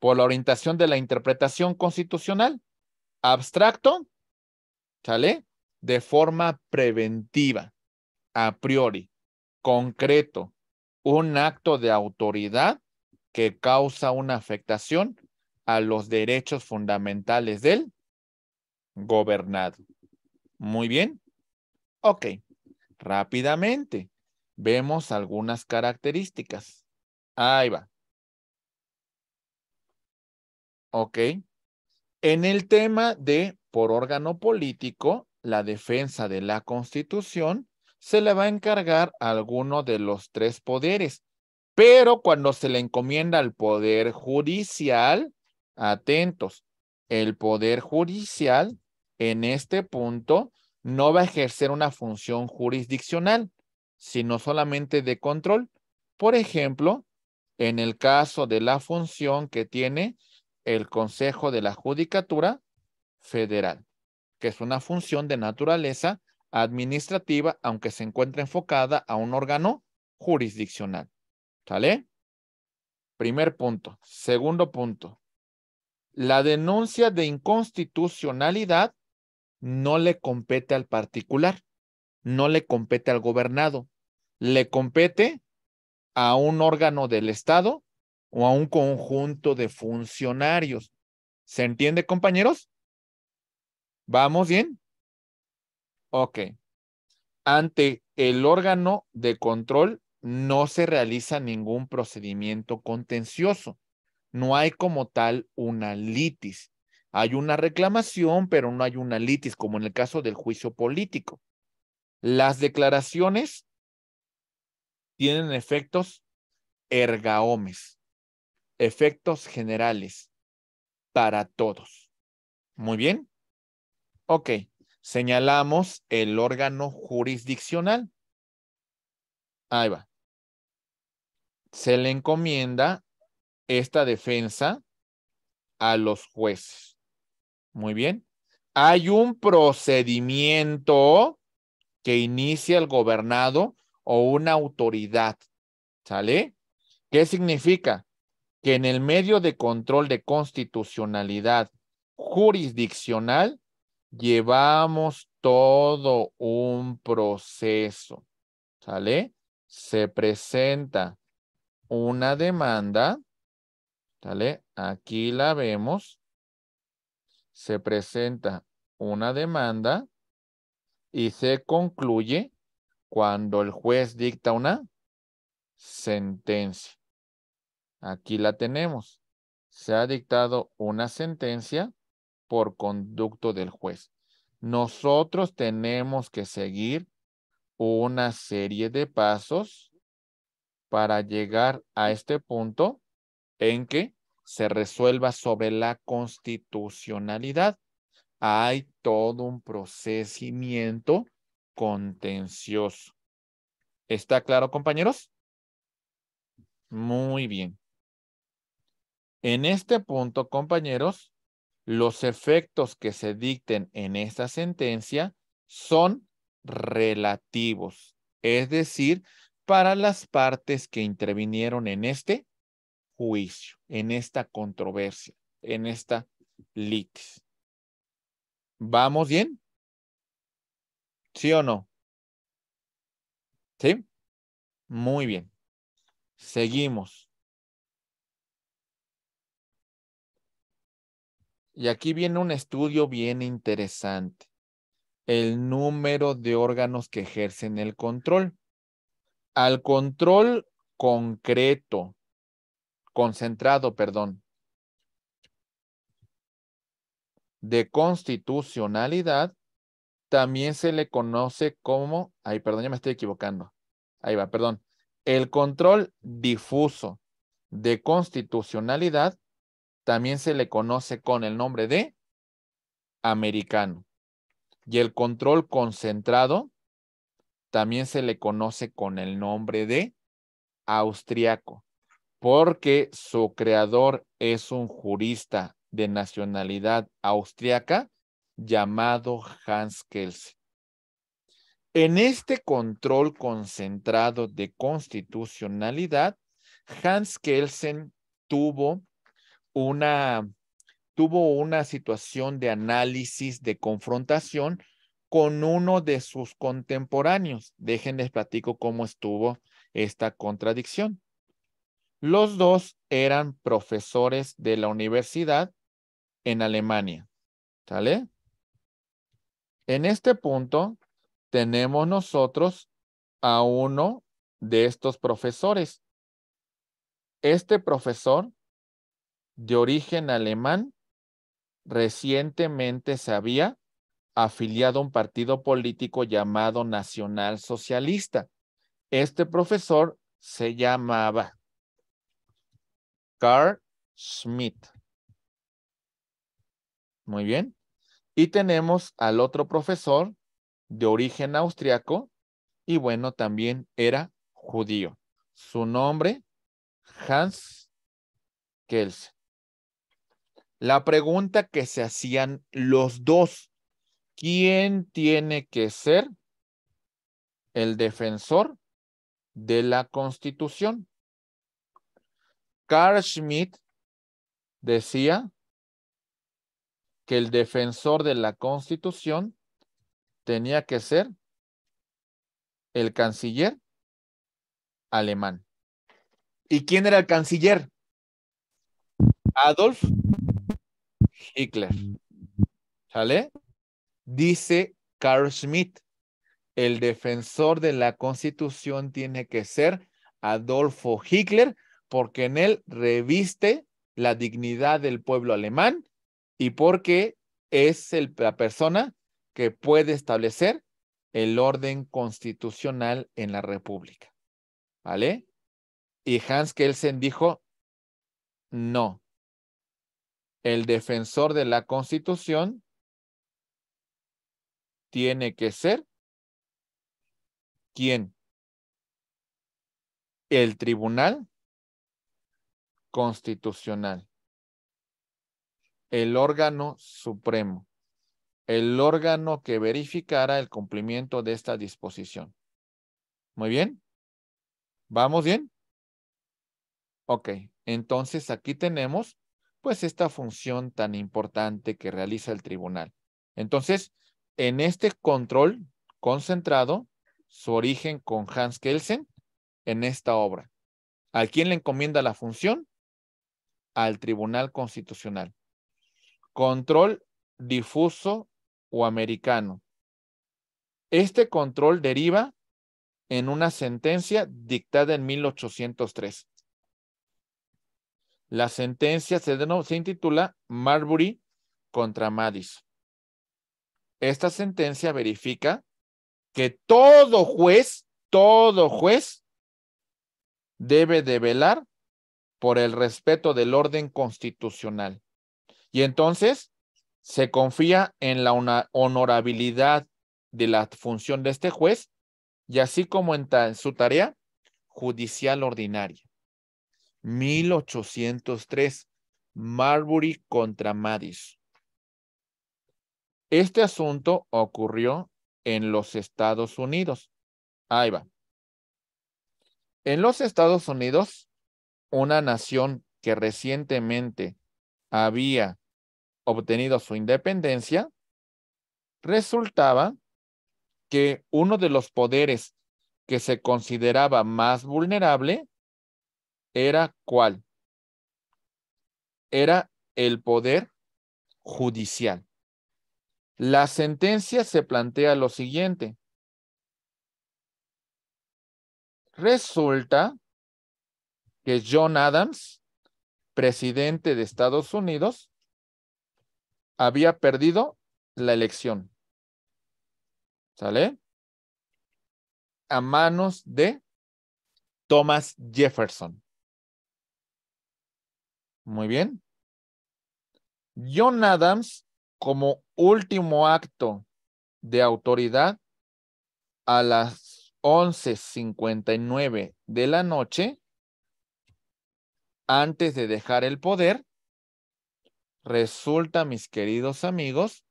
por la orientación de la interpretación constitucional, abstracto, ¿sale? De forma preventiva, a priori, concreto, un acto de autoridad que causa una afectación a los derechos fundamentales del gobernado. Muy bien. Ok. Rápidamente vemos algunas características. Ahí va. Ok. En el tema de por órgano político, la defensa de la constitución, se le va a encargar alguno de los tres poderes. Pero cuando se le encomienda al poder judicial, atentos, el poder judicial en este punto no va a ejercer una función jurisdiccional, sino solamente de control. Por ejemplo, en el caso de la función que tiene el Consejo de la Judicatura Federal, que es una función de naturaleza administrativa, aunque se encuentre enfocada a un órgano jurisdiccional. ¿Sale? Primer punto. Segundo punto. La denuncia de inconstitucionalidad no le compete al particular, no le compete al gobernado, le compete a un órgano del Estado o a un conjunto de funcionarios. ¿Se entiende, compañeros? ¿Vamos bien? Ok. Ante el órgano de control no se realiza ningún procedimiento contencioso. No hay como tal una litis. Hay una reclamación, pero no hay una litis, como en el caso del juicio político. Las declaraciones tienen efectos ergaomes, efectos generales para todos. Muy bien. Ok. Señalamos el órgano jurisdiccional. Ahí va. Se le encomienda esta defensa a los jueces. Muy bien. Hay un procedimiento que inicia el gobernado o una autoridad. ¿Sale? ¿Qué significa? Que en el medio de control de constitucionalidad jurisdiccional Llevamos todo un proceso, ¿sale? Se presenta una demanda, ¿sale? Aquí la vemos. Se presenta una demanda y se concluye cuando el juez dicta una sentencia. Aquí la tenemos. Se ha dictado una sentencia por conducto del juez. Nosotros tenemos que seguir una serie de pasos para llegar a este punto en que se resuelva sobre la constitucionalidad. Hay todo un procedimiento contencioso. ¿Está claro, compañeros? Muy bien. En este punto, compañeros, los efectos que se dicten en esta sentencia son relativos, es decir, para las partes que intervinieron en este juicio, en esta controversia, en esta litis. ¿Vamos bien? ¿Sí o no? ¿Sí? Muy bien. Seguimos. Y aquí viene un estudio bien interesante. El número de órganos que ejercen el control. Al control concreto, concentrado, perdón, de constitucionalidad, también se le conoce como, ay, perdón, ya me estoy equivocando. Ahí va, perdón. El control difuso de constitucionalidad también se le conoce con el nombre de americano. Y el control concentrado también se le conoce con el nombre de austriaco, porque su creador es un jurista de nacionalidad austriaca llamado Hans Kelsen. En este control concentrado de constitucionalidad, Hans Kelsen tuvo una, tuvo una situación de análisis, de confrontación con uno de sus contemporáneos. Déjenles platico cómo estuvo esta contradicción. Los dos eran profesores de la universidad en Alemania. ¿Sale? En este punto tenemos nosotros a uno de estos profesores. Este profesor de origen alemán, recientemente se había afiliado a un partido político llamado Nacional Socialista. Este profesor se llamaba Carl Schmidt. Muy bien. Y tenemos al otro profesor de origen austriaco y bueno, también era judío. Su nombre, Hans Kelsen. La pregunta que se hacían los dos, ¿quién tiene que ser el defensor de la Constitución? Carl Schmitt decía que el defensor de la Constitución tenía que ser el canciller alemán. ¿Y quién era el canciller? Adolf Hitler. ¿Sale? Dice Carl Schmitt, el defensor de la constitución tiene que ser Adolfo Hitler porque en él reviste la dignidad del pueblo alemán y porque es la persona que puede establecer el orden constitucional en la República. ¿Vale? Y Hans Kelsen dijo, no, el defensor de la Constitución tiene que ser ¿quién? El Tribunal Constitucional, el órgano supremo, el órgano que verificará el cumplimiento de esta disposición. Muy bien. ¿Vamos bien? Ok, entonces aquí tenemos pues esta función tan importante que realiza el tribunal. Entonces, en este control concentrado, su origen con Hans Kelsen en esta obra. ¿A quién le encomienda la función? Al Tribunal Constitucional. Control difuso o americano. Este control deriva en una sentencia dictada en 1803. La sentencia se, intitula Marbury contra Madison. Esta sentencia verifica que todo juez, todo juez debe de velar por el respeto del orden constitucional. Y entonces se confía en la honorabilidad de la función de este juez y así como en su tarea judicial ordinaria. 1803, Marbury contra Madison. Este asunto ocurrió en los Estados Unidos. Ahí va. En los Estados Unidos, una nación que recientemente había obtenido su independencia, resultaba que uno de los poderes que se consideraba más vulnerable era cuál? Era el poder judicial. La sentencia se plantea lo siguiente. Resulta que John Adams, presidente de Estados Unidos, había perdido la elección. ¿Sale? A manos de Thomas Jefferson. Muy bien. John Adams, como último acto de autoridad, a las 11.59 de la noche, antes de dejar el poder, resulta, mis queridos amigos,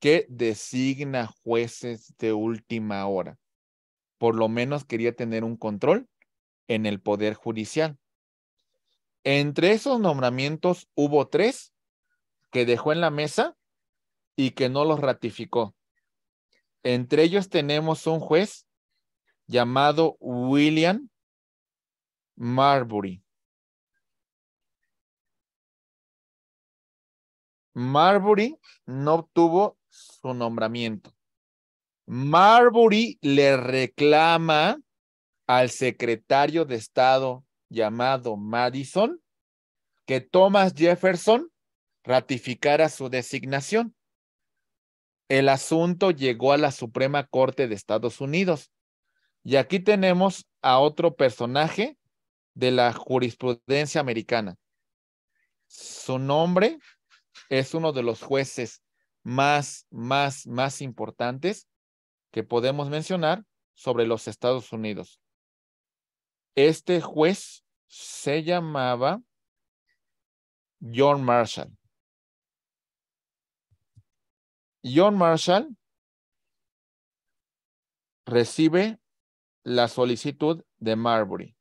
que designa jueces de última hora. Por lo menos quería tener un control en el poder judicial. Entre esos nombramientos hubo tres que dejó en la mesa y que no los ratificó. Entre ellos tenemos un juez llamado William Marbury. Marbury no obtuvo su nombramiento. Marbury le reclama al secretario de Estado llamado Madison que Thomas Jefferson ratificara su designación. El asunto llegó a la Suprema Corte de Estados Unidos. Y aquí tenemos a otro personaje de la jurisprudencia americana. Su nombre es uno de los jueces más, más, más importantes que podemos mencionar sobre los Estados Unidos. Este juez se llamaba John Marshall. John Marshall recibe la solicitud de Marbury.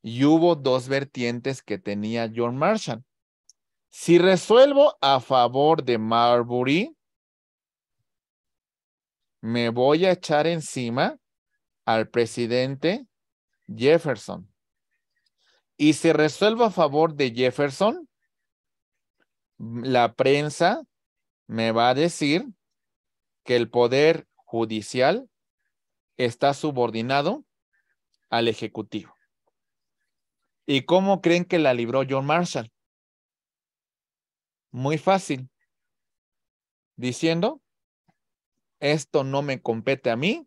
Y hubo dos vertientes que tenía John Marshall. Si resuelvo a favor de Marbury, me voy a echar encima al presidente Jefferson y si resuelva a favor de Jefferson, la prensa me va a decir que el poder judicial está subordinado al Ejecutivo. ¿Y cómo creen que la libró John Marshall? Muy fácil. Diciendo, esto no me compete a mí,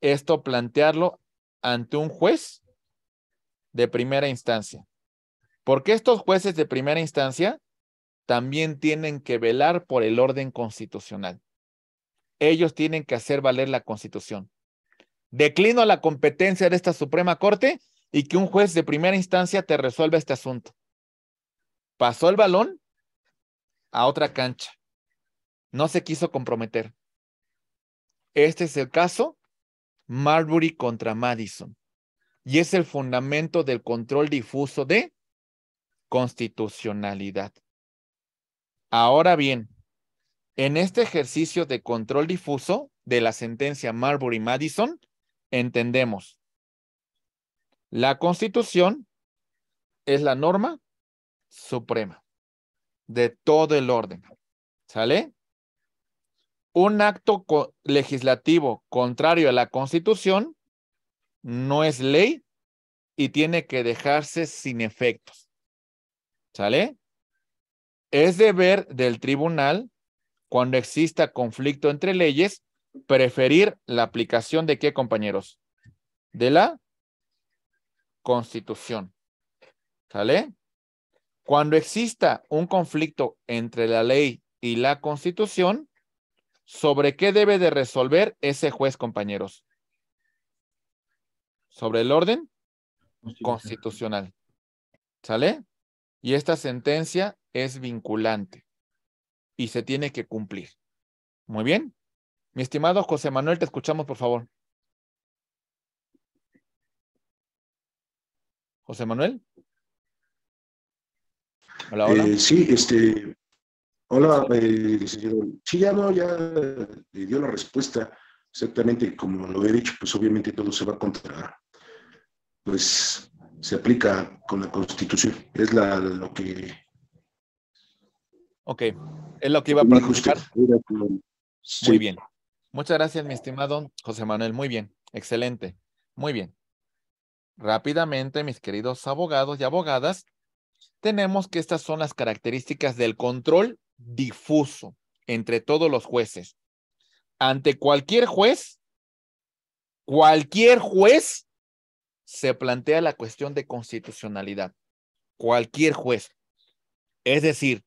esto plantearlo ante un juez de primera instancia. Porque estos jueces de primera instancia también tienen que velar por el orden constitucional. Ellos tienen que hacer valer la constitución. Declino la competencia de esta Suprema Corte y que un juez de primera instancia te resuelva este asunto. Pasó el balón a otra cancha. No se quiso comprometer. Este es el caso Marbury contra Madison y es el fundamento del control difuso de constitucionalidad. Ahora bien, en este ejercicio de control difuso de la sentencia Marbury-Madison, entendemos la constitución es la norma suprema de todo el orden. ¿Sale? Un acto legislativo contrario a la constitución no es ley y tiene que dejarse sin efectos. ¿Sale? Es deber del tribunal, cuando exista conflicto entre leyes, preferir la aplicación de qué, compañeros? De la constitución. ¿Sale? Cuando exista un conflicto entre la ley y la constitución, ¿sobre qué debe de resolver ese juez, compañeros? sobre el orden constitucional. ¿Sale? Y esta sentencia es vinculante y se tiene que cumplir. Muy bien. Mi estimado José Manuel, te escuchamos, por favor. José Manuel. Hola, eh, sí, este. Hola, eh, señor. Sí, ya no, ya le dio la respuesta exactamente como lo he dicho, pues obviamente todo se va a contra pues se aplica con la Constitución. Es la, lo que... Ok, es lo que iba a preguntar. Muy bien. Muchas gracias, mi estimado José Manuel. Muy bien, excelente. Muy bien. Rápidamente, mis queridos abogados y abogadas, tenemos que estas son las características del control difuso entre todos los jueces. Ante cualquier juez, cualquier juez se plantea la cuestión de constitucionalidad. Cualquier juez. Es decir,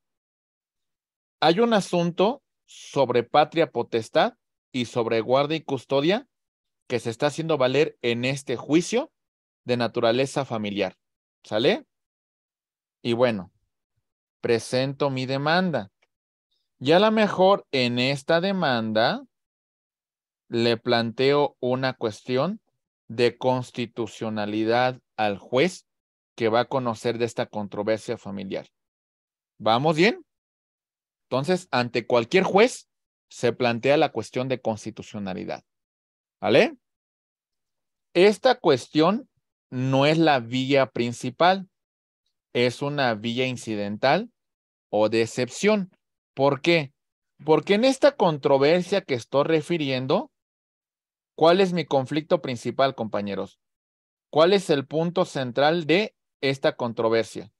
hay un asunto sobre patria potestad y sobre guarda y custodia que se está haciendo valer en este juicio de naturaleza familiar. ¿Sale? Y bueno, presento mi demanda. Y a lo mejor en esta demanda le planteo una cuestión de constitucionalidad al juez que va a conocer de esta controversia familiar. ¿Vamos bien? Entonces, ante cualquier juez se plantea la cuestión de constitucionalidad. ¿Vale? Esta cuestión no es la vía principal, es una vía incidental o de excepción. ¿Por qué? Porque en esta controversia que estoy refiriendo, ¿Cuál es mi conflicto principal, compañeros? ¿Cuál es el punto central de esta controversia?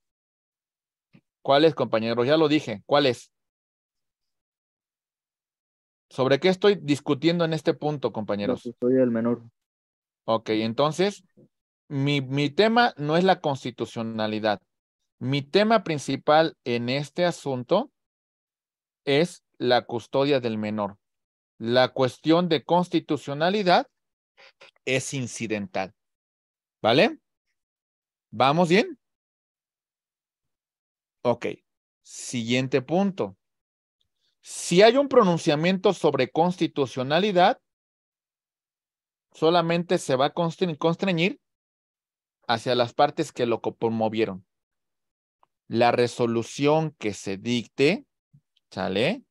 ¿Cuál es, compañeros? Ya lo dije. ¿Cuál es? ¿Sobre qué estoy discutiendo en este punto, compañeros? Yo soy el menor. Ok, entonces, mi, mi tema no es la constitucionalidad. Mi tema principal en este asunto es la custodia del menor la cuestión de constitucionalidad es incidental. ¿Vale? ¿Vamos bien? Ok. Siguiente punto. Si hay un pronunciamiento sobre constitucionalidad, solamente se va a constreñir hacia las partes que lo promovieron. La resolución que se dicte, ¿sale?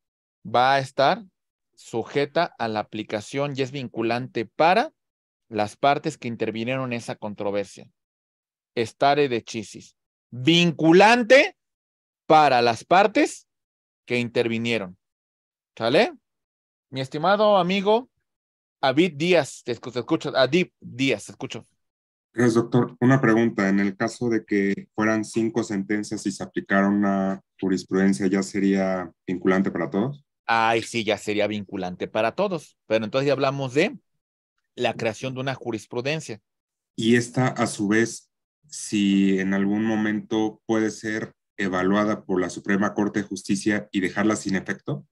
Va a estar sujeta a la aplicación y es vinculante para las partes que intervinieron en esa controversia. Estare de chisis. Vinculante para las partes que intervinieron. ¿Sale? Mi estimado amigo David Díaz, te escucho, te Díaz, te escucho. Gracias, doctor, una pregunta. En el caso de que fueran cinco sentencias y se aplicara una jurisprudencia, ¿ya sería vinculante para todos? ahí sí ya sería vinculante para todos. Pero entonces ya hablamos de la creación de una jurisprudencia. Y esta, a su vez, si en algún momento puede ser evaluada por la Suprema Corte de Justicia y dejarla sin efecto?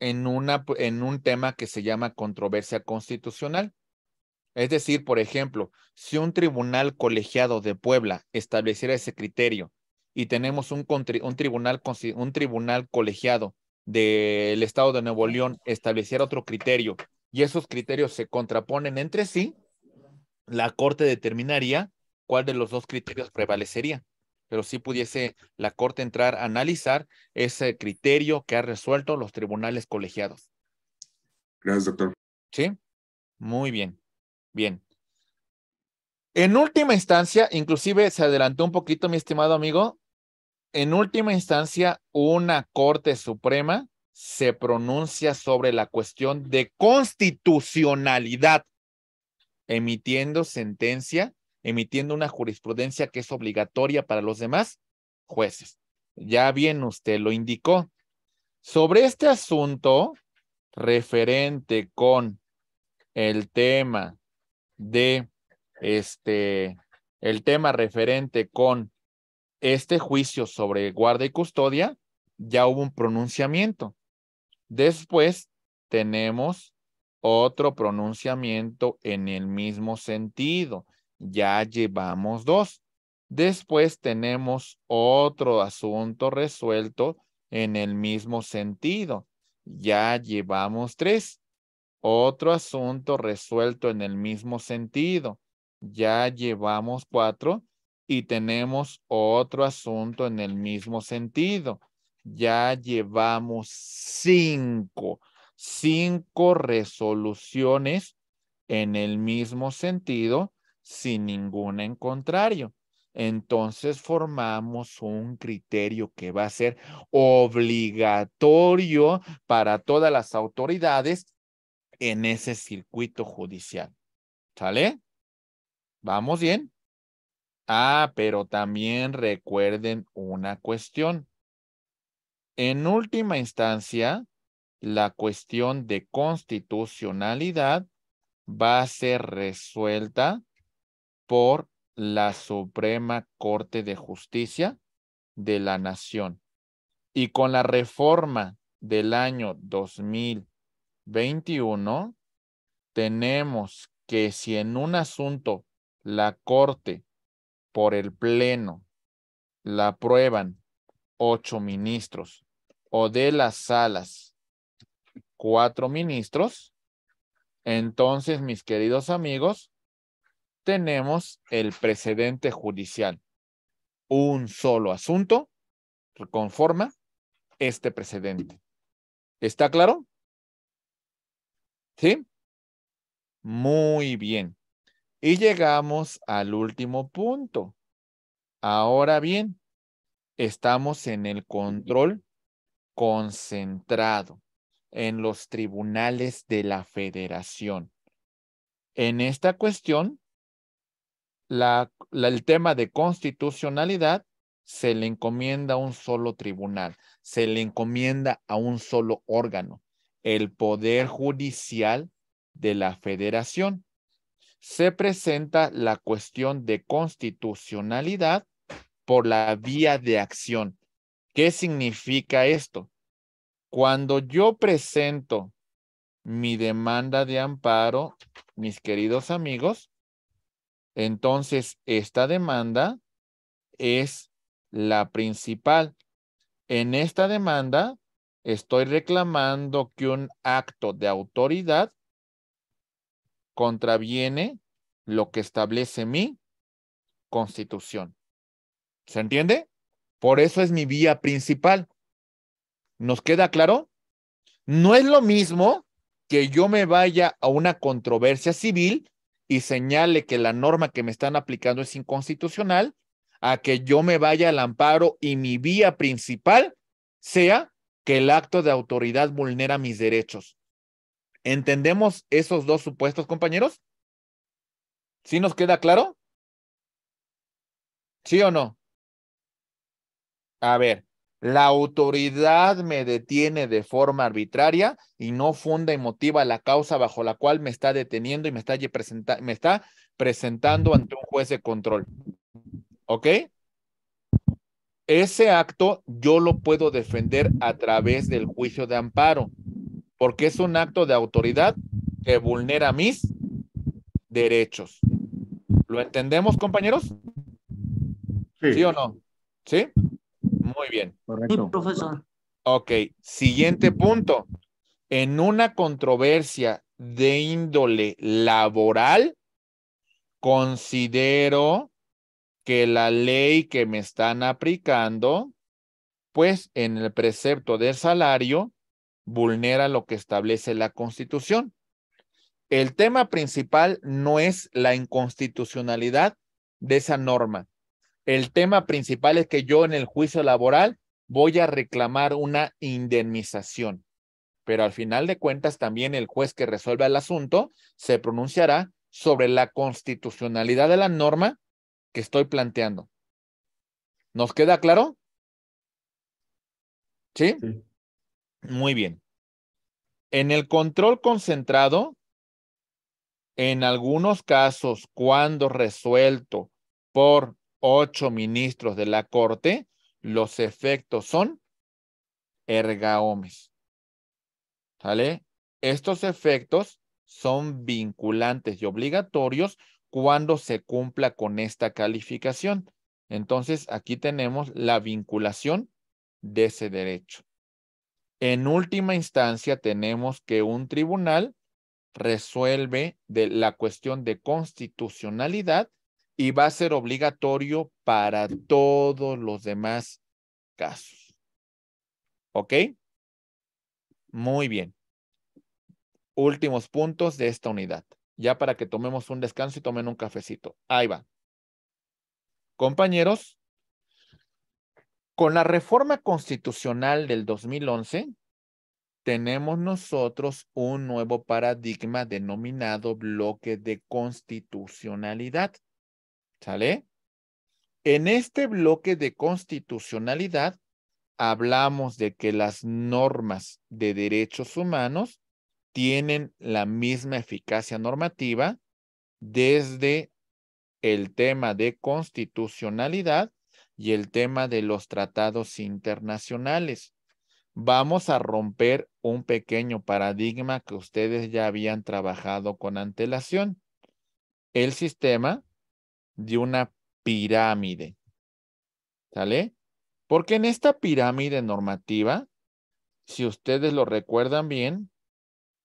En, una, en un tema que se llama controversia constitucional. Es decir, por ejemplo, si un tribunal colegiado de Puebla estableciera ese criterio y tenemos un, un, tribunal, un tribunal colegiado del Estado de Nuevo León estableciera otro criterio y esos criterios se contraponen entre sí, la Corte determinaría cuál de los dos criterios prevalecería. Pero si pudiese la Corte entrar a analizar ese criterio que han resuelto los tribunales colegiados. Gracias, doctor. Sí, muy bien. Bien. En última instancia, inclusive se adelantó un poquito mi estimado amigo, en última instancia, una Corte Suprema se pronuncia sobre la cuestión de constitucionalidad, emitiendo sentencia, emitiendo una jurisprudencia que es obligatoria para los demás jueces. Ya bien usted lo indicó. Sobre este asunto referente con el tema de este, el tema referente con este juicio sobre guarda y custodia, ya hubo un pronunciamiento. Después tenemos otro pronunciamiento en el mismo sentido. Ya llevamos dos. Después tenemos otro asunto resuelto en el mismo sentido. Ya llevamos tres. Otro asunto resuelto en el mismo sentido. Ya llevamos cuatro y tenemos otro asunto en el mismo sentido. Ya llevamos cinco, cinco resoluciones en el mismo sentido sin ningún en contrario. Entonces formamos un criterio que va a ser obligatorio para todas las autoridades en ese circuito judicial. ¿Sale? ¿Vamos bien? Ah, pero también recuerden una cuestión. En última instancia, la cuestión de constitucionalidad va a ser resuelta por la Suprema Corte de Justicia de la Nación. Y con la reforma del año 2021, tenemos que si en un asunto la Corte por el Pleno. La aprueban ocho ministros o de las salas cuatro ministros. Entonces, mis queridos amigos, tenemos el precedente judicial. Un solo asunto conforma este precedente. ¿Está claro? ¿Sí? Muy bien. Y llegamos al último punto. Ahora bien, estamos en el control concentrado en los tribunales de la federación. En esta cuestión, el tema de constitucionalidad se le encomienda a un solo tribunal, se le encomienda a un solo órgano, el Poder Judicial de la Federación se presenta la cuestión de constitucionalidad por la vía de acción. ¿Qué significa esto? Cuando yo presento mi demanda de amparo, mis queridos amigos, entonces esta demanda es la principal. En esta demanda estoy reclamando que un acto de autoridad contraviene lo que establece mi constitución. ¿Se entiende? Por eso es mi vía principal. ¿Nos queda claro? No es lo mismo que yo me vaya a una controversia civil y señale que la norma que me están aplicando es inconstitucional, a que yo me vaya al amparo y mi vía principal sea que el acto de autoridad vulnera mis derechos. ¿Entendemos esos dos supuestos, compañeros? ¿Sí nos queda claro? ¿Sí o no? A ver, la autoridad me detiene de forma arbitraria y no funda y motiva la causa bajo la cual me está deteniendo y me está, me está presentando ante un juez de control. ¿Ok? Ese acto yo lo puedo defender a través del juicio de amparo porque es un acto de autoridad que vulnera mis derechos. ¿Lo entendemos, compañeros? Sí. o no? ¿Sí? Muy bien. Correcto. profesor. Ok, siguiente punto. En una controversia de índole laboral, considero que la ley que me están aplicando, pues en el precepto del salario, vulnera lo que establece la Constitución. El tema principal no es la inconstitucionalidad de esa norma. El tema principal es que yo en el juicio laboral voy a reclamar una indemnización. Pero al final de cuentas, también el juez que resuelva el asunto se pronunciará sobre la constitucionalidad de la norma que estoy planteando. ¿Nos queda claro? ¿Sí? sí. Muy bien. En el control concentrado, en algunos casos, cuando resuelto por ocho ministros de la Corte, los efectos son erga ¿Sale? Estos efectos son vinculantes y obligatorios cuando se cumpla con esta calificación. Entonces, aquí tenemos la vinculación de ese derecho. En última instancia, tenemos que un tribunal resuelve la cuestión de constitucionalidad y va a ser obligatorio para todos los demás casos. ¿Ok? Muy bien. Últimos puntos de esta unidad. Ya para que tomemos un descanso y tomen un cafecito. Ahí va. Compañeros, con la reforma constitucional del 2011, tenemos nosotros un nuevo paradigma denominado bloque de constitucionalidad. ¿Sale? En este bloque de constitucionalidad hablamos de que las normas de derechos humanos tienen la misma eficacia normativa desde el tema de constitucionalidad y el tema de los tratados internacionales. Vamos a romper un pequeño paradigma que ustedes ya habían trabajado con antelación. El sistema de una pirámide. ¿Sale? Porque en esta pirámide normativa, si ustedes lo recuerdan bien,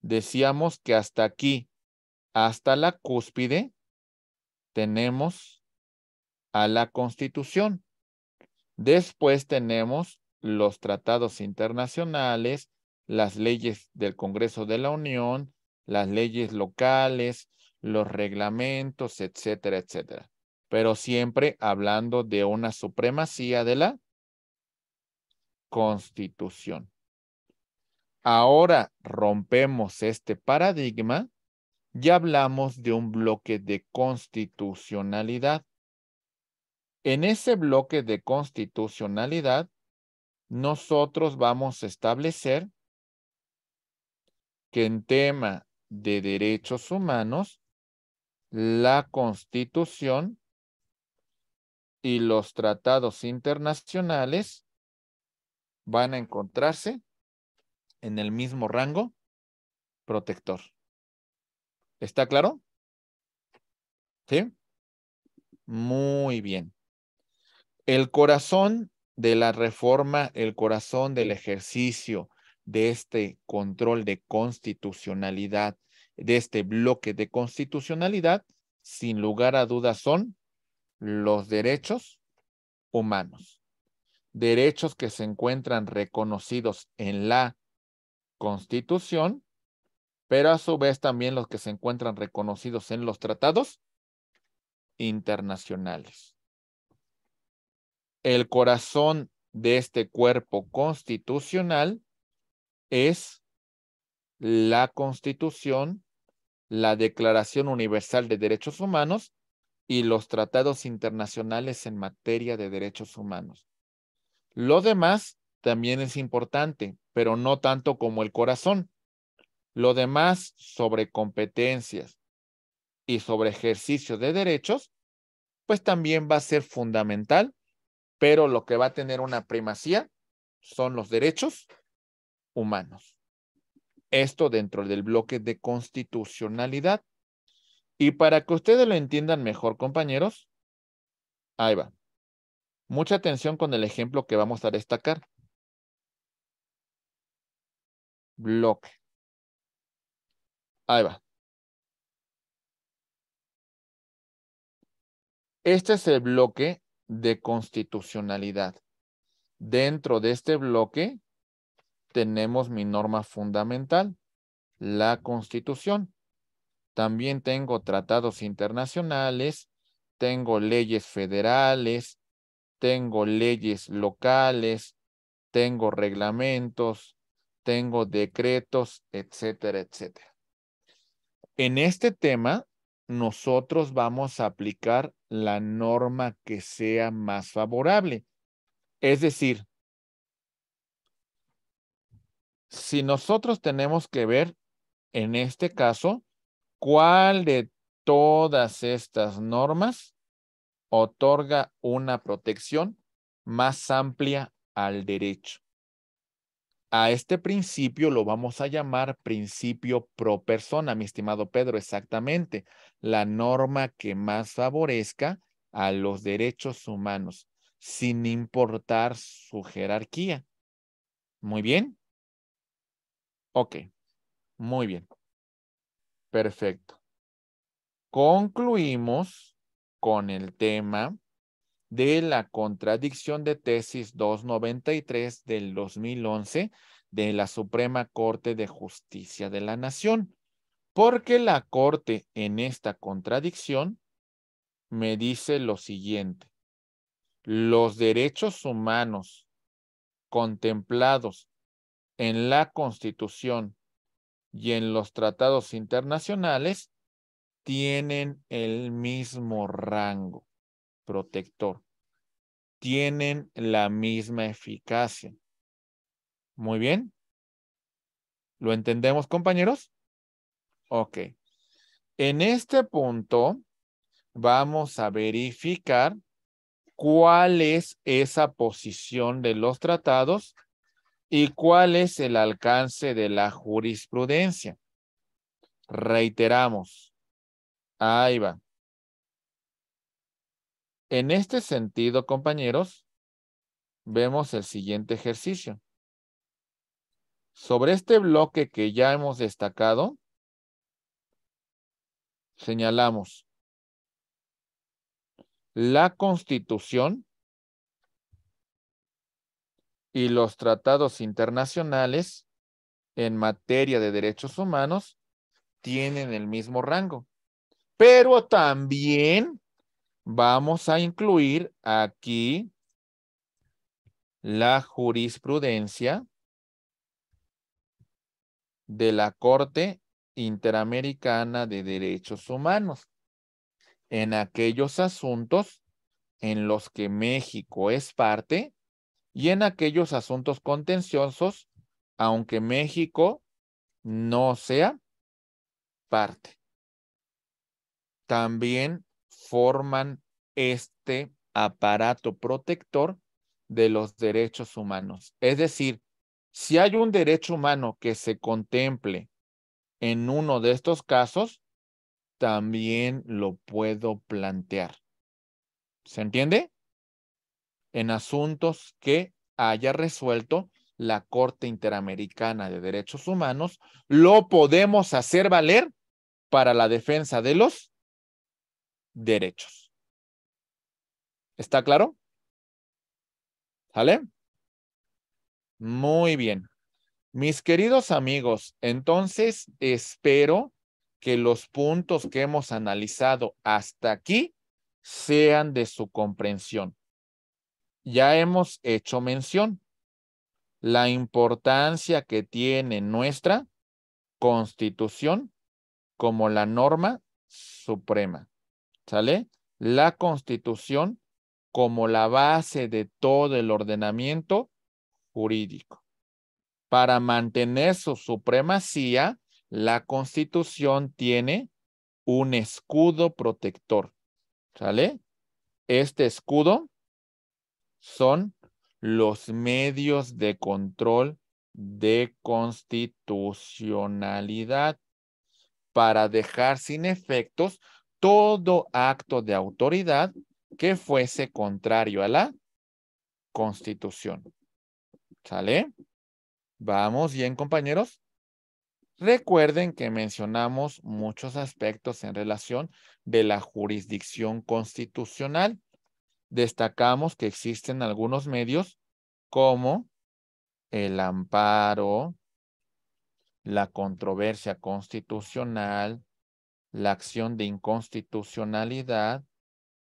decíamos que hasta aquí, hasta la cúspide, tenemos a la constitución. Después tenemos los tratados internacionales, las leyes del Congreso de la Unión, las leyes locales, los reglamentos, etcétera, etcétera. Pero siempre hablando de una supremacía de la constitución. Ahora rompemos este paradigma y hablamos de un bloque de constitucionalidad. En ese bloque de constitucionalidad, nosotros vamos a establecer que en tema de derechos humanos, la constitución y los tratados internacionales van a encontrarse en el mismo rango protector. ¿Está claro? ¿Sí? Muy bien. El corazón de la reforma, el corazón del ejercicio de este control de constitucionalidad, de este bloque de constitucionalidad, sin lugar a dudas son los derechos humanos. Derechos que se encuentran reconocidos en la Constitución, pero a su vez también los que se encuentran reconocidos en los tratados internacionales el corazón de este cuerpo constitucional es la Constitución, la Declaración Universal de Derechos Humanos y los tratados internacionales en materia de derechos humanos. Lo demás también es importante, pero no tanto como el corazón. Lo demás sobre competencias y sobre ejercicio de derechos, pues también va a ser fundamental pero lo que va a tener una primacía son los derechos humanos. Esto dentro del bloque de constitucionalidad. Y para que ustedes lo entiendan mejor, compañeros, ahí va. Mucha atención con el ejemplo que vamos a destacar. Bloque. Ahí va. Este es el bloque de constitucionalidad. Dentro de este bloque tenemos mi norma fundamental, la constitución. También tengo tratados internacionales, tengo leyes federales, tengo leyes locales, tengo reglamentos, tengo decretos, etcétera, etcétera. En este tema nosotros vamos a aplicar la norma que sea más favorable. Es decir, si nosotros tenemos que ver, en este caso, cuál de todas estas normas otorga una protección más amplia al derecho. A este principio lo vamos a llamar principio pro persona, mi estimado Pedro, exactamente, la norma que más favorezca a los derechos humanos, sin importar su jerarquía. Muy bien. Ok, muy bien. Perfecto. Concluimos con el tema de la contradicción de tesis 293 del 2011 de la Suprema Corte de Justicia de la Nación, porque la Corte en esta contradicción me dice lo siguiente, los derechos humanos contemplados en la Constitución y en los tratados internacionales tienen el mismo rango protector tienen la misma eficacia. Muy bien. ¿Lo entendemos, compañeros? Ok. En este punto vamos a verificar cuál es esa posición de los tratados y cuál es el alcance de la jurisprudencia. Reiteramos. Ahí va. En este sentido, compañeros, vemos el siguiente ejercicio. Sobre este bloque que ya hemos destacado, señalamos la constitución y los tratados internacionales en materia de derechos humanos tienen el mismo rango, pero también vamos a incluir aquí la jurisprudencia de la Corte Interamericana de Derechos Humanos en aquellos asuntos en los que México es parte y en aquellos asuntos contenciosos, aunque México no sea parte. También forman este aparato protector de los derechos humanos. Es decir, si hay un derecho humano que se contemple en uno de estos casos, también lo puedo plantear. ¿Se entiende? En asuntos que haya resuelto la Corte Interamericana de Derechos Humanos, lo podemos hacer valer para la defensa de los derechos. ¿Está claro? ¿Sale? Muy bien. Mis queridos amigos, entonces espero que los puntos que hemos analizado hasta aquí sean de su comprensión. Ya hemos hecho mención la importancia que tiene nuestra constitución como la norma suprema. ¿Sale? La constitución como la base de todo el ordenamiento jurídico. Para mantener su supremacía, la constitución tiene un escudo protector. ¿Sale? Este escudo son los medios de control de constitucionalidad para dejar sin efectos todo acto de autoridad que fuese contrario a la constitución. ¿Sale? Vamos bien, compañeros. Recuerden que mencionamos muchos aspectos en relación de la jurisdicción constitucional. Destacamos que existen algunos medios como el amparo, la controversia constitucional, la acción de inconstitucionalidad,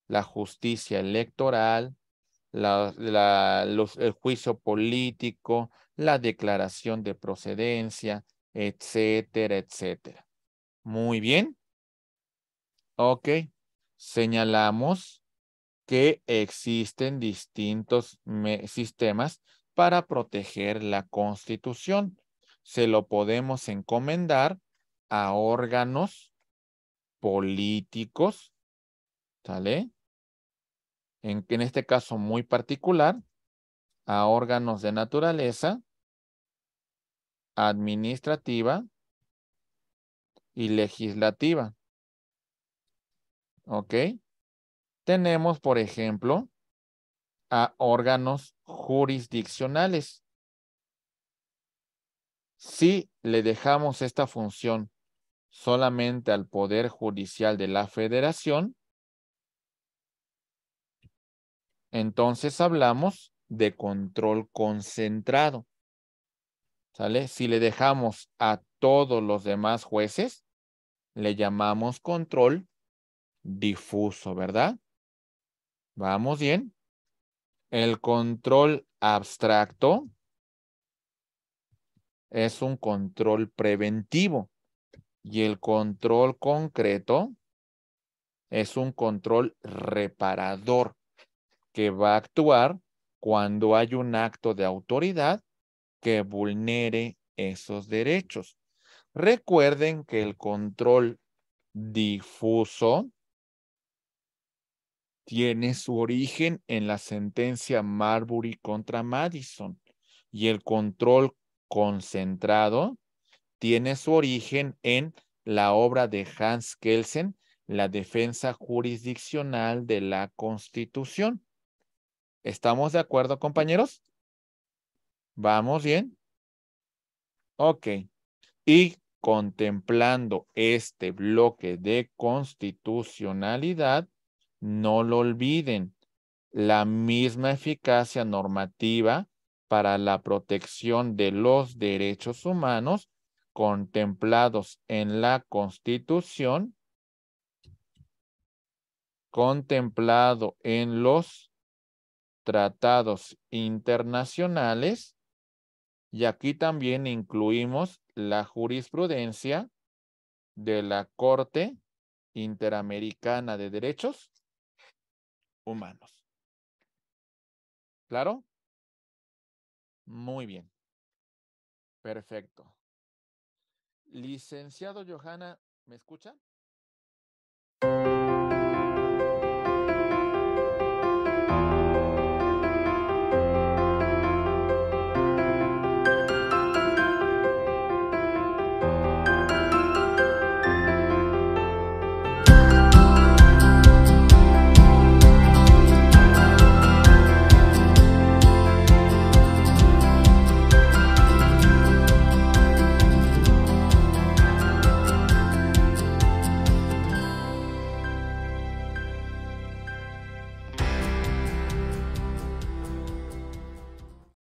la justicia electoral, el juicio político, la declaración de procedencia, etcétera, etcétera. Muy bien. Ok. Señalamos que existen distintos sistemas para proteger la Constitución. Se lo podemos encomendar a órganos políticos, ¿sale? En, en este caso muy particular, a órganos de naturaleza administrativa y legislativa. ¿Ok? Tenemos, por ejemplo, a órganos jurisdiccionales. Si le dejamos esta función solamente al Poder Judicial de la Federación, entonces hablamos de control concentrado. ¿Sale? Si le dejamos a todos los demás jueces, le llamamos control difuso, ¿verdad? ¿Vamos bien? El control abstracto es un control preventivo. Y el control concreto es un control reparador que va a actuar cuando hay un acto de autoridad que vulnere esos derechos. Recuerden que el control difuso tiene su origen en la sentencia Marbury contra Madison y el control concentrado tiene su origen en la obra de Hans Kelsen, La defensa jurisdiccional de la Constitución. ¿Estamos de acuerdo, compañeros? ¿Vamos bien? Ok. Y contemplando este bloque de constitucionalidad, no lo olviden, la misma eficacia normativa para la protección de los derechos humanos contemplados en la Constitución, contemplado en los tratados internacionales, y aquí también incluimos la jurisprudencia de la Corte Interamericana de Derechos Humanos. ¿Claro? Muy bien. Perfecto. Licenciado Johanna, ¿me escucha?